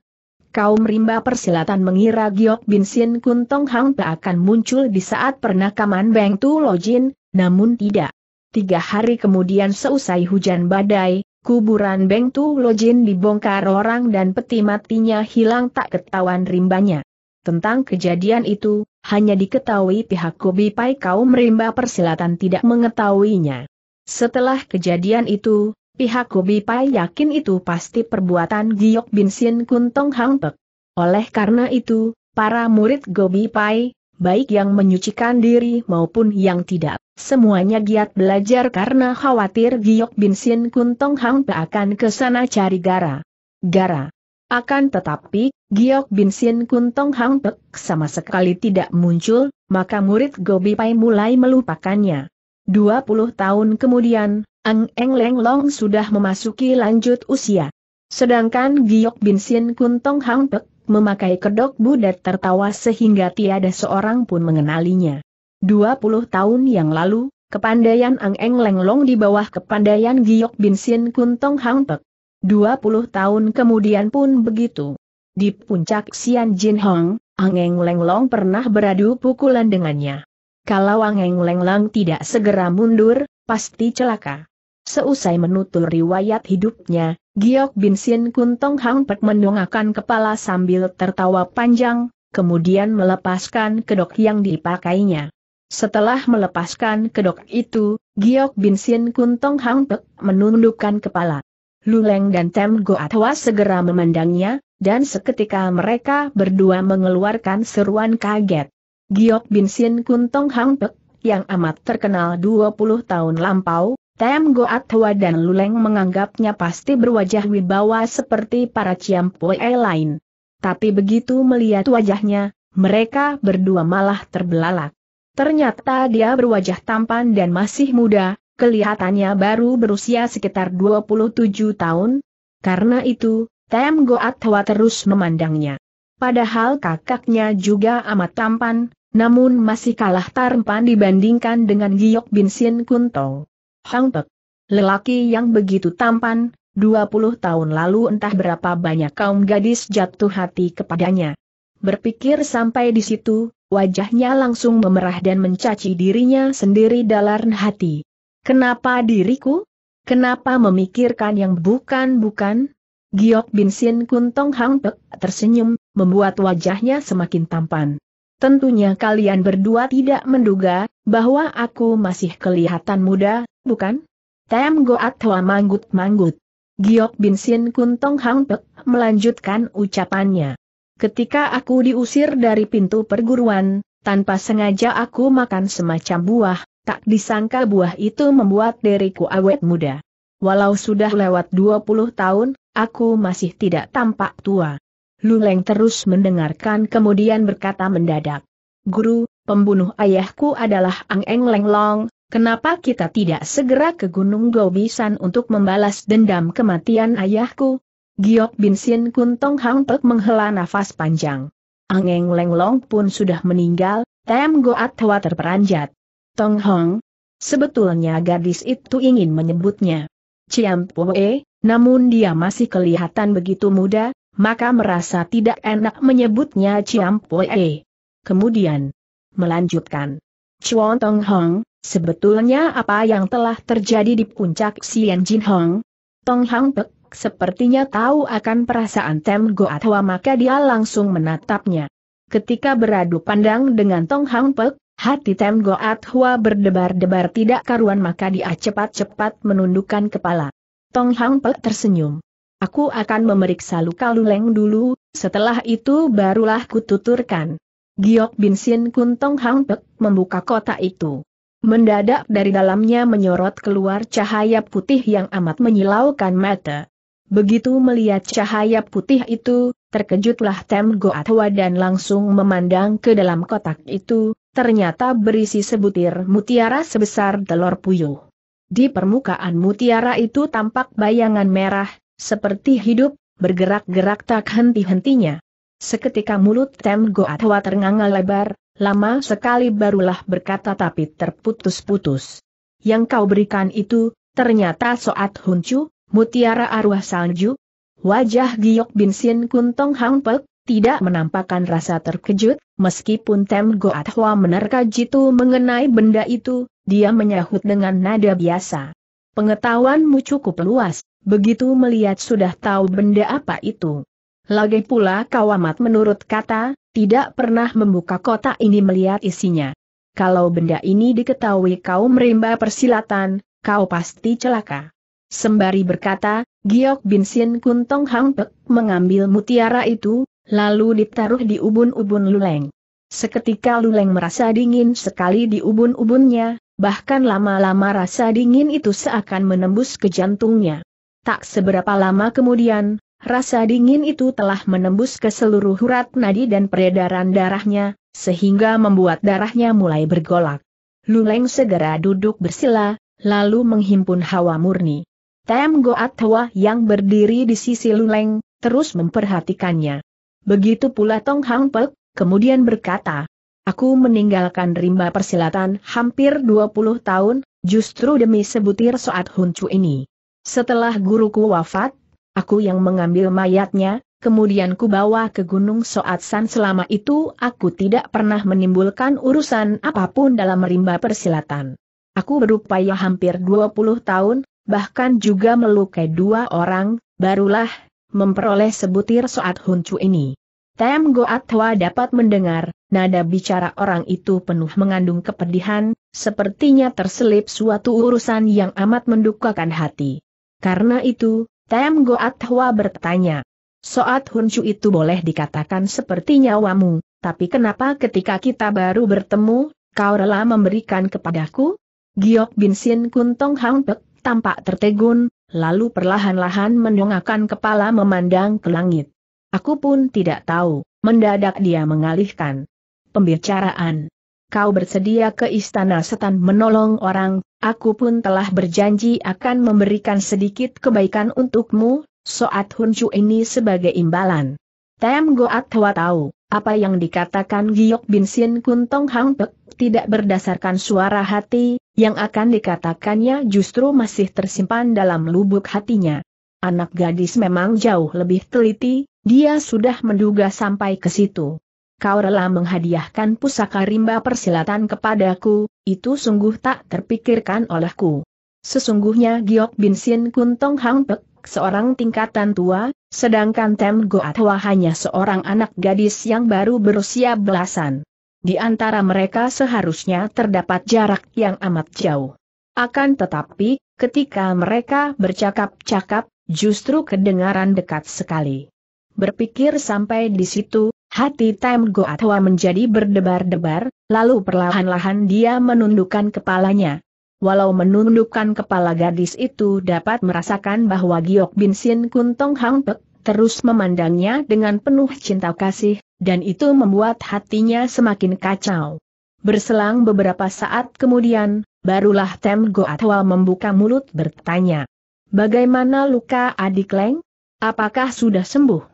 Speaker 1: Kaum rimba persilatan mengira Giok Bin Kuntong Hang akan muncul di saat pernakaman Beng Tulojin, namun tidak tiga hari kemudian seusai hujan badai, kuburan Beng Tu Lojin dibongkar orang dan peti matinya hilang tak ketahuan rimbanya. Tentang kejadian itu, hanya diketahui pihak Kobi Pai kaum rimba persilatan tidak mengetahuinya. Setelah kejadian itu, pihak Kobi Pai yakin itu pasti perbuatan Giok Bin Sin Kuntong Hang Pek. Oleh karena itu, para murid Gobi Pai, baik yang menyucikan diri maupun yang tidak, Semuanya giat belajar karena khawatir Giok Bin Sin Kun Hang Pe akan ke sana cari gara. Gara. Akan tetapi, Giok Bin Sin Kun Hang Pe sama sekali tidak muncul, maka murid Gobi Pai mulai melupakannya. 20 tahun kemudian, Ang Eng Leng Long sudah memasuki lanjut usia. Sedangkan Giok Bin Sin Kun Hang Pe memakai kedok budak tertawa sehingga tiada seorang pun mengenalinya. 20 tahun yang lalu, kepandaian Ang Eng long di bawah kepandaian Giok Bin Sin Kuntong Hang Pek. 20 tahun kemudian pun begitu. Di puncak Xian Jin Hong, Ang Eng long pernah beradu pukulan dengannya. Kalau Ang Eng Lenglong tidak segera mundur, pasti celaka. Seusai menutur riwayat hidupnya, Giok Bin Sin Kuntong Hang Pek mendongakkan kepala sambil tertawa panjang, kemudian melepaskan kedok yang dipakainya. Setelah melepaskan kedok itu, Giok Bin Sin Kun Tong Hang Pek menundukkan kepala. Luleng dan Tem Goa segera memandangnya, dan seketika mereka berdua mengeluarkan seruan kaget. Giok Bin Sin Kun Tong Hang Pek, yang amat terkenal 20 tahun lampau, Tem Goa Atwa dan Luleng menganggapnya pasti berwajah wibawa seperti para Poe lain. Tapi begitu melihat wajahnya, mereka berdua malah terbelalak. Ternyata dia berwajah tampan dan masih muda, kelihatannya baru berusia sekitar 27 tahun. Karena itu, Tem Goat Hwa terus memandangnya. Padahal kakaknya juga amat tampan, namun masih kalah tampan dibandingkan dengan Giyok Bin Sin Kuntong. Hang Pek. Lelaki yang begitu tampan, 20 tahun lalu entah berapa banyak kaum gadis jatuh hati kepadanya. Berpikir sampai di situ, wajahnya langsung memerah dan mencaci dirinya sendiri dalam hati. Kenapa diriku? Kenapa memikirkan yang bukan-bukan? Giok Bin Sin Kuntong Hang Pek tersenyum, membuat wajahnya semakin tampan. Tentunya kalian berdua tidak menduga, bahwa aku masih kelihatan muda, bukan? Tem Goat Hwa Manggut Manggut. Giok Bin Sin Kuntong Hang Pek melanjutkan ucapannya. Ketika aku diusir dari pintu perguruan, tanpa sengaja aku makan semacam buah, tak disangka buah itu membuat diriku awet muda. Walau sudah lewat 20 tahun, aku masih tidak tampak tua. Luleng terus mendengarkan kemudian berkata mendadak. Guru, pembunuh ayahku adalah Ang Eng Leng Long, kenapa kita tidak segera ke Gunung Gobisan untuk membalas dendam kematian ayahku? Giok Bin Sin Kun Tong Hang Pek menghela nafas panjang. Angeng Leng Long pun sudah meninggal, Tem Goat Hwa terperanjat. Tong Hong, sebetulnya gadis itu ingin menyebutnya. Ciam Poe, namun dia masih kelihatan begitu muda, maka merasa tidak enak menyebutnya Ciam Poe. Kemudian, melanjutkan. Chuan Tong Hong, sebetulnya apa yang telah terjadi di puncak Sien Jin Hong? Tong Hong Pek, sepertinya tahu akan perasaan Tem Goatwa maka dia langsung menatapnya. Ketika beradu pandang dengan Tong Hang Pek, hati Tem Goatwa berdebar-debar tidak karuan maka dia cepat-cepat menundukkan kepala. Tong Hang Pek tersenyum. Aku akan memeriksa luka luleng dulu, setelah itu barulah kututurkan. Giok Bin Sin Kun Tong Hang Pek membuka kotak itu. Mendadak dari dalamnya menyorot keluar cahaya putih yang amat menyilaukan mata. Begitu melihat cahaya putih itu, terkejutlah Tem Goatwa dan langsung memandang ke dalam kotak itu, ternyata berisi sebutir mutiara sebesar telur puyuh. Di permukaan mutiara itu tampak bayangan merah, seperti hidup, bergerak-gerak tak henti-hentinya. Seketika mulut Tem Goatwa ternganga lebar, lama sekali barulah berkata tapi terputus-putus. Yang kau berikan itu, ternyata soat huncu, Mutiara Arwah Salju? Wajah Giok Bin Sin Kuntong Hang Pek, tidak menampakkan rasa terkejut, meskipun Tem Goat Hwa menerka jitu mengenai benda itu, dia menyahut dengan nada biasa. Pengetahuanmu cukup luas, begitu melihat sudah tahu benda apa itu. Lagi pula kau amat menurut kata, tidak pernah membuka kotak ini melihat isinya. Kalau benda ini diketahui kau merimba persilatan, kau pasti celaka. Sembari berkata, Giok Bin Sin Kun Hang Pek mengambil mutiara itu, lalu ditaruh di ubun-ubun Luleng. Seketika Luleng merasa dingin sekali di ubun-ubunnya, bahkan lama-lama rasa dingin itu seakan menembus ke jantungnya. Tak seberapa lama kemudian, rasa dingin itu telah menembus ke seluruh urat nadi dan peredaran darahnya, sehingga membuat darahnya mulai bergolak. Luleng segera duduk bersila, lalu menghimpun hawa murni. Tem Goat Hwa yang berdiri di sisi Luleng, terus memperhatikannya. Begitu pula Tong Hang Pek, kemudian berkata, Aku meninggalkan rimba persilatan hampir 20 tahun, justru demi sebutir soat huncu ini. Setelah guruku wafat, aku yang mengambil mayatnya, kemudian kubawa ke Gunung Soat San selama itu aku tidak pernah menimbulkan urusan apapun dalam rimba persilatan. Aku berupaya hampir 20 tahun, bahkan juga melukai dua orang, barulah memperoleh sebutir soat huncu ini. Tem Goatwa dapat mendengar, nada bicara orang itu penuh mengandung kepedihan, sepertinya terselip suatu urusan yang amat mendukakan hati. Karena itu, Tem Goatwa bertanya, Soat Huncu itu boleh dikatakan seperti nyawamu, tapi kenapa ketika kita baru bertemu, kau rela memberikan kepadaku? Giok Bin Sin Kuntong Hang Pek tampak tertegun, lalu perlahan-lahan mendongakkan kepala memandang ke langit. Aku pun tidak tahu, mendadak dia mengalihkan pembicaraan. Kau bersedia ke istana setan menolong orang, aku pun telah berjanji akan memberikan sedikit kebaikan untukmu, Soat Huncu ini sebagai imbalan. Tem Goat Hwa tahu, apa yang dikatakan Giok Bin Sin Kun Tong Hang Pek tidak berdasarkan suara hati, yang akan dikatakannya justru masih tersimpan dalam lubuk hatinya. Anak gadis memang jauh lebih teliti, dia sudah menduga sampai ke situ. Kau rela menghadiahkan pusaka rimba persilatan kepadaku, itu sungguh tak terpikirkan olehku. Sesungguhnya Giok Bin Sin Kun Tong Hang Pek seorang tingkatan tua, sedangkan Tem Goatwa hanya seorang anak gadis yang baru berusia belasan. Di antara mereka seharusnya terdapat jarak yang amat jauh. Akan tetapi, ketika mereka bercakap-cakap, justru kedengaran dekat sekali. Berpikir sampai di situ, hati Tem Goatwa menjadi berdebar-debar, lalu perlahan-lahan dia menundukkan kepalanya, Walau menundukkan kepala gadis itu dapat merasakan bahwa Giok Bin Sin Kun Tong Hang Pek terus memandangnya dengan penuh cinta kasih, dan itu membuat hatinya semakin kacau. Berselang beberapa saat kemudian, barulah Tem Go Atwa membuka mulut bertanya. Bagaimana luka adik Leng? Apakah sudah sembuh?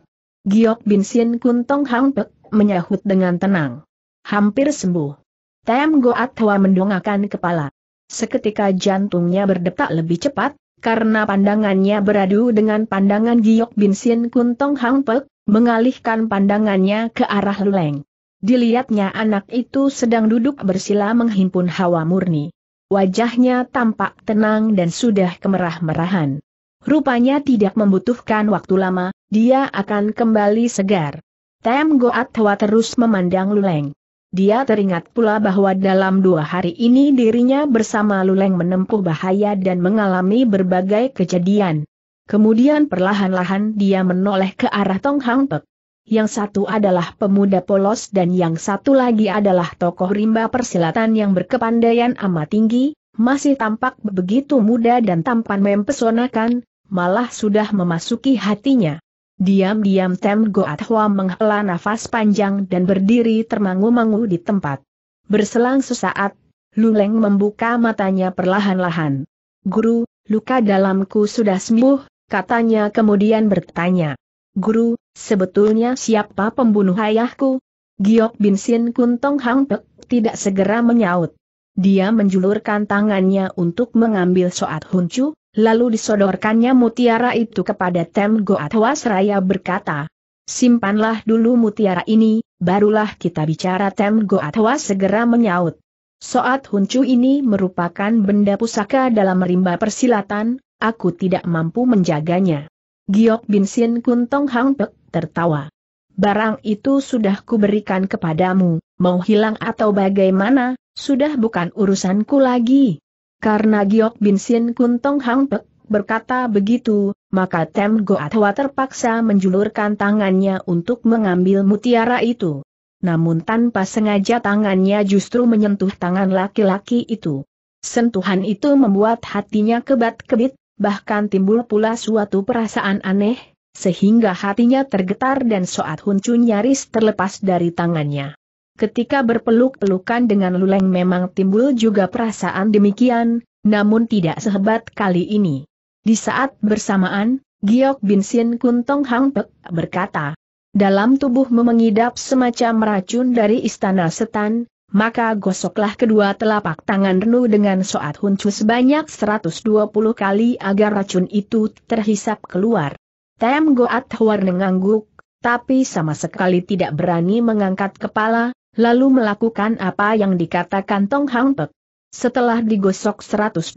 Speaker 1: Giok Bin Sin Kun Tong Hang Pek menyahut dengan tenang. Hampir sembuh. Tem Goat Hwa mendongakkan kepala. Seketika jantungnya berdetak lebih cepat, karena pandangannya beradu dengan pandangan Giok Bin Sin Kun Tong Hang Pek, mengalihkan pandangannya ke arah Luleng. Dilihatnya anak itu sedang duduk bersila menghimpun hawa murni. Wajahnya tampak tenang dan sudah kemerah-merahan. Rupanya tidak membutuhkan waktu lama, dia akan kembali segar. Tem Goat Hwa terus memandang Luleng. Dia teringat pula bahwa dalam dua hari ini dirinya bersama Luleng menempuh bahaya dan mengalami berbagai kejadian. Kemudian perlahan-lahan dia menoleh ke arah Tong Hang Pek. Yang satu adalah pemuda polos dan yang satu lagi adalah tokoh rimba persilatan yang berkepandaian amat tinggi, masih tampak begitu muda dan tampan mempesonakan, malah sudah memasuki hatinya. Diam-diam Tem Goat Hua menghela nafas panjang dan berdiri termangu-mangu di tempat. Berselang sesaat, Luleng membuka matanya perlahan-lahan. Guru, luka dalamku sudah sembuh, katanya kemudian bertanya. Guru, sebetulnya siapa pembunuh ayahku? Giok Bin Sin Kuntong Hang Pek tidak segera menyaut. Dia menjulurkan tangannya untuk mengambil soat huncu, lalu disodorkannya mutiara itu kepada Tem Goat Wasraya berkata, Simpanlah dulu mutiara ini, barulah kita bicara Tem Goat Was segera menyaut. Soat huncu ini merupakan benda pusaka dalam rimba persilatan, aku tidak mampu menjaganya. Giok Bin Sin Kuntong Hang Pek tertawa. Barang itu sudah kuberikan kepadamu, mau hilang atau bagaimana, sudah bukan urusanku lagi. Karena Giok Bin Sin Kun Tong Hang Pek berkata begitu, maka Tem Goatwa terpaksa menjulurkan tangannya untuk mengambil mutiara itu. Namun tanpa sengaja tangannya justru menyentuh tangan laki-laki itu. Sentuhan itu membuat hatinya kebat-kebit, bahkan timbul pula suatu perasaan aneh, sehingga hatinya tergetar dan Soat Hun nyaris terlepas dari tangannya. Ketika berpeluk-pelukan dengan Luleng memang timbul juga perasaan demikian, namun tidak sehebat kali ini. Di saat bersamaan, Giok Bin Sin Kuntong Hang Pek berkata, dalam tubuh mengidap semacam racun dari istana setan, maka gosoklah kedua telapak tangan Renu dengan soat huncu sebanyak 120 kali agar racun itu terhisap keluar. Tem Goat Huar mengangguk, tapi sama sekali tidak berani mengangkat kepala, lalu melakukan apa yang dikatakan Tong Hang Pek. Setelah digosok 120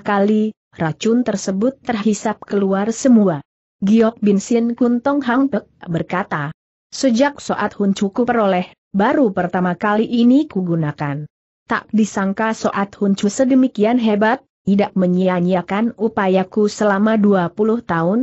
Speaker 1: kali, racun tersebut terhisap keluar semua. Giok Bin Sin Kun Tong Hang Pek berkata, Sejak soat Hun Cuku peroleh, baru pertama kali ini kugunakan. Tak disangka soat Hun Cu sedemikian hebat, tidak menyia-nyiakan upayaku selama 20 tahun?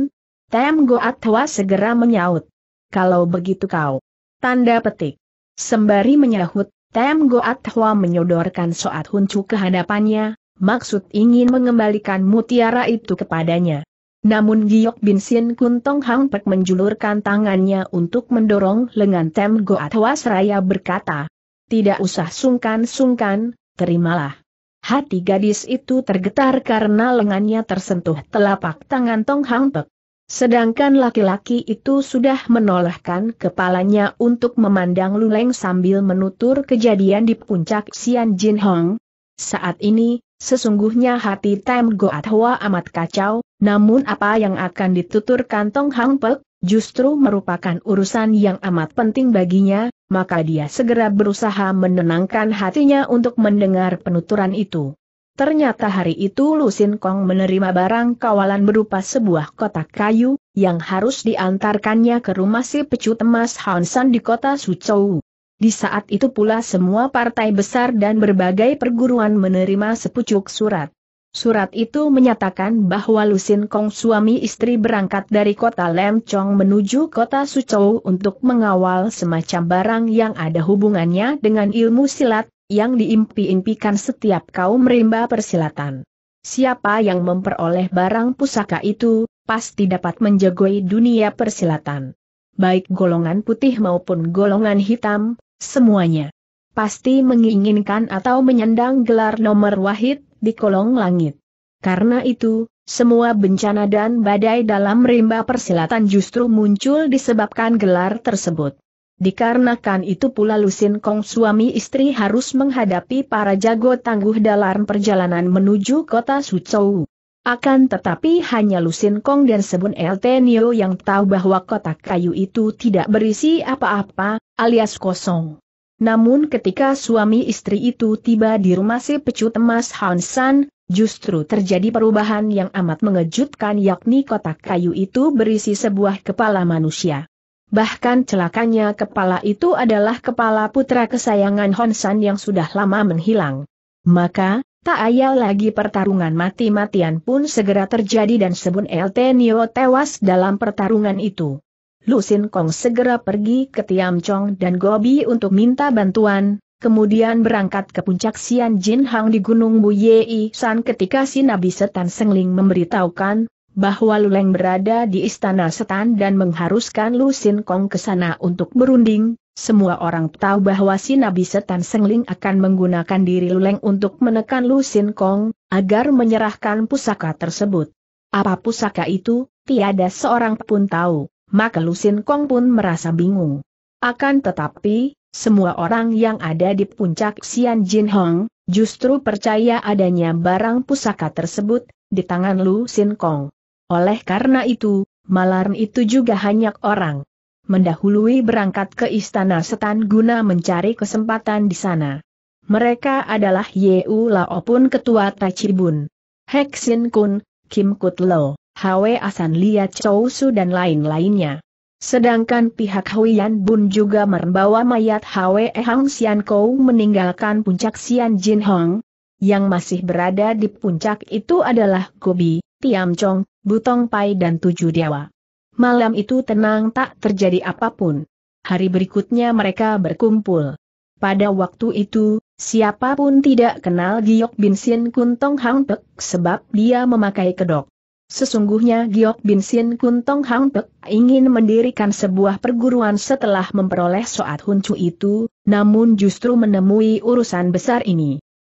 Speaker 1: Tem Goat Hwa segera menyaut. Kalau begitu kau. Tanda petik. Sembari menyahut, Tem Goat Hwa menyodorkan Soat Huncu ke hadapannya, maksud ingin mengembalikan mutiara itu kepadanya. Namun Giok Bin Sin Kun Hang Pek menjulurkan tangannya untuk mendorong lengan Tem Goat Hwa seraya berkata, Tidak usah sungkan-sungkan, terimalah. Hati gadis itu tergetar karena lengannya tersentuh telapak tangan Tong Hang Pek. Sedangkan laki-laki itu sudah menolehkan kepalanya untuk memandang Luleng sambil menutur kejadian di puncak Xian Jin Hong. Saat ini, sesungguhnya hati Go Goat Hua amat kacau, namun apa yang akan dituturkan Tong Hang Pek, justru merupakan urusan yang amat penting baginya, maka dia segera berusaha menenangkan hatinya untuk mendengar penuturan itu. Ternyata hari itu Lusin Kong menerima barang kawalan berupa sebuah kotak kayu, yang harus diantarkannya ke rumah si pecut emas Hansan di kota Suzhou. Di saat itu pula semua partai besar dan berbagai perguruan menerima sepucuk surat. Surat itu menyatakan bahwa Lusin Kong suami istri berangkat dari kota Lemchong menuju kota Suzhou untuk mengawal semacam barang yang ada hubungannya dengan ilmu silat, yang diimpi-impikan setiap kaum rimba persilatan. Siapa yang memperoleh barang pusaka itu, pasti dapat menjagoi dunia persilatan. Baik golongan putih maupun golongan hitam, semuanya. Pasti menginginkan atau menyandang gelar nomor wahid di kolong langit. Karena itu, semua bencana dan badai dalam rimba persilatan justru muncul disebabkan gelar tersebut. Dikarenakan itu pula Lusin Kong suami istri harus menghadapi para jago tangguh dalam perjalanan menuju kota Suzhou. Akan tetapi hanya Lusin Kong dan Sebun Eltenio yang tahu bahwa kotak kayu itu tidak berisi apa-apa, alias kosong. Namun ketika suami istri itu tiba di rumah si pecut emas Hansan, justru terjadi perubahan yang amat mengejutkan yakni kotak kayu itu berisi sebuah kepala manusia. Bahkan celakanya kepala itu adalah kepala putra kesayangan Honsan yang sudah lama menghilang. Maka, tak ayal lagi pertarungan mati-matian pun segera terjadi dan Sebun Eltenio tewas dalam pertarungan itu. Lu Sin Kong segera pergi ke Tiam Chong dan Gobi untuk minta bantuan, kemudian berangkat ke puncak Sian Jin Hang di Gunung Buyei San ketika si Nabi Setan Sengling memberitahukan bahwa Luleng berada di istana setan dan mengharuskan Lu Sin Kong ke sana untuk berunding, semua orang tahu bahwa si Nabi Setan Sengling akan menggunakan diri Luleng untuk menekan Lu Sin Kong, agar menyerahkan pusaka tersebut. Apa pusaka itu, tiada seorang pun tahu, maka Lu Sin Kong pun merasa bingung. Akan tetapi, semua orang yang ada di puncak Xian Jin Hong, justru percaya adanya barang pusaka tersebut, di tangan Lu Sin Kong. Oleh karena itu, Malarn itu juga hanya orang. Mendahului berangkat ke istana setan guna mencari kesempatan di sana. Mereka adalah Yeu Laopun ketua Tachibun. Heksin Kun, Kim Kut Lo, Hwe Asan Lia Chow Su dan lain-lainnya. Sedangkan pihak Huyan Bun juga membawa mayat Hwe Hang Xian Kou meninggalkan puncak Xian Jin Hong. Yang masih berada di puncak itu adalah Gobi, Tiam Chong, Butong Pai dan tujuh dewa. Malam itu tenang tak terjadi apapun. Hari berikutnya mereka berkumpul. Pada waktu itu, siapapun tidak kenal Giok Bin Sin Kun Tong Hang Pek sebab dia memakai kedok. Sesungguhnya Giok Bin Sin Kun Tong Hang Pek ingin mendirikan sebuah perguruan setelah memperoleh Soat Huncu itu, namun justru menemui urusan besar ini.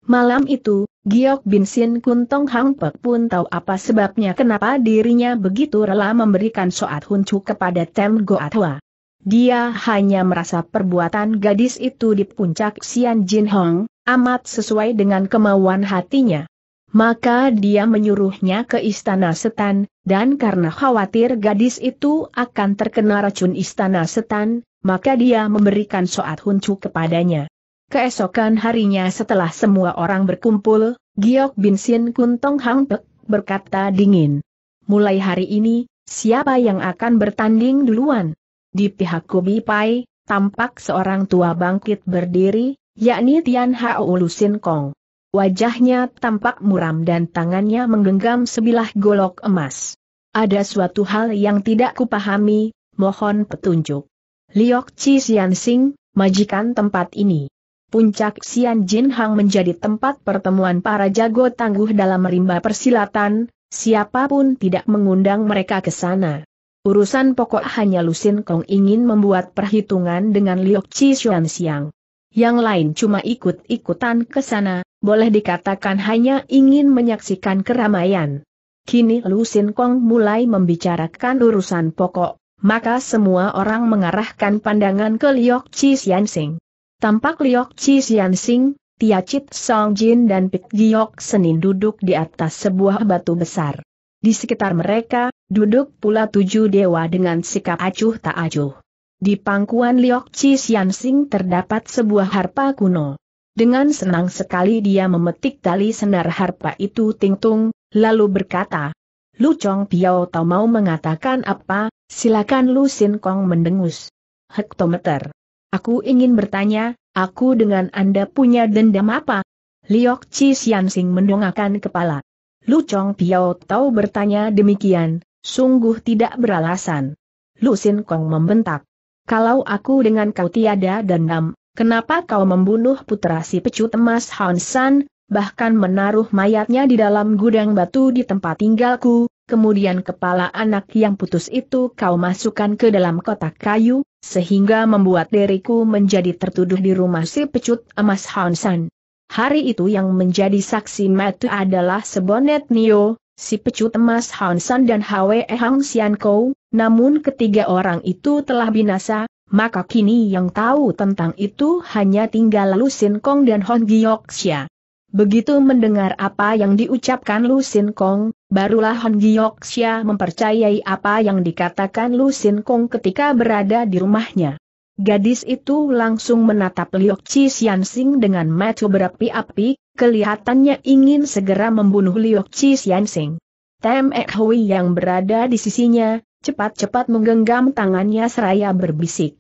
Speaker 1: Malam itu, Giok Bin Sin Kun Tong Hang Pek pun tahu apa sebabnya kenapa dirinya begitu rela memberikan Soat huncu kepada Tem Goat Hwa. Dia hanya merasa perbuatan gadis itu di puncak Sian Jin Hong, amat sesuai dengan kemauan hatinya. Maka dia menyuruhnya ke istana setan, dan karena khawatir gadis itu akan terkena racun istana setan, maka dia memberikan Soat Huncu kepadanya. Keesokan harinya setelah semua orang berkumpul, Giok Bin Sin Kun Tong Hang Pek berkata dingin. Mulai hari ini, siapa yang akan bertanding duluan? Di pihak Kubi Pai, tampak seorang tua bangkit berdiri, yakni Tian Hao Sin Kong. Wajahnya tampak muram dan tangannya menggenggam sebilah golok emas. Ada suatu hal yang tidak kupahami, mohon petunjuk. Liok Chi Sian Sing, majikan tempat ini. Puncak Xian Jin Hang menjadi tempat pertemuan para jago tangguh dalam rimba persilatan, siapapun tidak mengundang mereka ke sana. Urusan pokok hanya Lusin Kong ingin membuat perhitungan dengan Liok Chi Xuan Xiang. Yang lain cuma ikut-ikutan ke sana, boleh dikatakan hanya ingin menyaksikan keramaian. Kini Lusin Kong mulai membicarakan urusan pokok, maka semua orang mengarahkan pandangan ke Liok Chi Xian Tampak Liok Chi Sian Sing, Tia Chit Song Jin dan Pik Giok Senin duduk di atas sebuah batu besar. Di sekitar mereka, duduk pula tujuh dewa dengan sikap acuh tak acuh. Di pangkuan Liok Chi Sian Sing terdapat sebuah harpa kuno. Dengan senang sekali dia memetik tali senar harpa itu tingtung, lalu berkata, Lu Chong Piao Tau mau mengatakan apa, silakan Lu Sin Kong mendengus. Hektometer. Aku ingin bertanya, aku dengan Anda punya dendam apa? Liok Chi Xiansing mendongakkan kepala. Lu Chong Piao Tau bertanya demikian, sungguh tidak beralasan. Lu Sin Kong membentak. Kalau aku dengan kau tiada dendam, kenapa kau membunuh putra si pecut emas Han San, bahkan menaruh mayatnya di dalam gudang batu di tempat tinggalku, kemudian kepala anak yang putus itu kau masukkan ke dalam kotak kayu, sehingga membuat diriku menjadi tertuduh di rumah si pecut emas Hansan. Hari itu yang menjadi saksi mata adalah Sebonet Nio, si pecut emas Hansan dan Hwe Hang Sian Kou, namun ketiga orang itu telah binasa, maka kini yang tahu tentang itu hanya tinggal Lu Sin Kong dan Hon Giok Xia. Begitu mendengar apa yang diucapkan Lu Sin Kong, Barulah Hon Gyoksya mempercayai apa yang dikatakan Lu Sin Kong ketika berada di rumahnya. Gadis itu langsung menatap Liok Chi Xian Sing dengan mata berapi-api, kelihatannya ingin segera membunuh Liok Chi Xian Sing. Tem Ek Hui yang berada di sisinya, cepat-cepat menggenggam tangannya seraya berbisik.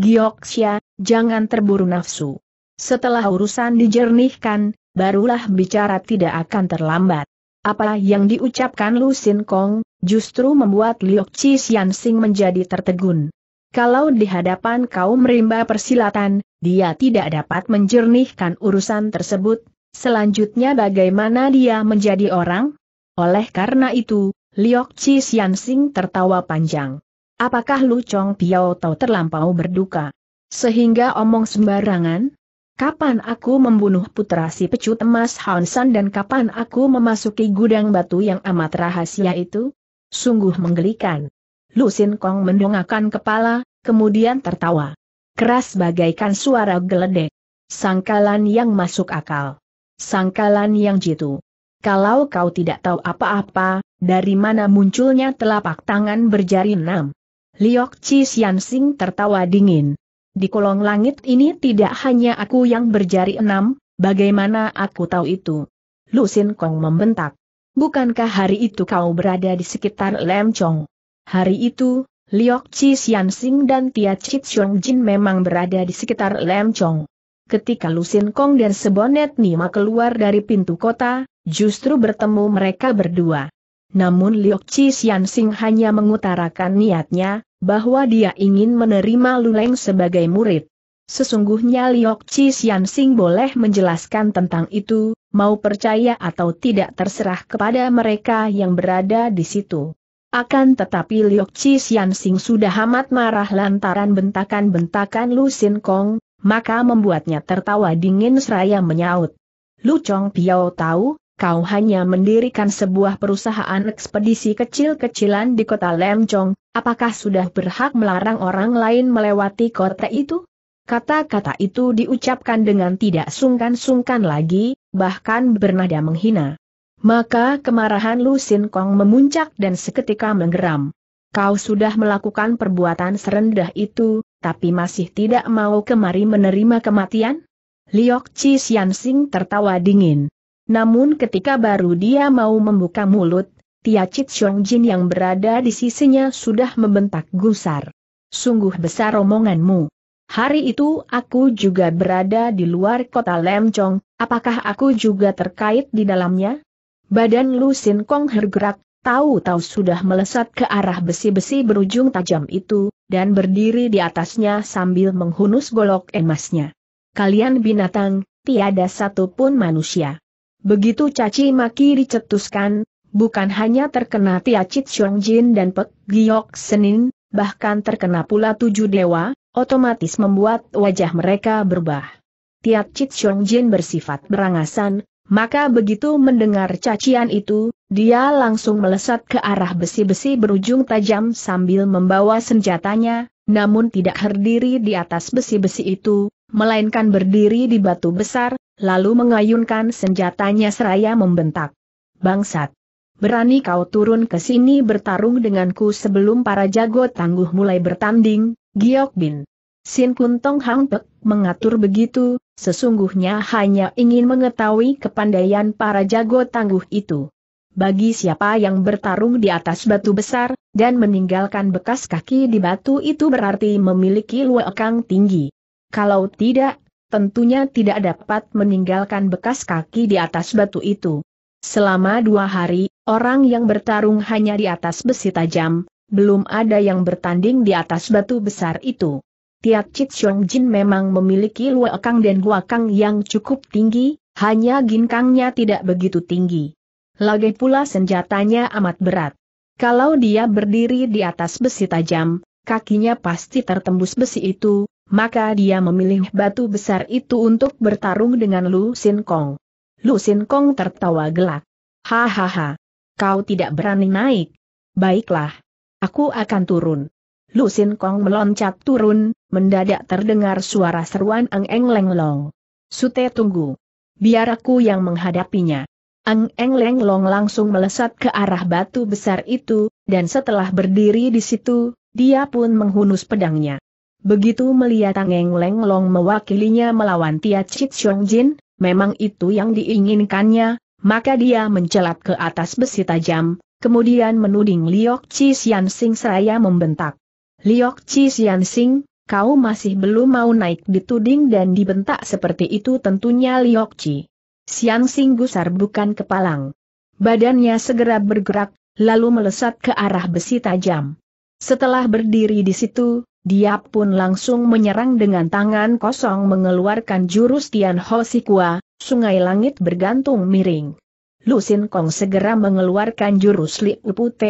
Speaker 1: Gyoksya, jangan terburu nafsu. Setelah urusan dijernihkan, barulah bicara tidak akan terlambat. Apa yang diucapkan Lu Sin Kong, justru membuat Liok Chi Xian Sing menjadi tertegun. Kalau di hadapan kaum rimba persilatan, dia tidak dapat menjernihkan urusan tersebut, selanjutnya bagaimana dia menjadi orang? Oleh karena itu, Liok Chi Xian Sing tertawa panjang. Apakah Lu Chong Piao Tau terlampau berduka? Sehingga omong sembarangan? Kapan aku membunuh putra si pecut emas Hansan dan kapan aku memasuki gudang batu yang amat rahasia itu? Sungguh menggelikan. Lu Sin Kong mendongakkan kepala, kemudian tertawa. Keras bagaikan suara geledek. Sangkalan yang masuk akal. Sangkalan yang jitu. Kalau kau tidak tahu apa-apa, dari mana munculnya telapak tangan berjari enam? Liok Chi Xian Sing tertawa dingin. Di kolong langit ini tidak hanya aku yang berjari enam, bagaimana aku tahu itu? Lusin Kong membentak. Bukankah hari itu kau berada di sekitar Lem Chong? Hari itu, Liok Chi Sian Sing dan Tia Chit Chong Jin memang berada di sekitar Lem Chong. Ketika Lusin Kong dan Sebonet Nima keluar dari pintu kota, justru bertemu mereka berdua. Namun Liok Chi Sian Sing hanya mengutarakan niatnya, bahwa dia ingin menerima Luleng sebagai murid. Sesungguhnya Liok Chi Sian Sing boleh menjelaskan tentang itu, mau percaya atau tidak terserah kepada mereka yang berada di situ. Akan tetapi Liok Chi Sian Sing sudah amat marah lantaran bentakan-bentakan Lu Sin Kong, maka membuatnya tertawa dingin seraya menyaut. Lu Chong Piao tahu, kau hanya mendirikan sebuah perusahaan ekspedisi kecil-kecilan di kota Lemchong, Apakah sudah berhak melarang orang lain melewati kota itu? Kata-kata itu diucapkan dengan tidak sungkan-sungkan lagi, bahkan bernada menghina. Maka kemarahan Lu Sin Kong memuncak dan seketika menggeram. Kau sudah melakukan perbuatan serendah itu, tapi masih tidak mau kemari menerima kematian? Liok Chi Xian Sing tertawa dingin. Namun ketika baru dia mau membuka mulut, Tia Chit Xiong Jin yang berada di sisinya sudah membentak gusar. Sungguh besar omonganmu. Hari itu aku juga berada di luar kota Lemcong, apakah aku juga terkait di dalamnya? Badan Lu Sin Kong hergerak, tahu-tahu sudah melesat ke arah besi-besi berujung tajam itu, dan berdiri di atasnya sambil menghunus golok emasnya. Kalian binatang, tiada satupun manusia. Begitu caci maki dicetuskan, bukan hanya terkena Tia Chit Xiong Jin dan Pek Giok Senin, bahkan terkena pula tujuh dewa, otomatis membuat wajah mereka berubah. Tia Chit Xiong Jin bersifat berangasan, maka begitu mendengar cacian itu, dia langsung melesat ke arah besi-besi berujung tajam sambil membawa senjatanya, namun tidak berdiri di atas besi-besi itu, melainkan berdiri di batu besar, lalu mengayunkan senjatanya seraya membentak. Bangsat! berani kau turun ke sini bertarung denganku sebelum para jago tangguh mulai bertanding, Giok Bin. Sin Kuntong Tong Hang Pek mengatur begitu, sesungguhnya hanya ingin mengetahui kepandaian para jago tangguh itu. Bagi siapa yang bertarung di atas batu besar, dan meninggalkan bekas kaki di batu itu berarti memiliki luekang tinggi. Kalau tidak, tentunya tidak dapat meninggalkan bekas kaki di atas batu itu. Selama dua hari, orang yang bertarung hanya di atas besi tajam, belum ada yang bertanding di atas batu besar itu. Tiat Chit Xiong Jin memang memiliki luakang dan guakang yang cukup tinggi, hanya ginkangnya tidak begitu tinggi. Lagi pula senjatanya amat berat. Kalau dia berdiri di atas besi tajam, kakinya pasti tertembus besi itu, maka dia memilih batu besar itu untuk bertarung dengan Lu Sin Kong. Lu Sin Kong tertawa gelak. Hahaha. Kau tidak berani naik. Baiklah. Aku akan turun. Lu Sin Kong meloncat turun, mendadak terdengar suara seruan Ang Eng Leng Long. Sute tunggu. Biar aku yang menghadapinya. Ang Eng Leng Long langsung melesat ke arah batu besar itu, dan setelah berdiri di situ, dia pun menghunus pedangnya. Begitu melihat Ang Eng Leng Long mewakilinya melawan Tia Chit Xiong Jin, memang itu yang diinginkannya, maka dia mencelat ke atas besi tajam, kemudian menuding Liok Chi Sian Sing seraya membentak. Liok Chi Sian Sing, kau masih belum mau naik dituding dan dibentak seperti itu tentunya Liok Chi. Sian Sing gusar bukan kepalang. Badannya segera bergerak, lalu melesat ke arah besi tajam. Setelah berdiri di situ, dia pun langsung menyerang dengan tangan kosong mengeluarkan jurus Tian Ho Sikua, sungai langit bergantung miring. Lu Sin Kong segera mengeluarkan jurus Liu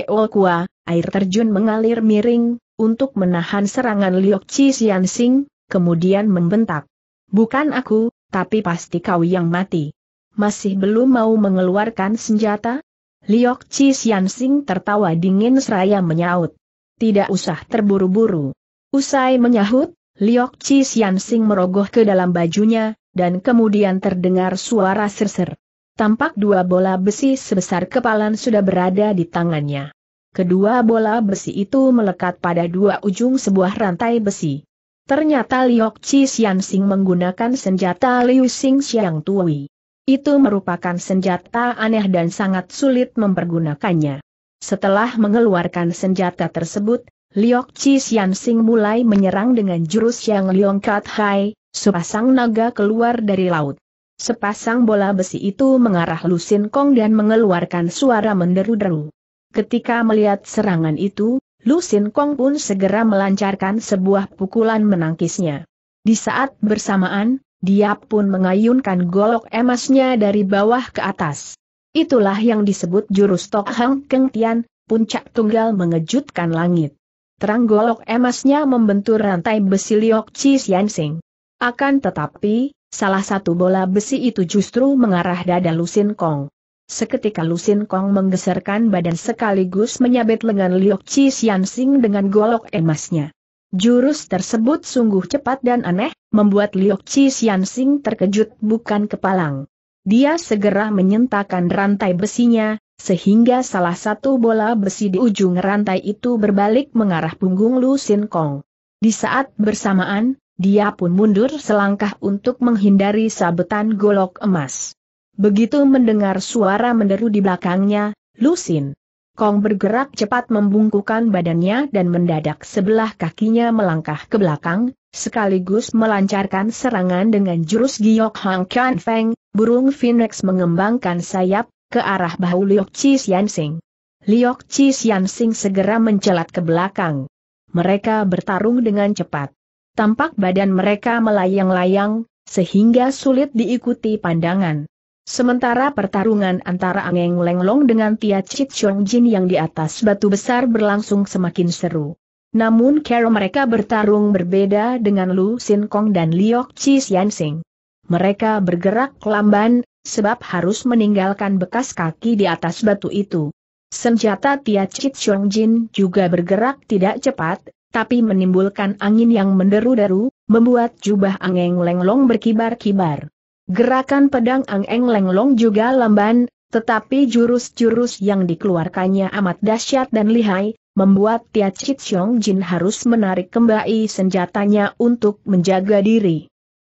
Speaker 1: O Kua, air terjun mengalir miring, untuk menahan serangan Liu Chi Xian Sing, kemudian membentak. Bukan aku, tapi pasti kau yang mati. Masih belum mau mengeluarkan senjata? Liok Chi Xian Sing tertawa dingin seraya menyaut. Tidak usah terburu-buru. Usai menyahut, Liok Chi Sian merogoh ke dalam bajunya, dan kemudian terdengar suara serser. Tampak dua bola besi sebesar kepalan sudah berada di tangannya. Kedua bola besi itu melekat pada dua ujung sebuah rantai besi. Ternyata Liok Chi Sian menggunakan senjata Liu Xing Xiang Tui. Itu merupakan senjata aneh dan sangat sulit mempergunakannya. Setelah mengeluarkan senjata tersebut, Liok Chi Sian Sing mulai menyerang dengan jurus yang Liong Kat Hai, sepasang naga keluar dari laut. Sepasang bola besi itu mengarah Lusin Kong dan mengeluarkan suara menderu-deru. Ketika melihat serangan itu, Lusin Kong pun segera melancarkan sebuah pukulan menangkisnya. Di saat bersamaan, dia pun mengayunkan golok emasnya dari bawah ke atas. Itulah yang disebut jurus Tok Hang Keng Tian, puncak tunggal mengejutkan langit terang golok emasnya membentur rantai besi Liok Chi Sing. Akan tetapi, salah satu bola besi itu justru mengarah dada Lusin Kong. Seketika Lusin Kong menggeserkan badan sekaligus menyabet lengan Liok Chi Sing dengan golok emasnya. Jurus tersebut sungguh cepat dan aneh, membuat Liok Chi Sing terkejut bukan kepalang. Dia segera menyentakan rantai besinya, sehingga salah satu bola besi di ujung rantai itu berbalik mengarah punggung Lu Sin Kong. Di saat bersamaan, dia pun mundur selangkah untuk menghindari sabetan golok emas. Begitu mendengar suara menderu di belakangnya, Lu Sin Kong bergerak cepat membungkukan badannya dan mendadak sebelah kakinya melangkah ke belakang, sekaligus melancarkan serangan dengan jurus Giok Hang Kan Feng, burung Phoenix mengembangkan sayap, ke arah bahu Liok Chi Sian Sing. Liok Chi Sian Sing segera mencelat ke belakang. Mereka bertarung dengan cepat. Tampak badan mereka melayang-layang, sehingga sulit diikuti pandangan. Sementara pertarungan antara Angeng Lenglong dengan Tia Chit Chong Jin yang di atas batu besar berlangsung semakin seru. Namun cara mereka bertarung berbeda dengan Lu Sin Kong dan Liok Chi Sian Sing. Mereka bergerak lamban, sebab harus meninggalkan bekas kaki di atas batu itu. Senjata Tia Chit Chong Jin juga bergerak tidak cepat, tapi menimbulkan angin yang menderu-deru, membuat jubah Angeng Lenglong berkibar-kibar. Gerakan pedang Angeng Lenglong juga lamban, tetapi jurus-jurus yang dikeluarkannya amat dahsyat dan lihai, membuat Tia Chit Chong Jin harus menarik kembali senjatanya untuk menjaga diri.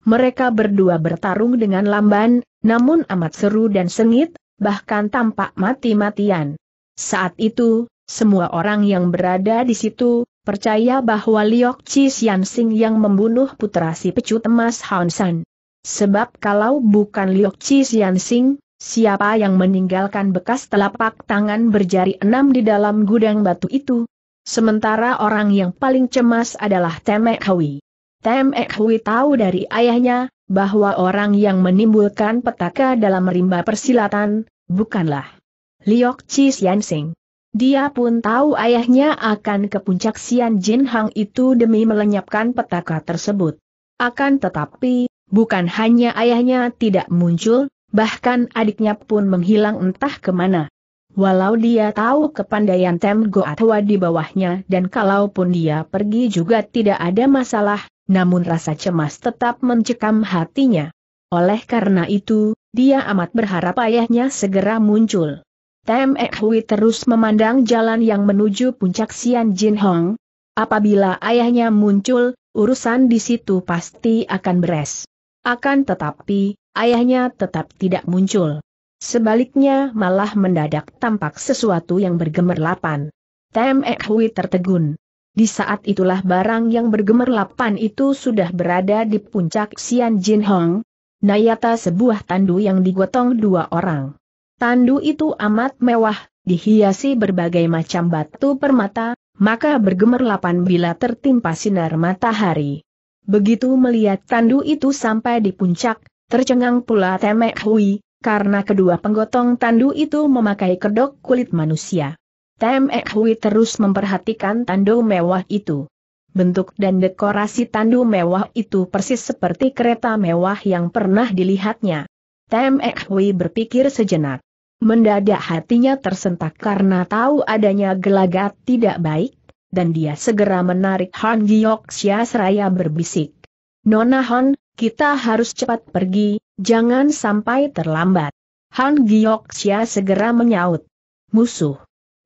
Speaker 1: Mereka berdua bertarung dengan lamban, namun amat seru dan sengit, bahkan tampak mati-matian. Saat itu, semua orang yang berada di situ, percaya bahwa Liok Chi Xian Sing yang membunuh putra si pecut emas Han San. Sebab kalau bukan Liok Chi Xian Sing, siapa yang meninggalkan bekas telapak tangan berjari enam di dalam gudang batu itu? Sementara orang yang paling cemas adalah Temek Hawi. Tem Ek Hui tahu dari ayahnya, bahwa orang yang menimbulkan petaka dalam rimba persilatan, bukanlah Liok Chi Sian Sing. Dia pun tahu ayahnya akan ke puncak Sian Jin Hang itu demi melenyapkan petaka tersebut. Akan tetapi, bukan hanya ayahnya tidak muncul, bahkan adiknya pun menghilang entah kemana. Walau dia tahu kepandaian Tem Goatwa di bawahnya dan kalaupun dia pergi juga tidak ada masalah, namun rasa cemas tetap mencekam hatinya. Oleh karena itu, dia amat berharap ayahnya segera muncul. Tem Ek Hui terus memandang jalan yang menuju puncak Sian Jin Hong. Apabila ayahnya muncul, urusan di situ pasti akan beres. Akan tetapi, ayahnya tetap tidak muncul. Sebaliknya malah mendadak tampak sesuatu yang bergemerlapan. Tem Ek Hui tertegun. Di saat itulah barang yang bergemerlapan itu sudah berada di puncak Xian Jin Hong. Nayata sebuah tandu yang digotong dua orang. Tandu itu amat mewah, dihiasi berbagai macam batu permata, maka bergemerlapan bila tertimpa sinar matahari. Begitu melihat tandu itu sampai di puncak, tercengang pula Temek Hui, karena kedua penggotong tandu itu memakai kedok kulit manusia. Tem Ek terus memperhatikan tandu mewah itu. Bentuk dan dekorasi tandu mewah itu persis seperti kereta mewah yang pernah dilihatnya. Tem Ek berpikir sejenak. Mendadak hatinya tersentak karena tahu adanya gelagat tidak baik, dan dia segera menarik Han Giok Xia seraya berbisik. Nona Han, kita harus cepat pergi, jangan sampai terlambat. Han Giok Xia segera menyaut. Musuh.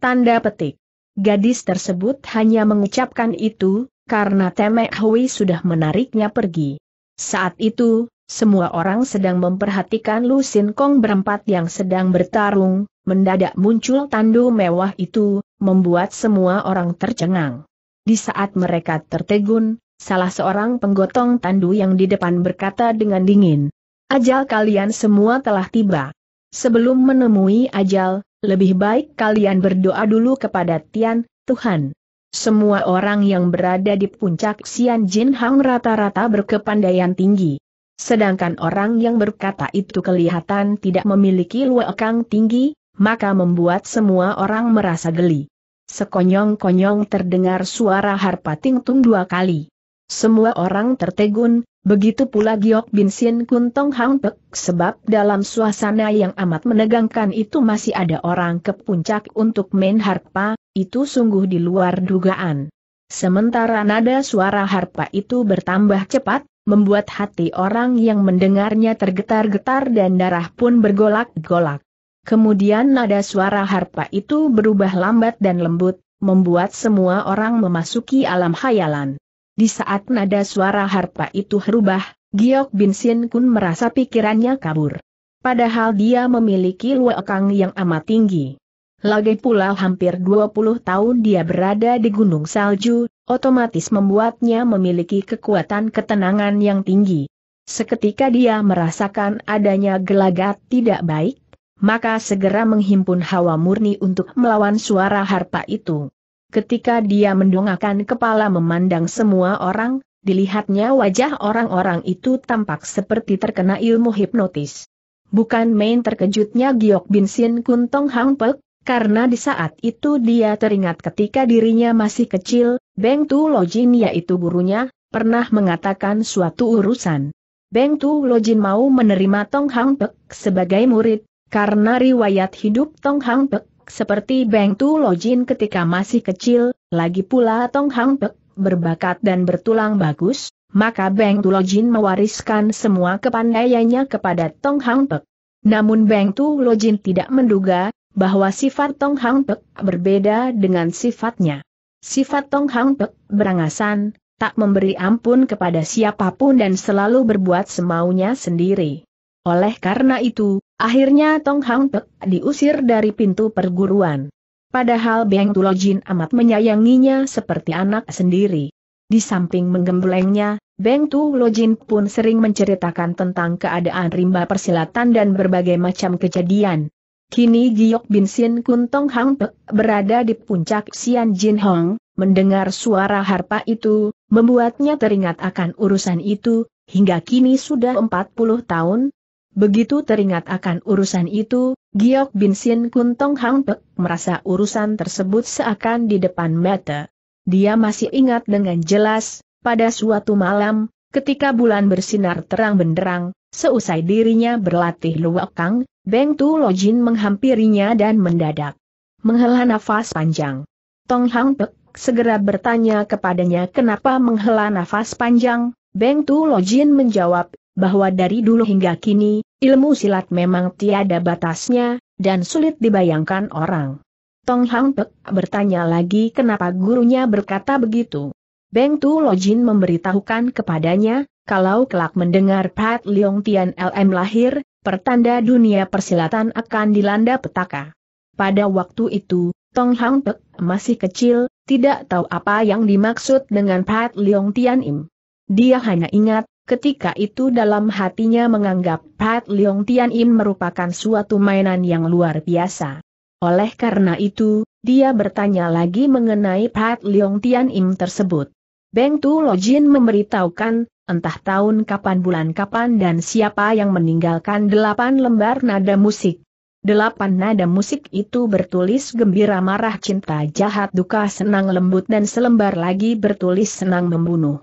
Speaker 1: Tanda petik. Gadis tersebut hanya mengucapkan itu, karena Temek Hui sudah menariknya pergi. Saat itu, semua orang sedang memperhatikan Lu Sin Kong berempat yang sedang bertarung, mendadak muncul tandu mewah itu, membuat semua orang tercengang. Di saat mereka tertegun, salah seorang penggotong tandu yang di depan berkata dengan dingin, Ajal kalian semua telah tiba. Sebelum menemui ajal, lebih baik kalian berdoa dulu kepada Tian, Tuhan. Semua orang yang berada di puncak Xian Jin Hang rata-rata berkepandaian tinggi. Sedangkan orang yang berkata itu kelihatan tidak memiliki luakang tinggi, maka membuat semua orang merasa geli. Sekonyong-konyong terdengar suara harpa tingtung dua kali. Semua orang tertegun, Begitu pula Giok Bin Sin Kun Tong Hang Pek, sebab dalam suasana yang amat menegangkan itu masih ada orang ke puncak untuk main harpa, itu sungguh di luar dugaan. Sementara nada suara harpa itu bertambah cepat, membuat hati orang yang mendengarnya tergetar-getar dan darah pun bergolak-golak. Kemudian nada suara harpa itu berubah lambat dan lembut, membuat semua orang memasuki alam khayalan. Di saat nada suara harpa itu berubah, Giok Bin Sin Kun merasa pikirannya kabur. Padahal dia memiliki luakang yang amat tinggi. Lagi pula hampir 20 tahun dia berada di gunung salju, otomatis membuatnya memiliki kekuatan ketenangan yang tinggi. Seketika dia merasakan adanya gelagat tidak baik, maka segera menghimpun hawa murni untuk melawan suara harpa itu. Ketika dia mendongakkan kepala memandang semua orang, dilihatnya wajah orang-orang itu tampak seperti terkena ilmu hipnotis. Bukan main terkejutnya Giok Bin Sin Kun Tong Hang Pek, karena di saat itu dia teringat ketika dirinya masih kecil, Beng Tu Lojin yaitu gurunya, pernah mengatakan suatu urusan. Beng Tu Lojin mau menerima Tong Hang Pek sebagai murid, karena riwayat hidup Tong Hang Pek seperti Beng Tu Lojin ketika masih kecil, lagi pula Tong Hang Pek, berbakat dan bertulang bagus, maka Beng Tu Lojin mewariskan semua kepandaiannya kepada Tong Hang Pek. Namun Beng Tu Lojin tidak menduga, bahwa sifat Tong Hang Pek berbeda dengan sifatnya. Sifat Tong Hang Pek berangasan, tak memberi ampun kepada siapapun dan selalu berbuat semaunya sendiri. Oleh karena itu, Akhirnya Tong Hang Tek diusir dari pintu perguruan. Padahal Beng Jin amat menyayanginya seperti anak sendiri. Di samping menggemblengnya, Beng Jin pun sering menceritakan tentang keadaan rimba persilatan dan berbagai macam kejadian. Kini Giok Bin Sin Kun Tong Hang Pek berada di puncak Xian Jin Hong, mendengar suara harpa itu, membuatnya teringat akan urusan itu, hingga kini sudah 40 tahun, Begitu teringat akan urusan itu, Giok Bin Sin Kun Tong Hang Pek merasa urusan tersebut seakan di depan mata. Dia masih ingat dengan jelas, pada suatu malam, ketika bulan bersinar terang benderang, seusai dirinya berlatih kang, Beng Tu Lojin menghampirinya dan mendadak menghela nafas panjang. Tong Hang Pek segera bertanya kepadanya kenapa menghela nafas panjang, Beng Tu Lojin menjawab, bahwa dari dulu hingga kini, ilmu silat memang tiada batasnya, dan sulit dibayangkan orang. Tong Hang Pek bertanya lagi kenapa gurunya berkata begitu. Beng Tu Lo Jin memberitahukan kepadanya, kalau kelak mendengar Pat Leong Tian LM lahir, pertanda dunia persilatan akan dilanda petaka. Pada waktu itu, Tong Hang Pek masih kecil, tidak tahu apa yang dimaksud dengan Pat Leong Tian Im. Dia hanya ingat, Ketika itu dalam hatinya menganggap Pat Leong Tian Im merupakan suatu mainan yang luar biasa. Oleh karena itu, dia bertanya lagi mengenai Pat Leong Tian Im tersebut. Beng Tu Lo Jin memberitahukan, entah tahun kapan bulan kapan dan siapa yang meninggalkan delapan lembar nada musik. Delapan nada musik itu bertulis gembira marah cinta jahat duka senang lembut dan selembar lagi bertulis senang membunuh.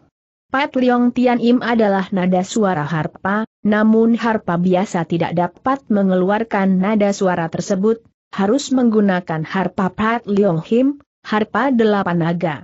Speaker 1: Pat Leong Tian Im adalah nada suara harpa, namun harpa biasa tidak dapat mengeluarkan nada suara tersebut, harus menggunakan harpa Pat Leong Him, harpa delapan naga.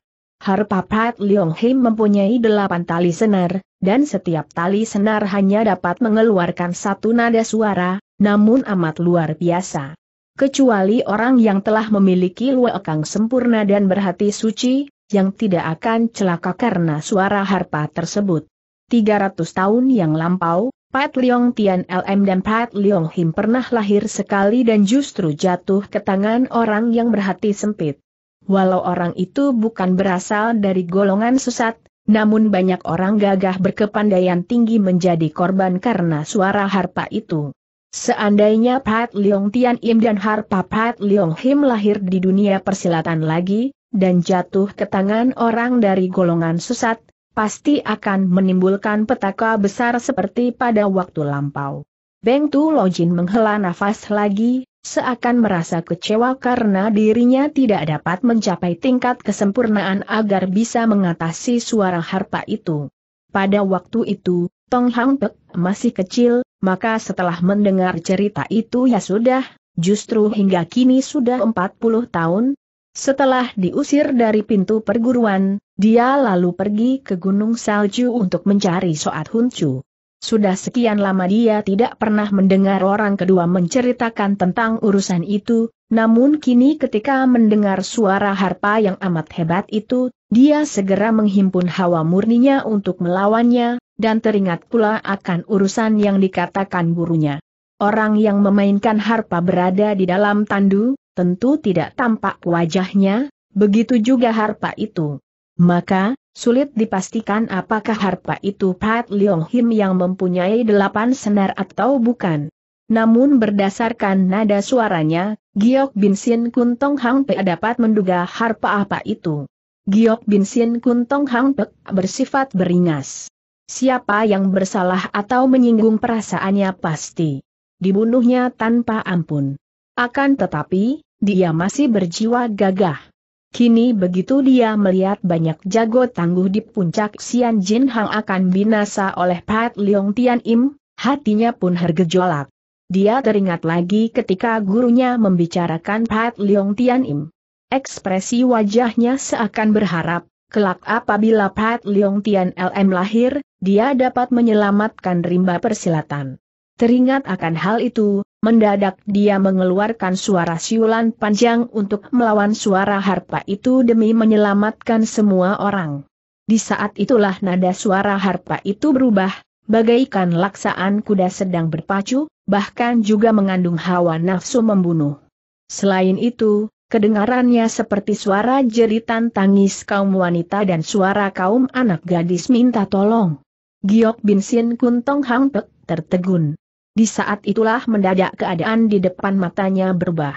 Speaker 1: Harpa Pat Leong Him mempunyai delapan tali senar, dan setiap tali senar hanya dapat mengeluarkan satu nada suara, namun amat luar biasa. Kecuali orang yang telah memiliki luakang sempurna dan berhati suci, yang tidak akan celaka karena suara harpa tersebut. 300 tahun yang lampau, Pat Leong Tian LM dan Pat Leong Him pernah lahir sekali dan justru jatuh ke tangan orang yang berhati sempit. Walau orang itu bukan berasal dari golongan sesat, namun banyak orang gagah berkepandaian tinggi menjadi korban karena suara harpa itu. Seandainya Pat Leong Tian Im dan Harpa Pat Leong Him lahir di dunia persilatan lagi, dan jatuh ke tangan orang dari golongan sesat, pasti akan menimbulkan petaka besar seperti pada waktu lampau. Beng Tu Lojin menghela nafas lagi, seakan merasa kecewa karena dirinya tidak dapat mencapai tingkat kesempurnaan agar bisa mengatasi suara harpa itu. Pada waktu itu, Tong Hang Pek masih kecil, maka setelah mendengar cerita itu ya sudah, justru hingga kini sudah 40 tahun, setelah diusir dari pintu perguruan, dia lalu pergi ke Gunung Salju untuk mencari Soat Huncu. Sudah sekian lama dia tidak pernah mendengar orang kedua menceritakan tentang urusan itu, namun kini ketika mendengar suara harpa yang amat hebat itu, dia segera menghimpun hawa murninya untuk melawannya, dan teringat pula akan urusan yang dikatakan gurunya. Orang yang memainkan harpa berada di dalam tandu, tentu tidak tampak wajahnya, begitu juga harpa itu. Maka, sulit dipastikan apakah harpa itu Pat Leong Him yang mempunyai delapan senar atau bukan. Namun berdasarkan nada suaranya, Giok Bin Sin Kun Tong Hang Pek dapat menduga harpa apa itu. Giok Bin Sin Kun Tong Hang Pek bersifat beringas. Siapa yang bersalah atau menyinggung perasaannya pasti dibunuhnya tanpa ampun. Akan tetapi, dia masih berjiwa gagah. Kini begitu dia melihat banyak jago tangguh di puncak Xian Jin Hang akan binasa oleh Pat Leong Tian Im, hatinya pun hergejolak. Dia teringat lagi ketika gurunya membicarakan Pat Leong Tian Im. Ekspresi wajahnya seakan berharap, kelak apabila Pat Leong Tian LM lahir, dia dapat menyelamatkan rimba persilatan. Teringat akan hal itu, Mendadak dia mengeluarkan suara siulan panjang untuk melawan suara harpa itu demi menyelamatkan semua orang. Di saat itulah nada suara harpa itu berubah, bagaikan laksaan kuda sedang berpacu, bahkan juga mengandung hawa nafsu membunuh. Selain itu, kedengarannya seperti suara jeritan tangis kaum wanita dan suara kaum anak gadis minta tolong. Giok Bin Sin Kuntong Hang Pek tertegun. Di saat itulah mendadak keadaan di depan matanya berubah.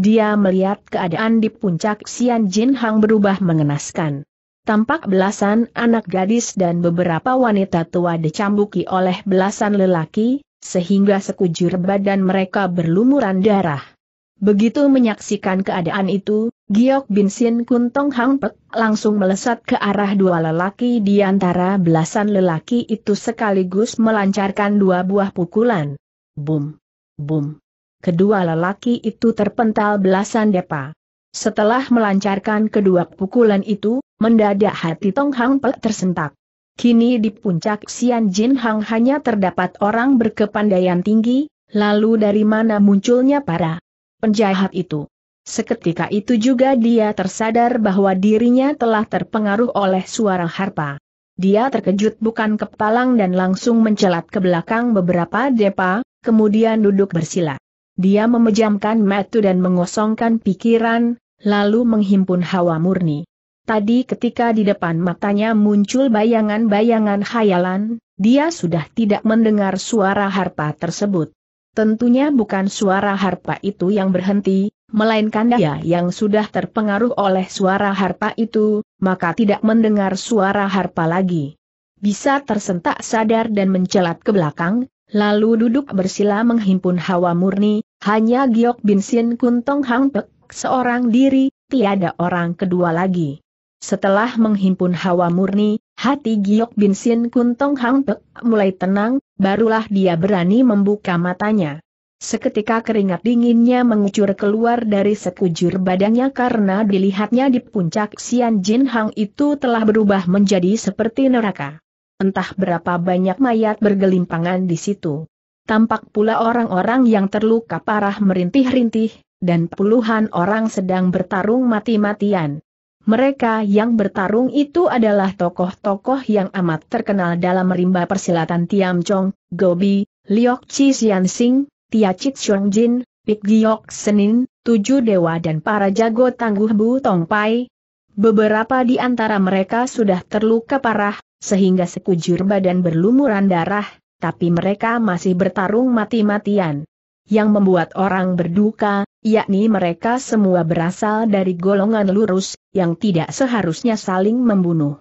Speaker 1: Dia melihat keadaan di puncak Xian Jin Hang berubah mengenaskan. Tampak belasan anak gadis dan beberapa wanita tua dicambuki oleh belasan lelaki, sehingga sekujur badan mereka berlumuran darah. Begitu menyaksikan keadaan itu, Giok Bin Sin Kun Tong Hang Pek langsung melesat ke arah dua lelaki di antara belasan lelaki itu sekaligus melancarkan dua buah pukulan. Boom, boom. Kedua lelaki itu terpental belasan depa. Setelah melancarkan kedua pukulan itu, mendadak hati Tong Hang Pek tersentak. Kini di puncak Xian Jin Hang hanya terdapat orang berkepandaian tinggi, lalu dari mana munculnya para penjahat itu? Seketika itu juga dia tersadar bahwa dirinya telah terpengaruh oleh suara harpa. Dia terkejut bukan kepalang dan langsung mencelat ke belakang beberapa depa, kemudian duduk bersila. Dia memejamkan mata dan mengosongkan pikiran, lalu menghimpun hawa murni. Tadi ketika di depan matanya muncul bayangan-bayangan khayalan, dia sudah tidak mendengar suara harpa tersebut. Tentunya bukan suara harpa itu yang berhenti, melainkan dia ya, yang sudah terpengaruh oleh suara harpa itu, maka tidak mendengar suara harpa lagi. Bisa tersentak sadar dan mencelat ke belakang, lalu duduk bersila menghimpun hawa murni, hanya Giok Bin Sin Kuntong Hang Pek, seorang diri, tiada orang kedua lagi. Setelah menghimpun hawa murni, hati Giok Bin Sin Kuntong Hang Pek mulai tenang, barulah dia berani membuka matanya. Seketika keringat dinginnya mengucur keluar dari sekujur badannya karena dilihatnya di puncak Xian Jin Hang itu telah berubah menjadi seperti neraka. Entah berapa banyak mayat bergelimpangan di situ. Tampak pula orang-orang yang terluka parah merintih-rintih, dan puluhan orang sedang bertarung mati-matian. Mereka yang bertarung itu adalah tokoh-tokoh yang amat terkenal dalam rimba persilatan Tiam Chong, Gobi, Liok Chi Xian Sing, Tia Chit Xiong Jin, Pik Giok Senin, tujuh dewa dan para jago tangguh Bu Tong Pai. Beberapa di antara mereka sudah terluka parah, sehingga sekujur badan berlumuran darah, tapi mereka masih bertarung mati-matian. Yang membuat orang berduka, yakni mereka semua berasal dari golongan lurus, yang tidak seharusnya saling membunuh.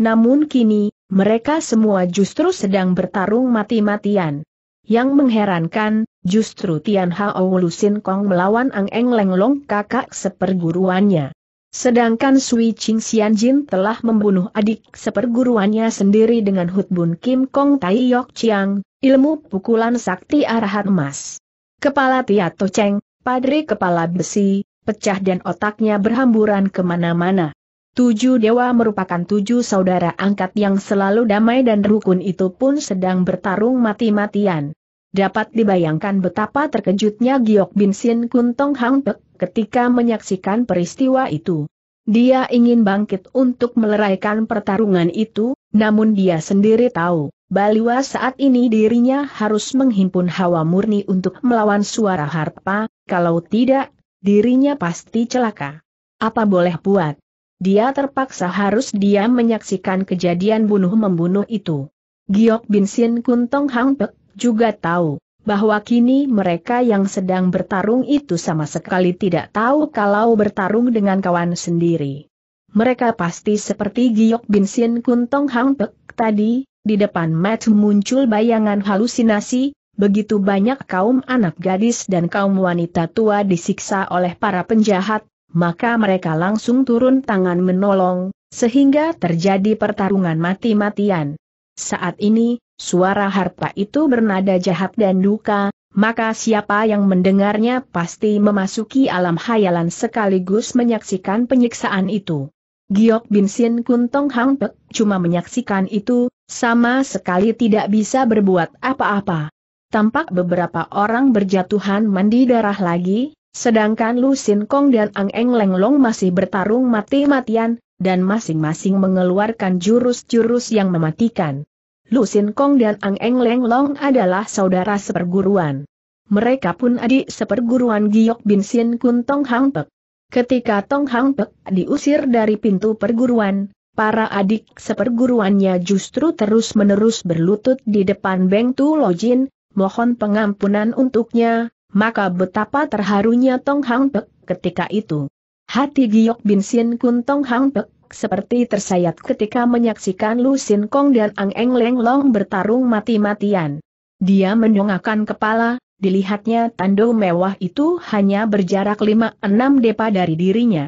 Speaker 1: Namun kini, mereka semua justru sedang bertarung mati-matian. Yang mengherankan, Justru Tian Hao Lusin Kong melawan Ang Eng Long kakak seperguruannya. Sedangkan Sui Ching Xian Jin telah membunuh adik seperguruannya sendiri dengan Hutbun Kim Kong Tai Yok Chiang, ilmu pukulan sakti arahan emas. Kepala To Cheng, padri kepala besi, pecah dan otaknya berhamburan kemana-mana. Tujuh dewa merupakan tujuh saudara angkat yang selalu damai dan rukun itu pun sedang bertarung mati-matian. Dapat dibayangkan betapa terkejutnya Giok Bin Sin Kun Hang Pek ketika menyaksikan peristiwa itu. Dia ingin bangkit untuk meleraikan pertarungan itu, namun dia sendiri tahu, bahwa saat ini dirinya harus menghimpun hawa murni untuk melawan suara harpa, kalau tidak, dirinya pasti celaka. Apa boleh buat? Dia terpaksa harus diam menyaksikan kejadian bunuh-membunuh itu. Giok Bin Sin Kun Hang Pek juga tahu bahwa kini mereka yang sedang bertarung itu sama sekali tidak tahu kalau bertarung dengan kawan sendiri. Mereka pasti seperti Giok Bin Sin Kuntong Hang Pek tadi, di depan Matt muncul bayangan halusinasi, begitu banyak kaum anak gadis dan kaum wanita tua disiksa oleh para penjahat, maka mereka langsung turun tangan menolong, sehingga terjadi pertarungan mati-matian. Saat ini, Suara harpa itu bernada jahat dan duka, maka siapa yang mendengarnya pasti memasuki alam hayalan sekaligus menyaksikan penyiksaan itu. Giok Bin Sin Kun Tong Hang Pek cuma menyaksikan itu, sama sekali tidak bisa berbuat apa-apa. Tampak beberapa orang berjatuhan mandi darah lagi, sedangkan Lu Sin Kong dan Ang Eng Leng Long masih bertarung mati-matian, dan masing-masing mengeluarkan jurus-jurus yang mematikan. Lu Sin Kong dan Ang Eng Leng Long adalah saudara seperguruan. Mereka pun adik seperguruan Giok Bin Sin Kun Tong Hang Pek. Ketika Tong Hang Pek diusir dari pintu perguruan, para adik seperguruannya justru terus-menerus berlutut di depan Beng Tu Lojin, mohon pengampunan untuknya, maka betapa terharunya Tong Hang Pek ketika itu. Hati Giok Bin Sin Kun Tong Hang Pek seperti tersayat ketika menyaksikan Lu Sin Kong dan Ang Eng Leng Long bertarung mati-matian. Dia mendongakkan kepala, dilihatnya tando mewah itu hanya berjarak 5-6 depa dari dirinya.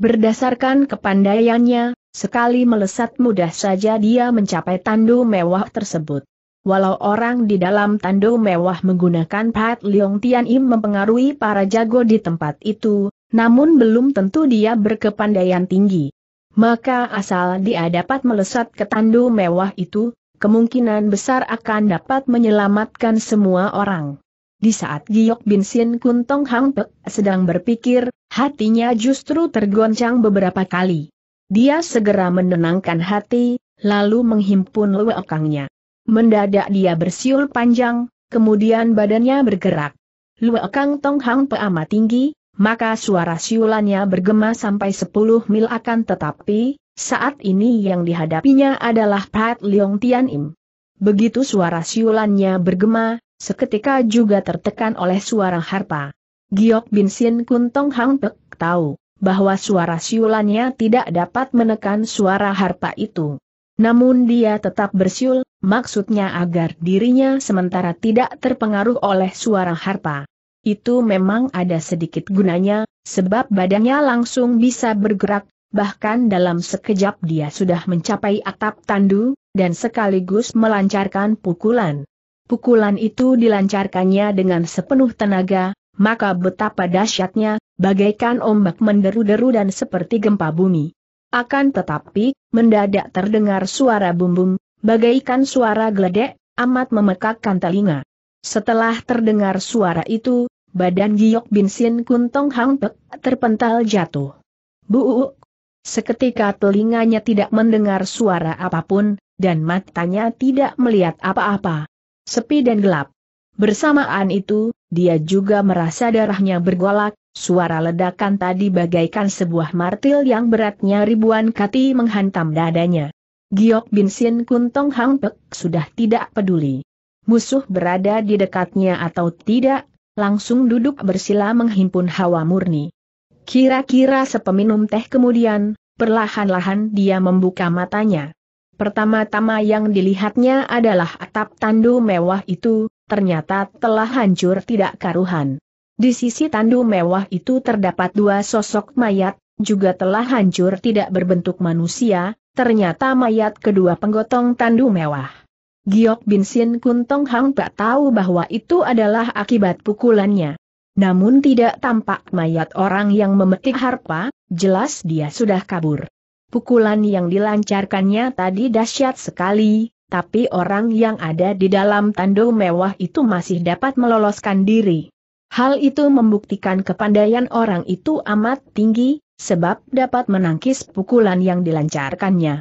Speaker 1: Berdasarkan kepandaiannya, sekali melesat mudah saja dia mencapai tando mewah tersebut. Walau orang di dalam tando mewah menggunakan Pat Leong Tian Im mempengaruhi para jago di tempat itu, namun belum tentu dia berkepandaian tinggi maka asal dia dapat melesat ke tandu mewah itu, kemungkinan besar akan dapat menyelamatkan semua orang. Di saat Giok Bin Sin Kun Tong Hang Pek sedang berpikir, hatinya justru tergoncang beberapa kali. Dia segera menenangkan hati, lalu menghimpun luakangnya. Mendadak dia bersiul panjang, kemudian badannya bergerak. Luekang Tong Hang Pe amat tinggi, maka suara siulannya bergema sampai 10 mil akan tetapi, saat ini yang dihadapinya adalah Pat Leong Tian Im. Begitu suara siulannya bergema, seketika juga tertekan oleh suara harpa. Giok Bin Sin Kun Tong Hang Pek tahu bahwa suara siulannya tidak dapat menekan suara harpa itu. Namun dia tetap bersiul, maksudnya agar dirinya sementara tidak terpengaruh oleh suara harpa. Itu memang ada sedikit gunanya, sebab badannya langsung bisa bergerak, bahkan dalam sekejap dia sudah mencapai atap tandu, dan sekaligus melancarkan pukulan. Pukulan itu dilancarkannya dengan sepenuh tenaga, maka betapa dahsyatnya, bagaikan ombak menderu-deru dan seperti gempa bumi. Akan tetapi, mendadak terdengar suara bumbum, bagaikan suara geledek, amat memekakkan telinga. Setelah terdengar suara itu, badan Giok Bin Sin Kun Tong Hang Pek terpental jatuh. Buuk! Seketika telinganya tidak mendengar suara apapun, dan matanya tidak melihat apa-apa. Sepi dan gelap. Bersamaan itu, dia juga merasa darahnya bergolak, suara ledakan tadi bagaikan sebuah martil yang beratnya ribuan kati menghantam dadanya. Giok Bin Sin Kun Tong Hang Pek sudah tidak peduli. Musuh berada di dekatnya atau tidak, langsung duduk bersila menghimpun hawa murni. Kira-kira sepeminum teh kemudian, perlahan-lahan dia membuka matanya. Pertama-tama yang dilihatnya adalah atap tandu mewah itu, ternyata telah hancur tidak karuhan. Di sisi tandu mewah itu terdapat dua sosok mayat, juga telah hancur tidak berbentuk manusia, ternyata mayat kedua penggotong tandu mewah. Giok Bin Sin Kun Tong Hang tak tahu bahwa itu adalah akibat pukulannya. Namun tidak tampak mayat orang yang memetik harpa, jelas dia sudah kabur. Pukulan yang dilancarkannya tadi dahsyat sekali, tapi orang yang ada di dalam tanduk mewah itu masih dapat meloloskan diri. Hal itu membuktikan kepandaian orang itu amat tinggi, sebab dapat menangkis pukulan yang dilancarkannya.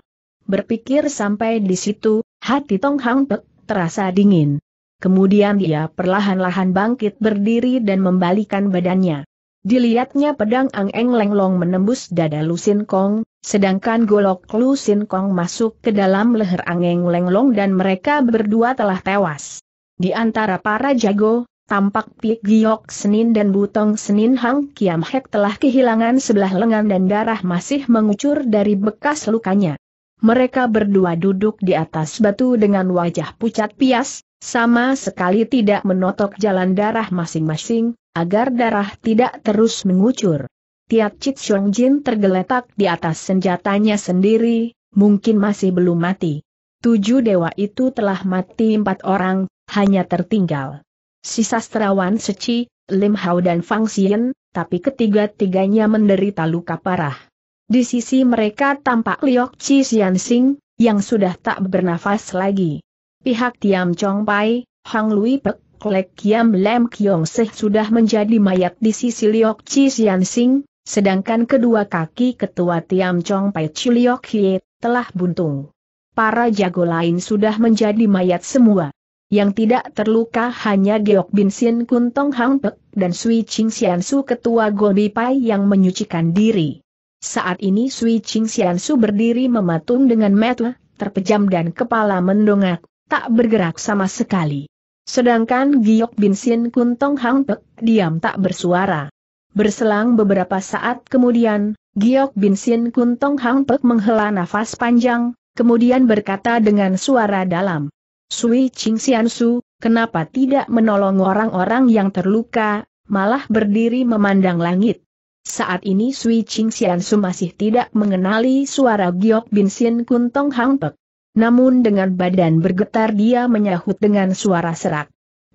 Speaker 1: Berpikir sampai di situ, Hati Tong Hang Pek terasa dingin. Kemudian dia perlahan-lahan bangkit berdiri dan membalikan badannya. Dilihatnya pedang Ang Eng Leng Long menembus dada Lusin Kong, sedangkan golok Lusin Kong masuk ke dalam leher Ang Eng Leng Long dan mereka berdua telah tewas. Di antara para jago, tampak Pik Giok Senin dan Butong Senin Hang Kiam Hek telah kehilangan sebelah lengan dan darah masih mengucur dari bekas lukanya. Mereka berdua duduk di atas batu dengan wajah pucat pias, sama sekali tidak menotok jalan darah masing-masing, agar darah tidak terus mengucur. Tiat Chit Xiong Jin tergeletak di atas senjatanya sendiri, mungkin masih belum mati. Tujuh dewa itu telah mati empat orang, hanya tertinggal. Si sastrawan Seci, Lim Hao dan Fang Xian, tapi ketiga-tiganya menderita luka parah. Di sisi mereka tampak Liok Chi Sian Sing, yang sudah tak bernafas lagi. Pihak Tiam Chong Pai, Hang Lui Pek, Klek Kiam Lem Kiong Seh sudah menjadi mayat di sisi Liok Chi Sian Sing, sedangkan kedua kaki ketua Tiam Chong Pai Chi Liok Hie, telah buntung. Para jago lain sudah menjadi mayat semua. Yang tidak terluka hanya Geok Bin Sin Kuntong Hang Pek dan Sui Ching Sian Su ketua Gobi Pai yang menyucikan diri. Saat ini Sui Ching Xiansu berdiri mematung dengan mata, terpejam dan kepala mendongak, tak bergerak sama sekali. Sedangkan Giok Bin Sin Kun Tong Hang Pek diam tak bersuara. Berselang beberapa saat kemudian, Giok Bin Sin Kun Tong Hang Pek menghela nafas panjang, kemudian berkata dengan suara dalam. Sui Ching Xiansu, kenapa tidak menolong orang-orang yang terluka, malah berdiri memandang langit. Saat ini Sui Ching Su masih tidak mengenali suara Giok Bin Sin Kun Tong Hang Pek. Namun dengan badan bergetar dia menyahut dengan suara serak.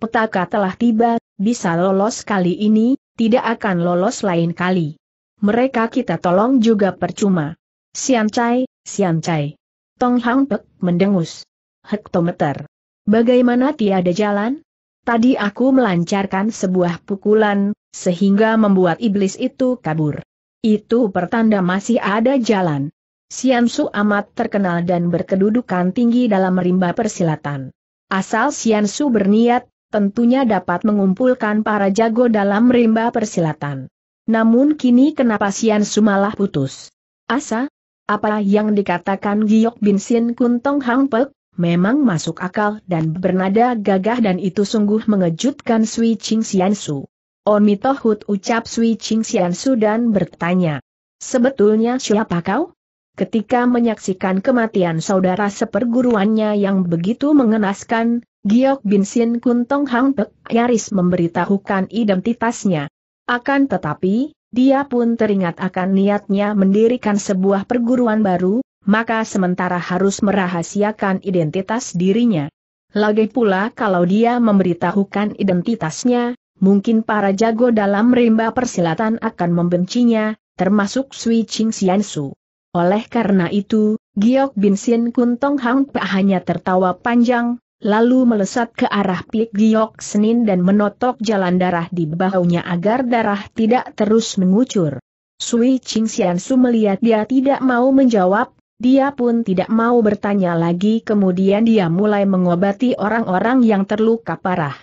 Speaker 1: Petaka telah tiba, bisa lolos kali ini, tidak akan lolos lain kali. Mereka kita tolong juga percuma. Sian Chai, Sian Chai. Tong Hang Pek mendengus. Hektometer. Bagaimana tiada jalan? Tadi aku melancarkan sebuah pukulan, sehingga membuat iblis itu kabur. Itu pertanda masih ada jalan. Siansu amat terkenal dan berkedudukan tinggi dalam rimba persilatan. Asal Siansu berniat, tentunya dapat mengumpulkan para jago dalam rimba persilatan. Namun kini kenapa Siansu malah putus? Asa? Apa yang dikatakan Giok Bin Sin Kuntong Hang Pek? memang masuk akal dan bernada gagah dan itu sungguh mengejutkan Sui Ching Sian Su. Omito ucap Sui Ching Sian Su dan bertanya, Sebetulnya siapa kau? Ketika menyaksikan kematian saudara seperguruannya yang begitu mengenaskan, Giok Bin Sin Kuntong Hang Pek Yaris memberitahukan identitasnya. Akan tetapi, dia pun teringat akan niatnya mendirikan sebuah perguruan baru, maka sementara harus merahasiakan identitas dirinya. Lagi pula kalau dia memberitahukan identitasnya, mungkin para jago dalam rimba persilatan akan membencinya, termasuk Sui Ching Xiansu. Oleh karena itu, Giok Bin Sin Kun Tong Hang hanya tertawa panjang, lalu melesat ke arah Pik Giok Senin dan menotok jalan darah di bahunya agar darah tidak terus mengucur. Sui Ching Xiansu melihat dia tidak mau menjawab, dia pun tidak mau bertanya lagi kemudian dia mulai mengobati orang-orang yang terluka parah.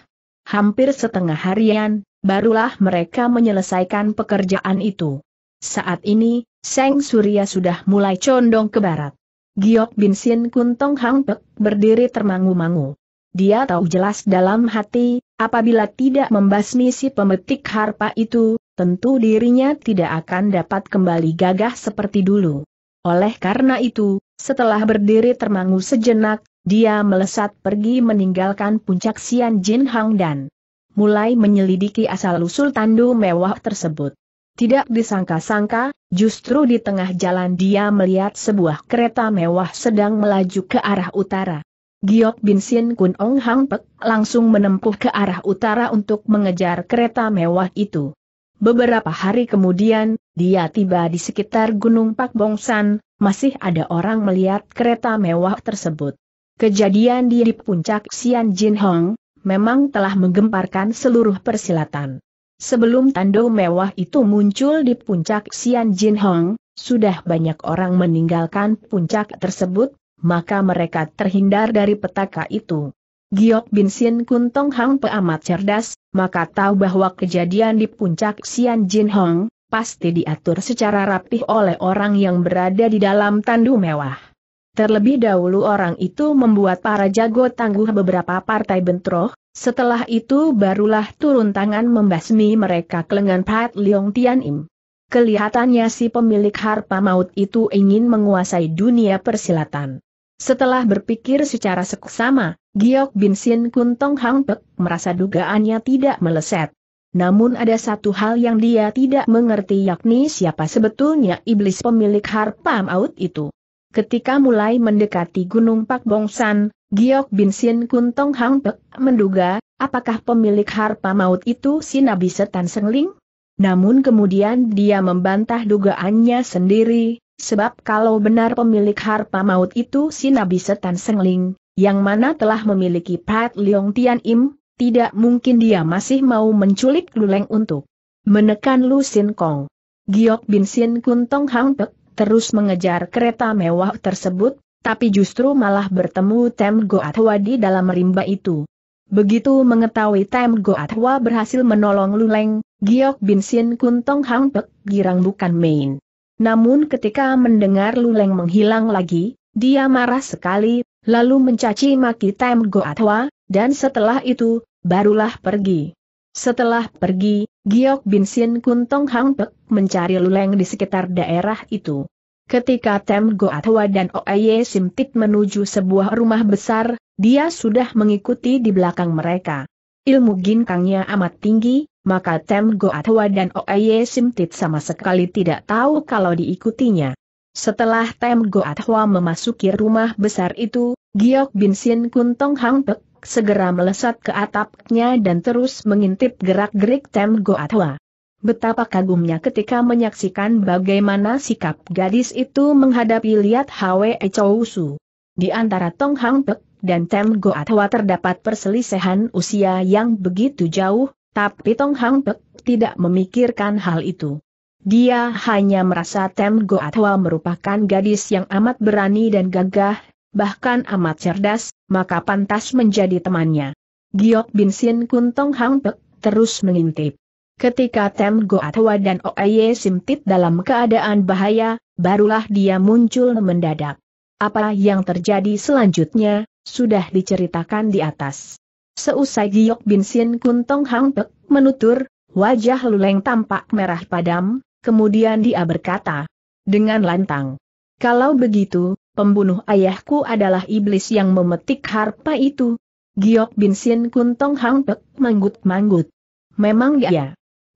Speaker 1: Hampir setengah harian, barulah mereka menyelesaikan pekerjaan itu. Saat ini, Seng Surya sudah mulai condong ke barat. Giok Bin Sin Kuntong Hang Pek berdiri termangu-mangu. Dia tahu jelas dalam hati, apabila tidak membasmi si pemetik harpa itu, tentu dirinya tidak akan dapat kembali gagah seperti dulu. Oleh karena itu, setelah berdiri termangu sejenak, dia melesat pergi meninggalkan puncak Sian Jin Hang dan mulai menyelidiki asal-usul tandu mewah tersebut. Tidak disangka-sangka, justru di tengah jalan dia melihat sebuah kereta mewah sedang melaju ke arah utara. Giok Bin Sin Kun Ong Hang Pek langsung menempuh ke arah utara untuk mengejar kereta mewah itu. Beberapa hari kemudian, dia tiba di sekitar Gunung Pak Bongsan, masih ada orang melihat kereta mewah tersebut. Kejadian di puncak Xian Jin Hong, memang telah menggemparkan seluruh persilatan. Sebelum tando mewah itu muncul di puncak Xian Jin Hong, sudah banyak orang meninggalkan puncak tersebut, maka mereka terhindar dari petaka itu. Giok Bin Sin Kuntong Hang peamat cerdas, maka tahu bahwa kejadian di puncak Xian Jin Hong, pasti diatur secara rapih oleh orang yang berada di dalam tandu mewah. Terlebih dahulu orang itu membuat para jago tangguh beberapa partai bentroh, setelah itu barulah turun tangan membasmi mereka kelengan Pat Leong Tian Im. Kelihatannya si pemilik harpa maut itu ingin menguasai dunia persilatan. Setelah berpikir secara seksama, Giok Bin Sin Kun Hang Pek merasa dugaannya tidak meleset. Namun ada satu hal yang dia tidak mengerti yakni siapa sebetulnya iblis pemilik harpa maut itu. Ketika mulai mendekati Gunung Pak Bongsan, Giok Bin Sin Kun Hang Pek menduga, apakah pemilik harpa maut itu si Nabi Setan Sengling? Namun kemudian dia membantah dugaannya sendiri, sebab kalau benar pemilik harpa maut itu si Nabi Setan Sengling, yang mana telah memiliki Pat Leong Tian Im, tidak mungkin dia masih mau menculik Luleng untuk menekan Lu Sin Kong. Giok Bin Sin Kun Hang Pek terus mengejar kereta mewah tersebut, tapi justru malah bertemu Tem Hwa di dalam rimba itu. Begitu mengetahui Tem Hwa berhasil menolong Luleng, Giok Bin Sin Kun Tong Hang Pek girang bukan main. Namun ketika mendengar Luleng menghilang lagi, dia marah sekali, lalu mencaci maki Tem Hwa, dan setelah itu, barulah pergi. Setelah pergi, Giok Bin Sin Kun Tong Hang Pek mencari luleng di sekitar daerah itu. Ketika Tem Go Atwa dan Oeye Simtit menuju sebuah rumah besar, dia sudah mengikuti di belakang mereka. Ilmu ginkangnya amat tinggi, maka Tem Go Atwa dan Oeye Simtit sama sekali tidak tahu kalau diikutinya. Setelah Tem Go Atwa memasuki rumah besar itu, Giok Bin Sin Kun Tong Hang Pek segera melesat ke atapnya dan terus mengintip gerak-gerik Tem Goatwa. Betapa kagumnya ketika menyaksikan bagaimana sikap gadis itu menghadapi lihat Hwe Chousu. Di antara Tong Hang Pek dan Tem Goatwa terdapat perselisihan usia yang begitu jauh, tapi Tong Hang Pek tidak memikirkan hal itu. Dia hanya merasa Tem Goatwa merupakan gadis yang amat berani dan gagah, bahkan amat cerdas, maka pantas menjadi temannya. Giok Bin Sin Kun Tong Hang Pek terus mengintip. Ketika Tem Goatwa dan Oeye Simtit dalam keadaan bahaya, barulah dia muncul mendadak. Apa yang terjadi selanjutnya, sudah diceritakan di atas. Seusai Giok Bin Sin Kun Tong Hang Pek menutur, wajah Luleng tampak merah padam, kemudian dia berkata, dengan lantang. Kalau begitu, pembunuh ayahku adalah iblis yang memetik harpa itu. Giok Bin Sin Kuntong Hang Pek manggut-manggut. Memang dia. Ya.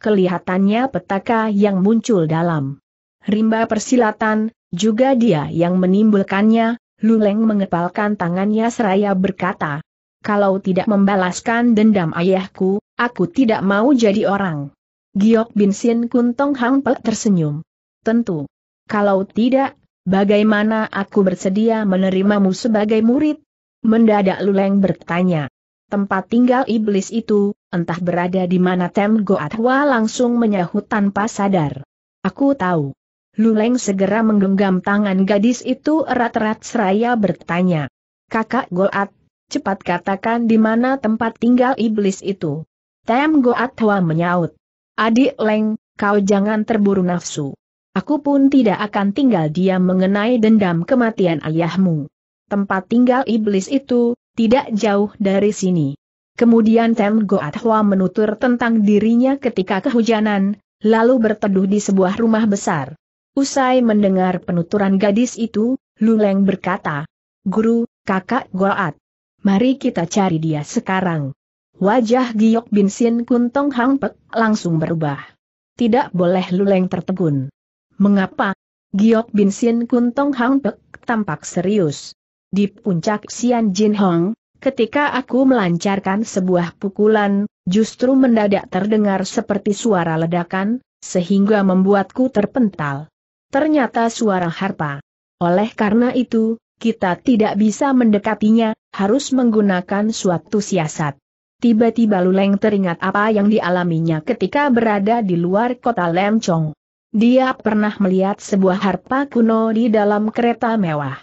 Speaker 1: Kelihatannya petaka yang muncul dalam rimba persilatan, juga dia yang menimbulkannya, Luleng mengepalkan tangannya seraya berkata, kalau tidak membalaskan dendam ayahku, aku tidak mau jadi orang. Giok Bin Sin Kuntong Hang tersenyum. Tentu. Kalau tidak, Bagaimana aku bersedia menerimamu sebagai murid? Mendadak Luleng bertanya. Tempat tinggal iblis itu, entah berada di mana Tem Goatwa langsung menyahut tanpa sadar. Aku tahu. Luleng segera menggenggam tangan gadis itu erat-erat seraya bertanya. Kakak Goat, cepat katakan di mana tempat tinggal iblis itu. Tem Goatwa menyaut. Adik Leng, kau jangan terburu nafsu. Aku pun tidak akan tinggal diam mengenai dendam kematian ayahmu. Tempat tinggal iblis itu, tidak jauh dari sini. Kemudian Tem Goat Hwa menutur tentang dirinya ketika kehujanan, lalu berteduh di sebuah rumah besar. Usai mendengar penuturan gadis itu, Luleng berkata, Guru, kakak Goat, mari kita cari dia sekarang. Wajah Giok Bin Sin Kun Tong Hang Pek langsung berubah. Tidak boleh Luleng tertegun. Mengapa? Giok Bin Sin Kun Tong Hang Pek tampak serius. Di puncak Xian Jin Hong, ketika aku melancarkan sebuah pukulan, justru mendadak terdengar seperti suara ledakan, sehingga membuatku terpental. Ternyata suara harpa. Oleh karena itu, kita tidak bisa mendekatinya, harus menggunakan suatu siasat. Tiba-tiba Luleng teringat apa yang dialaminya ketika berada di luar kota Lemchong dia pernah melihat sebuah harpa kuno di dalam kereta mewah.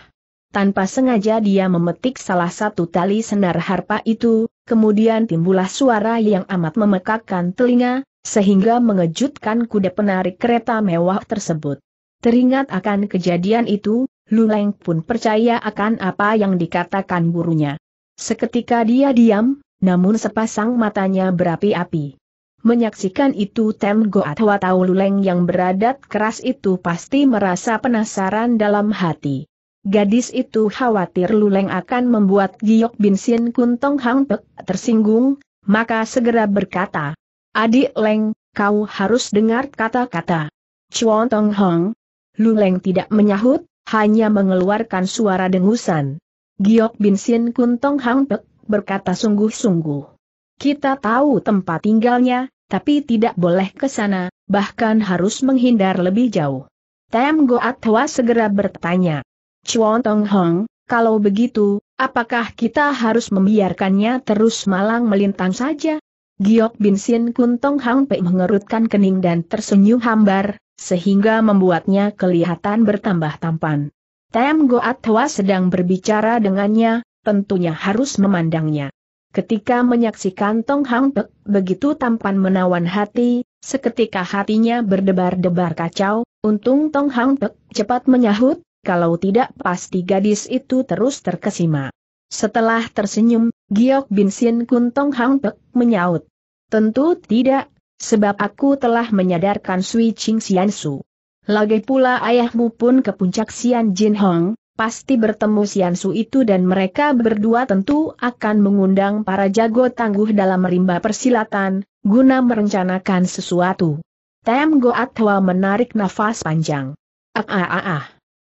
Speaker 1: Tanpa sengaja dia memetik salah satu tali senar harpa itu, kemudian timbullah suara yang amat memekakkan telinga, sehingga mengejutkan kuda penarik kereta mewah tersebut. Teringat akan kejadian itu, Luleng pun percaya akan apa yang dikatakan gurunya. Seketika dia diam, namun sepasang matanya berapi-api. Menyaksikan itu Tem Goat Watau Luleng yang beradat keras itu pasti merasa penasaran dalam hati. Gadis itu khawatir Luleng akan membuat Giok Bin Sin Kuntong Hang Pek tersinggung, maka segera berkata, Adik Leng, kau harus dengar kata-kata. Chuan Tong Hong. Luleng tidak menyahut, hanya mengeluarkan suara dengusan. Giok Bin Sin Kuntong Hang Pek berkata sungguh-sungguh. Kita tahu tempat tinggalnya, tapi tidak boleh ke sana, bahkan harus menghindar lebih jauh. Tem Goat Hwa segera bertanya. Chuan Tong Hong, kalau begitu, apakah kita harus membiarkannya terus malang melintang saja? Giok Bin Sin Kun Tong Hong Pei mengerutkan kening dan tersenyum hambar, sehingga membuatnya kelihatan bertambah tampan. Tem Goat Hwa sedang berbicara dengannya, tentunya harus memandangnya. Ketika menyaksikan Tong Hang Pek, begitu tampan menawan hati, seketika hatinya berdebar-debar kacau, untung Tong Hang Pek cepat menyahut, kalau tidak pasti gadis itu terus terkesima. Setelah tersenyum, Giok Bin Sin Kun Tong Hang Pek menyaut. Tentu tidak, sebab aku telah menyadarkan Sui Ching Sian Su. Lagi pula ayahmu pun ke puncak Sian Jin Hong, pasti bertemu Siansu itu dan mereka berdua tentu akan mengundang para jago tangguh dalam rimba persilatan, guna merencanakan sesuatu. Tem Goat Hwa menarik nafas panjang. Ah ah ah ah.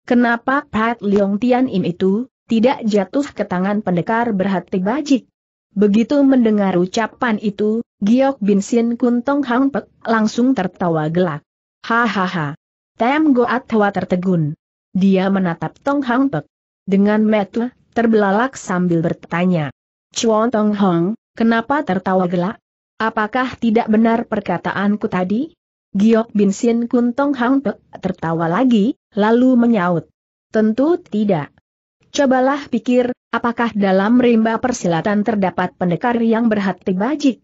Speaker 1: Kenapa Pat Leong Tian Im itu, tidak jatuh ke tangan pendekar berhati bajik? Begitu mendengar ucapan itu, Giok Bin Sin Kun Tong Hang Pek langsung tertawa gelak. Hahaha. Tem Goat Hwa tertegun. Dia menatap Tong Hang Pek. Dengan metu, terbelalak sambil bertanya. Chuan Tong Hong, kenapa tertawa gelak? Apakah tidak benar perkataanku tadi? Giok Bin Sin Kun Tong Hang Pek tertawa lagi, lalu menyaut. Tentu tidak. Cobalah pikir, apakah dalam rimba persilatan terdapat pendekar yang berhati bajik?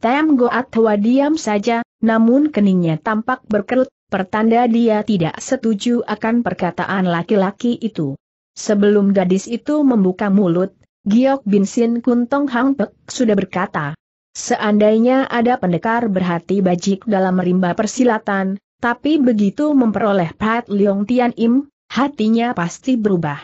Speaker 1: Tem Goat Hwa diam saja, namun keningnya tampak berkerut, pertanda dia tidak setuju akan perkataan laki-laki itu. Sebelum gadis itu membuka mulut, Giok Bin Sin Kuntong Hang Pek sudah berkata, Seandainya ada pendekar berhati bajik dalam rimba persilatan, tapi begitu memperoleh Pat Leong Tian Im, hatinya pasti berubah.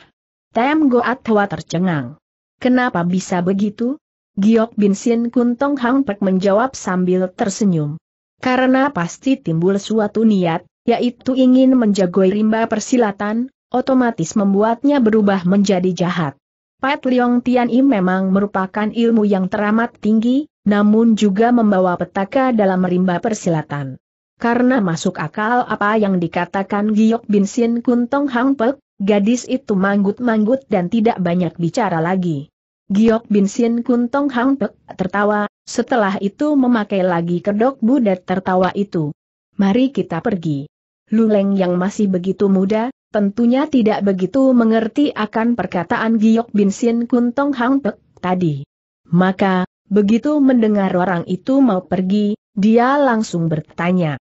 Speaker 1: Tem Goat Hwa tercengang. Kenapa bisa begitu? Giok Bin Sin Kuntong Hang Pek menjawab sambil tersenyum. Karena pasti timbul suatu niat, yaitu ingin menjagoi rimba persilatan, otomatis membuatnya berubah menjadi jahat. Pat Leong Tian I memang merupakan ilmu yang teramat tinggi, namun juga membawa petaka dalam rimba persilatan. Karena masuk akal apa yang dikatakan Giok Bin Sin Kuntong Hang Pek, gadis itu manggut-manggut dan tidak banyak bicara lagi. Giok Bin Sin Kuntong Hang Pek tertawa, setelah itu memakai lagi kedok budak tertawa itu. Mari kita pergi. Luleng yang masih begitu muda, tentunya tidak begitu mengerti akan perkataan Giok Bin Sin Kuntong Hang Pek tadi. Maka, begitu mendengar orang itu mau pergi, dia langsung bertanya.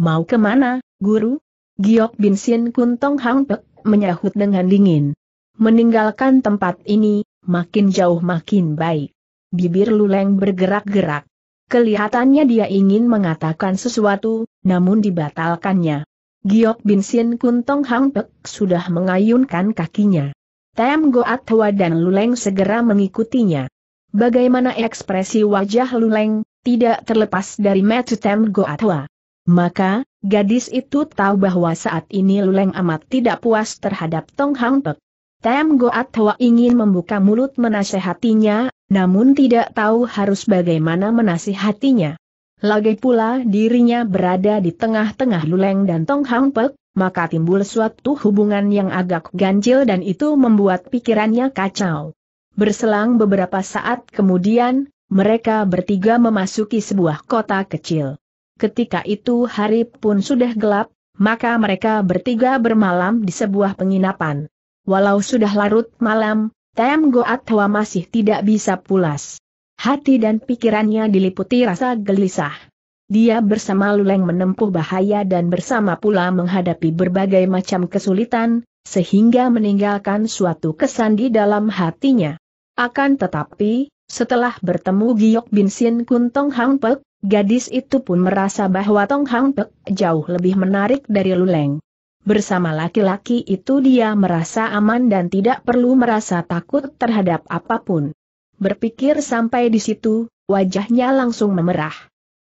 Speaker 1: Mau kemana, guru? Giok Bin Sin Kuntong Hang Pek menyahut dengan dingin. Meninggalkan tempat ini, makin jauh makin baik bibir Luleng bergerak-gerak. Kelihatannya dia ingin mengatakan sesuatu, namun dibatalkannya. Giok Bin Sin Kuntong Hang Pek sudah mengayunkan kakinya. Tem Goat Hwa dan Luleng segera mengikutinya. Bagaimana ekspresi wajah Luleng, tidak terlepas dari metu Tem Goat Hwa. Maka, gadis itu tahu bahwa saat ini Luleng amat tidak puas terhadap Tong Hang Pek. Tem Goat Hwa ingin membuka mulut menasehatinya, namun tidak tahu harus bagaimana menasihatinya. Lagi pula dirinya berada di tengah-tengah Luleng dan Tong Hang Pek, maka timbul suatu hubungan yang agak ganjil dan itu membuat pikirannya kacau. Berselang beberapa saat kemudian, mereka bertiga memasuki sebuah kota kecil. Ketika itu hari pun sudah gelap, maka mereka bertiga bermalam di sebuah penginapan. Walau sudah larut malam, Tem Goat Hwa masih tidak bisa pulas. Hati dan pikirannya diliputi rasa gelisah. Dia bersama Luleng menempuh bahaya dan bersama pula menghadapi berbagai macam kesulitan, sehingga meninggalkan suatu kesan di dalam hatinya. Akan tetapi, setelah bertemu Giok Bin Sin Kun Tong Hang Pek, gadis itu pun merasa bahwa Tong Hang Pek jauh lebih menarik dari Luleng. Bersama laki-laki itu dia merasa aman dan tidak perlu merasa takut terhadap apapun. Berpikir sampai di situ, wajahnya langsung memerah.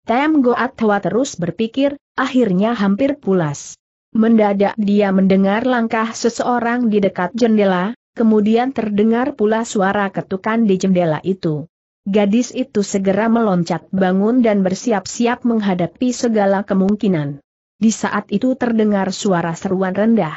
Speaker 1: Tem Goat Hwa terus berpikir, akhirnya hampir pulas. Mendadak dia mendengar langkah seseorang di dekat jendela, kemudian terdengar pula suara ketukan di jendela itu. Gadis itu segera meloncat bangun dan bersiap-siap menghadapi segala kemungkinan. Di saat itu terdengar suara seruan rendah.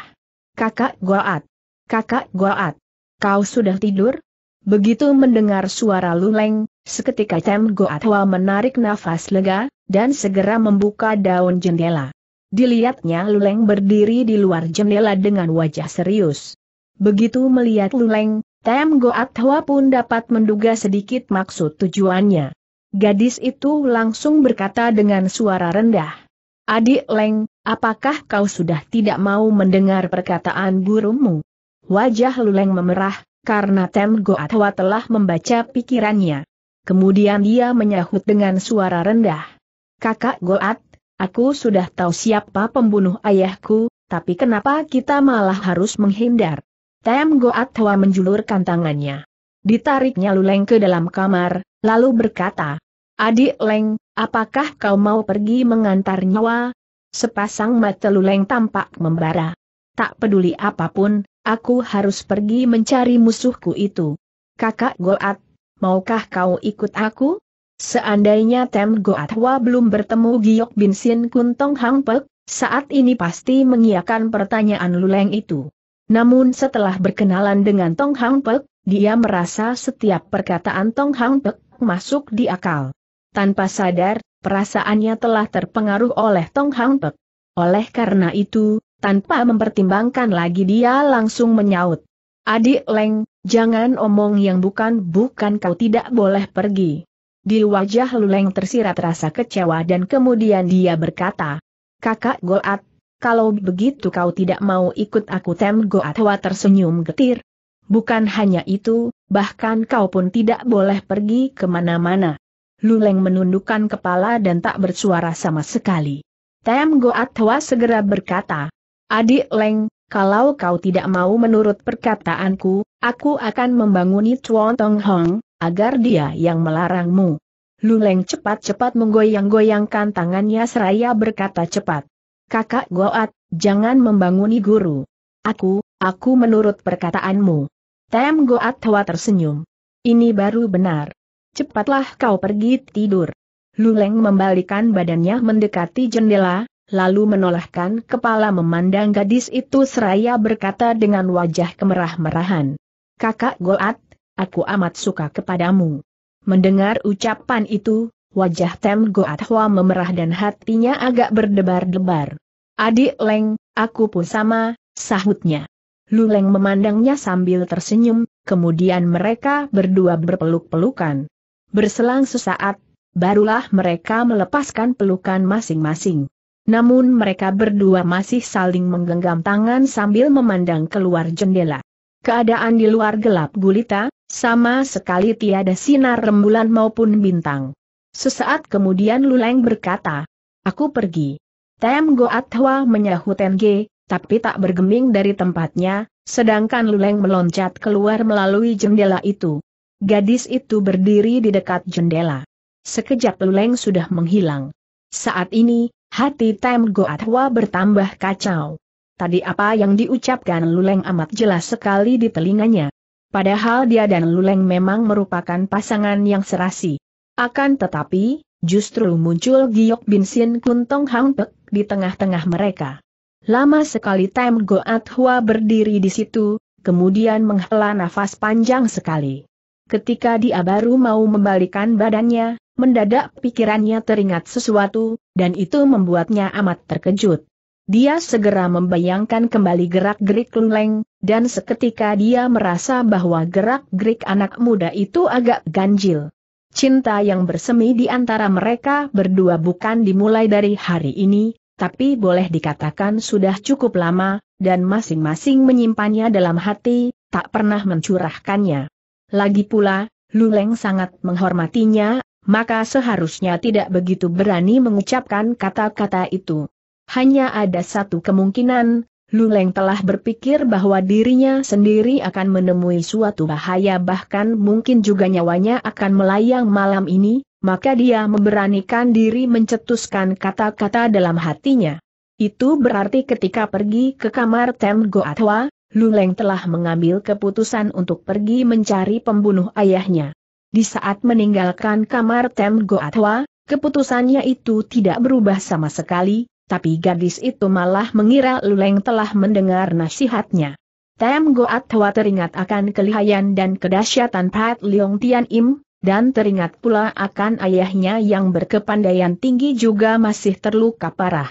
Speaker 1: Kakak Goat! Kakak Goat! Kau sudah tidur? Begitu mendengar suara luleng, seketika Tem Goat hua menarik nafas lega, dan segera membuka daun jendela. Dilihatnya Luleng berdiri di luar jendela dengan wajah serius. Begitu melihat Luleng, Tem Goat hua pun dapat menduga sedikit maksud tujuannya. Gadis itu langsung berkata dengan suara rendah. Adik Leng, apakah kau sudah tidak mau mendengar perkataan gurumu? Wajah Luleng memerah, karena Tem Goatwa telah membaca pikirannya. Kemudian dia menyahut dengan suara rendah. Kakak Goat, aku sudah tahu siapa pembunuh ayahku, tapi kenapa kita malah harus menghindar? Tem Goatwa menjulurkan tangannya. Ditariknya Luleng ke dalam kamar, lalu berkata, Adik Leng, Apakah kau mau pergi mengantar nyawa? Sepasang mata luleng tampak membara. Tak peduli apapun, aku harus pergi mencari musuhku itu. Kakak Goat, maukah kau ikut aku? Seandainya Tem Goatwa belum bertemu Giok Bin Sin Kuntong Hang Pek, saat ini pasti mengiakan pertanyaan luleng itu. Namun setelah berkenalan dengan Tong Hang Pek, dia merasa setiap perkataan Tong Hang Pek masuk di akal tanpa sadar, perasaannya telah terpengaruh oleh Tong Hang Pek. Oleh karena itu, tanpa mempertimbangkan lagi dia langsung menyaut. Adik Leng, jangan omong yang bukan-bukan kau tidak boleh pergi. Di wajah Luleng tersirat rasa kecewa dan kemudian dia berkata, Kakak Goat, kalau begitu kau tidak mau ikut aku Tem Goat Hwa tersenyum getir. Bukan hanya itu, bahkan kau pun tidak boleh pergi kemana-mana. Luleng menundukkan kepala dan tak bersuara sama sekali. Tem Goatwa segera berkata, Adik Leng, kalau kau tidak mau menurut perkataanku, aku akan membanguni Chuan Tong Hong, agar dia yang melarangmu. Luleng cepat-cepat menggoyang-goyangkan tangannya seraya berkata cepat. Kakak Goat, jangan membanguni guru. Aku, aku menurut perkataanmu. Tem Goat Hwa tersenyum. Ini baru benar. Cepatlah kau pergi tidur. Luleng membalikan badannya mendekati jendela, lalu menolakkan kepala memandang gadis itu seraya berkata dengan wajah kemerah-merahan. Kakak Goat, aku amat suka kepadamu. Mendengar ucapan itu, wajah Tem Goat Hwa memerah dan hatinya agak berdebar-debar. Adik Leng, aku pun sama, sahutnya. Luleng memandangnya sambil tersenyum, kemudian mereka berdua berpeluk-pelukan. Berselang sesaat, barulah mereka melepaskan pelukan masing-masing. Namun mereka berdua masih saling menggenggam tangan sambil memandang keluar jendela. Keadaan di luar gelap gulita, sama sekali tiada sinar rembulan maupun bintang. Sesaat kemudian Luleng berkata, Aku pergi. Tem Goat Hwa menyahut NG, tapi tak bergeming dari tempatnya, sedangkan Luleng meloncat keluar melalui jendela itu. Gadis itu berdiri di dekat jendela. Sekejap Luleng sudah menghilang. Saat ini, hati Tem Goatwa bertambah kacau. Tadi apa yang diucapkan Luleng amat jelas sekali di telinganya. Padahal dia dan Luleng memang merupakan pasangan yang serasi. Akan tetapi, justru muncul Giok Bin Sin Kuntong Hang di tengah-tengah mereka. Lama sekali Tem Goatwa berdiri di situ, kemudian menghela nafas panjang sekali. Ketika dia baru mau membalikan badannya, mendadak pikirannya teringat sesuatu, dan itu membuatnya amat terkejut. Dia segera membayangkan kembali gerak-gerik Lungleng, dan seketika dia merasa bahwa gerak-gerik anak muda itu agak ganjil. Cinta yang bersemi di antara mereka berdua bukan dimulai dari hari ini, tapi boleh dikatakan sudah cukup lama, dan masing-masing menyimpannya dalam hati, tak pernah mencurahkannya. Lagi pula, Luleng sangat menghormatinya, maka seharusnya tidak begitu berani mengucapkan kata-kata itu. Hanya ada satu kemungkinan, Luleng telah berpikir bahwa dirinya sendiri akan menemui suatu bahaya bahkan mungkin juga nyawanya akan melayang malam ini, maka dia memberanikan diri mencetuskan kata-kata dalam hatinya. Itu berarti ketika pergi ke kamar Tem Goatwa, Luleng telah mengambil keputusan untuk pergi mencari pembunuh ayahnya. Di saat meninggalkan kamar Tem Goatwa, keputusannya itu tidak berubah sama sekali, tapi gadis itu malah mengira Luleng telah mendengar nasihatnya. Tem Goatwa teringat akan kelihayan dan kedahsyatan Pat Leong Tian Im, dan teringat pula akan ayahnya yang berkepandaian tinggi juga masih terluka parah.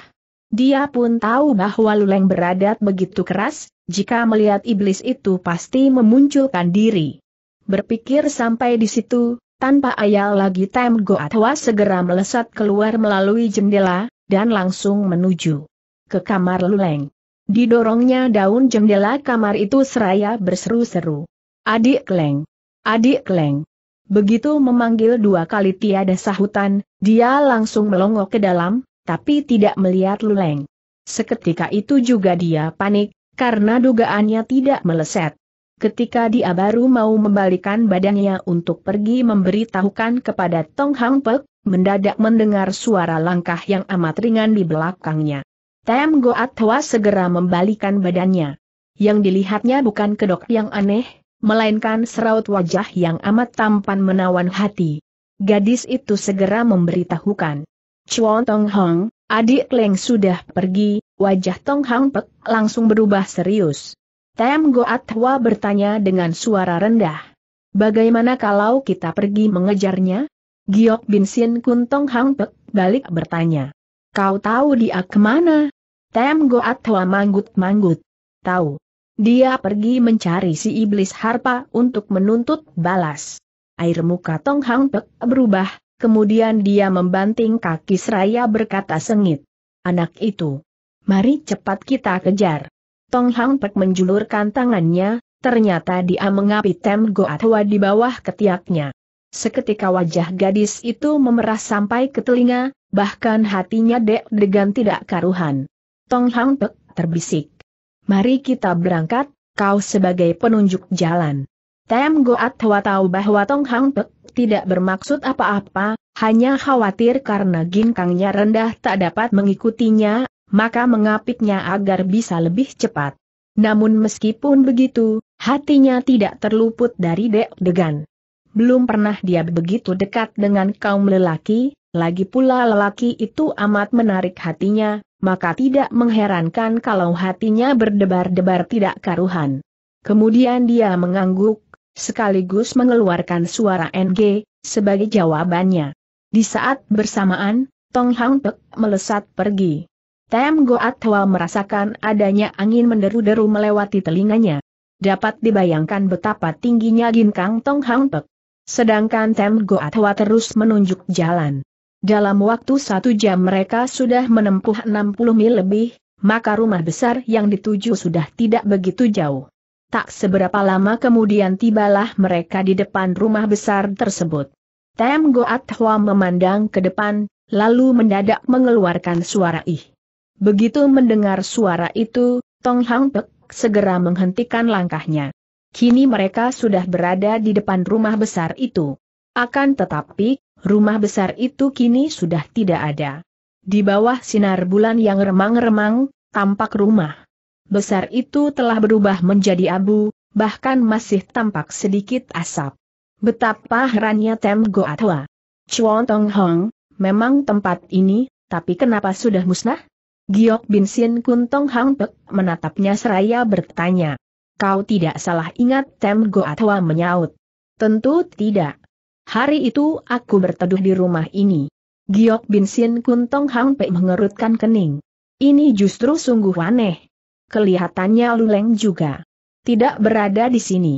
Speaker 1: Dia pun tahu bahwa Luleng beradat begitu keras, jika melihat iblis itu pasti memunculkan diri. Berpikir sampai di situ, tanpa ayal lagi Tem Goatwa segera melesat keluar melalui jendela, dan langsung menuju ke kamar Luleng. Didorongnya daun jendela kamar itu seraya berseru-seru. Adik Leng. Adik Leng. Begitu memanggil dua kali tiada sahutan, dia langsung melongo ke dalam, tapi tidak melihat Luleng. Seketika itu juga dia panik, karena dugaannya tidak meleset. Ketika dia baru mau membalikan badannya untuk pergi memberitahukan kepada Tong Hang Pek, mendadak mendengar suara langkah yang amat ringan di belakangnya. Tem Goat Hwa segera membalikan badannya. Yang dilihatnya bukan kedok yang aneh, melainkan seraut wajah yang amat tampan menawan hati. Gadis itu segera memberitahukan. Chuan Tong Hong, adik Leng sudah pergi, Wajah Tong Hang Pek langsung berubah serius. Tem Goat Hwa bertanya dengan suara rendah. Bagaimana kalau kita pergi mengejarnya? Giok Bin Sin Kun Tong Hang Pek balik bertanya. Kau tahu dia kemana? Tem Goat Hwa manggut-manggut. Tahu. Dia pergi mencari si iblis harpa untuk menuntut balas. Air muka Tong Hang Pek berubah, kemudian dia membanting kaki seraya berkata sengit. Anak itu. Mari cepat kita kejar. Tong Hang Pek menjulurkan tangannya, ternyata dia mengapi Tem Hua di bawah ketiaknya. Seketika wajah gadis itu memerah sampai ke telinga, bahkan hatinya deg-degan tidak karuhan. Tong Hang Pek terbisik. Mari kita berangkat, kau sebagai penunjuk jalan. Tem Goat Hua tahu bahwa Tong Hang Pek tidak bermaksud apa-apa, hanya khawatir karena ginkangnya rendah tak dapat mengikutinya, maka mengapitnya agar bisa lebih cepat. Namun meskipun begitu, hatinya tidak terluput dari deg-degan. Belum pernah dia begitu dekat dengan kaum lelaki, lagi pula lelaki itu amat menarik hatinya, maka tidak mengherankan kalau hatinya berdebar-debar tidak karuhan. Kemudian dia mengangguk, sekaligus mengeluarkan suara NG, sebagai jawabannya. Di saat bersamaan, Tong Hang Pek melesat pergi. Tem Goat Hwa merasakan adanya angin menderu-deru melewati telinganya. Dapat dibayangkan betapa tingginya Ginkang Tong Hang Pek. Sedangkan Tem Goat Hwa terus menunjuk jalan. Dalam waktu satu jam mereka sudah menempuh 60 mil lebih, maka rumah besar yang dituju sudah tidak begitu jauh. Tak seberapa lama kemudian tibalah mereka di depan rumah besar tersebut. Tem Goat Hwa memandang ke depan, lalu mendadak mengeluarkan suara ih. Begitu mendengar suara itu, Tong Hang Pek segera menghentikan langkahnya. Kini mereka sudah berada di depan rumah besar itu. Akan tetapi, rumah besar itu kini sudah tidak ada. Di bawah sinar bulan yang remang-remang, tampak rumah besar itu telah berubah menjadi abu, bahkan masih tampak sedikit asap. Betapa herannya Tem Goatwa. Chuan Tong Hong, memang tempat ini, tapi kenapa sudah musnah? Giok Bin Sien Kun Tong Hang Pek menatapnya seraya bertanya. Kau tidak salah ingat Tem Go Atwa menyaut. Tentu tidak. Hari itu aku berteduh di rumah ini. Giok Bin Sien Kun Tong Hang Pek mengerutkan kening. Ini justru sungguh aneh. Kelihatannya Luleng juga. Tidak berada di sini.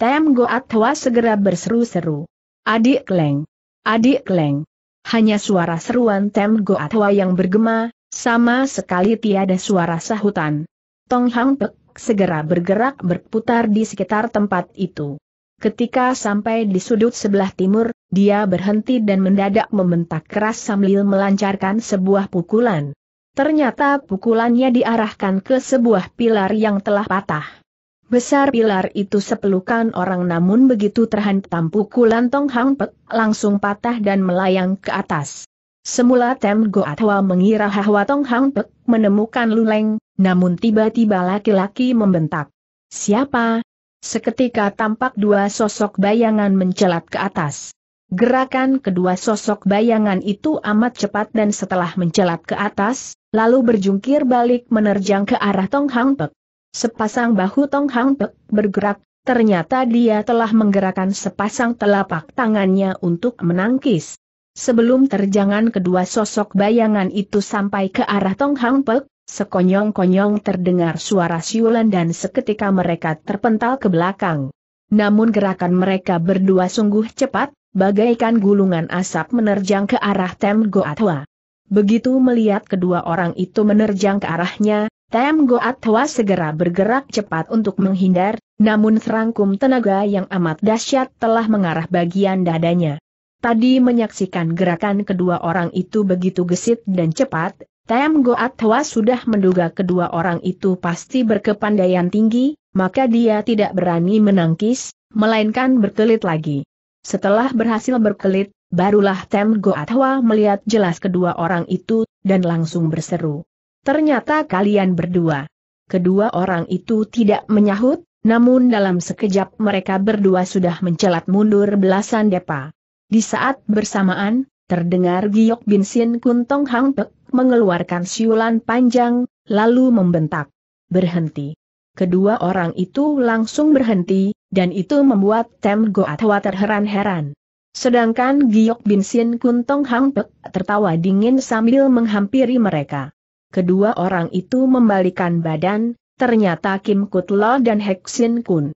Speaker 1: Tem Go Atwa segera berseru-seru. Adik Leng. Adik Leng. Hanya suara seruan Tem Goatwa yang bergema, sama sekali tiada suara sahutan. Tong Hang Pek segera bergerak berputar di sekitar tempat itu. Ketika sampai di sudut sebelah timur, dia berhenti dan mendadak membentak keras sambil melancarkan sebuah pukulan. Ternyata pukulannya diarahkan ke sebuah pilar yang telah patah. Besar pilar itu sepelukan orang namun begitu terhantam pukulan Tong Hang Pek langsung patah dan melayang ke atas. Semula Tem Goatwa mengira Hahwa Tong Hang Pek menemukan Luleng, namun tiba-tiba laki-laki membentak. Siapa? Seketika tampak dua sosok bayangan mencelat ke atas. Gerakan kedua sosok bayangan itu amat cepat dan setelah mencelat ke atas, lalu berjungkir balik menerjang ke arah Tong Hang Pek. Sepasang bahu Tong Hang Pek bergerak, ternyata dia telah menggerakkan sepasang telapak tangannya untuk menangkis. Sebelum terjangan kedua sosok bayangan itu sampai ke arah Tong Hang Pek, sekonyong-konyong terdengar suara siulan dan seketika mereka terpental ke belakang. Namun gerakan mereka berdua sungguh cepat, bagaikan gulungan asap menerjang ke arah Tem Goatwa. Begitu melihat kedua orang itu menerjang ke arahnya, Tem Goatwa segera bergerak cepat untuk menghindar, namun serangkum tenaga yang amat dahsyat telah mengarah bagian dadanya. Tadi menyaksikan gerakan kedua orang itu begitu gesit dan cepat, Tem Goat Hwa sudah menduga kedua orang itu pasti berkepandaian tinggi, maka dia tidak berani menangkis, melainkan berkelit lagi. Setelah berhasil berkelit, barulah Tem Goat Hwa melihat jelas kedua orang itu, dan langsung berseru. Ternyata kalian berdua. Kedua orang itu tidak menyahut, namun dalam sekejap mereka berdua sudah mencelat mundur belasan depa. Di saat bersamaan, terdengar giok Bin Sin Kun Tong Hang Pek mengeluarkan siulan panjang, lalu membentak. Berhenti. Kedua orang itu langsung berhenti, dan itu membuat Tem Goatwa terheran-heran. Sedangkan Giok Bin Sin Kun Tong Hang Pek tertawa dingin sambil menghampiri mereka. Kedua orang itu membalikan badan, ternyata Kim Kutlo dan Hek Kun.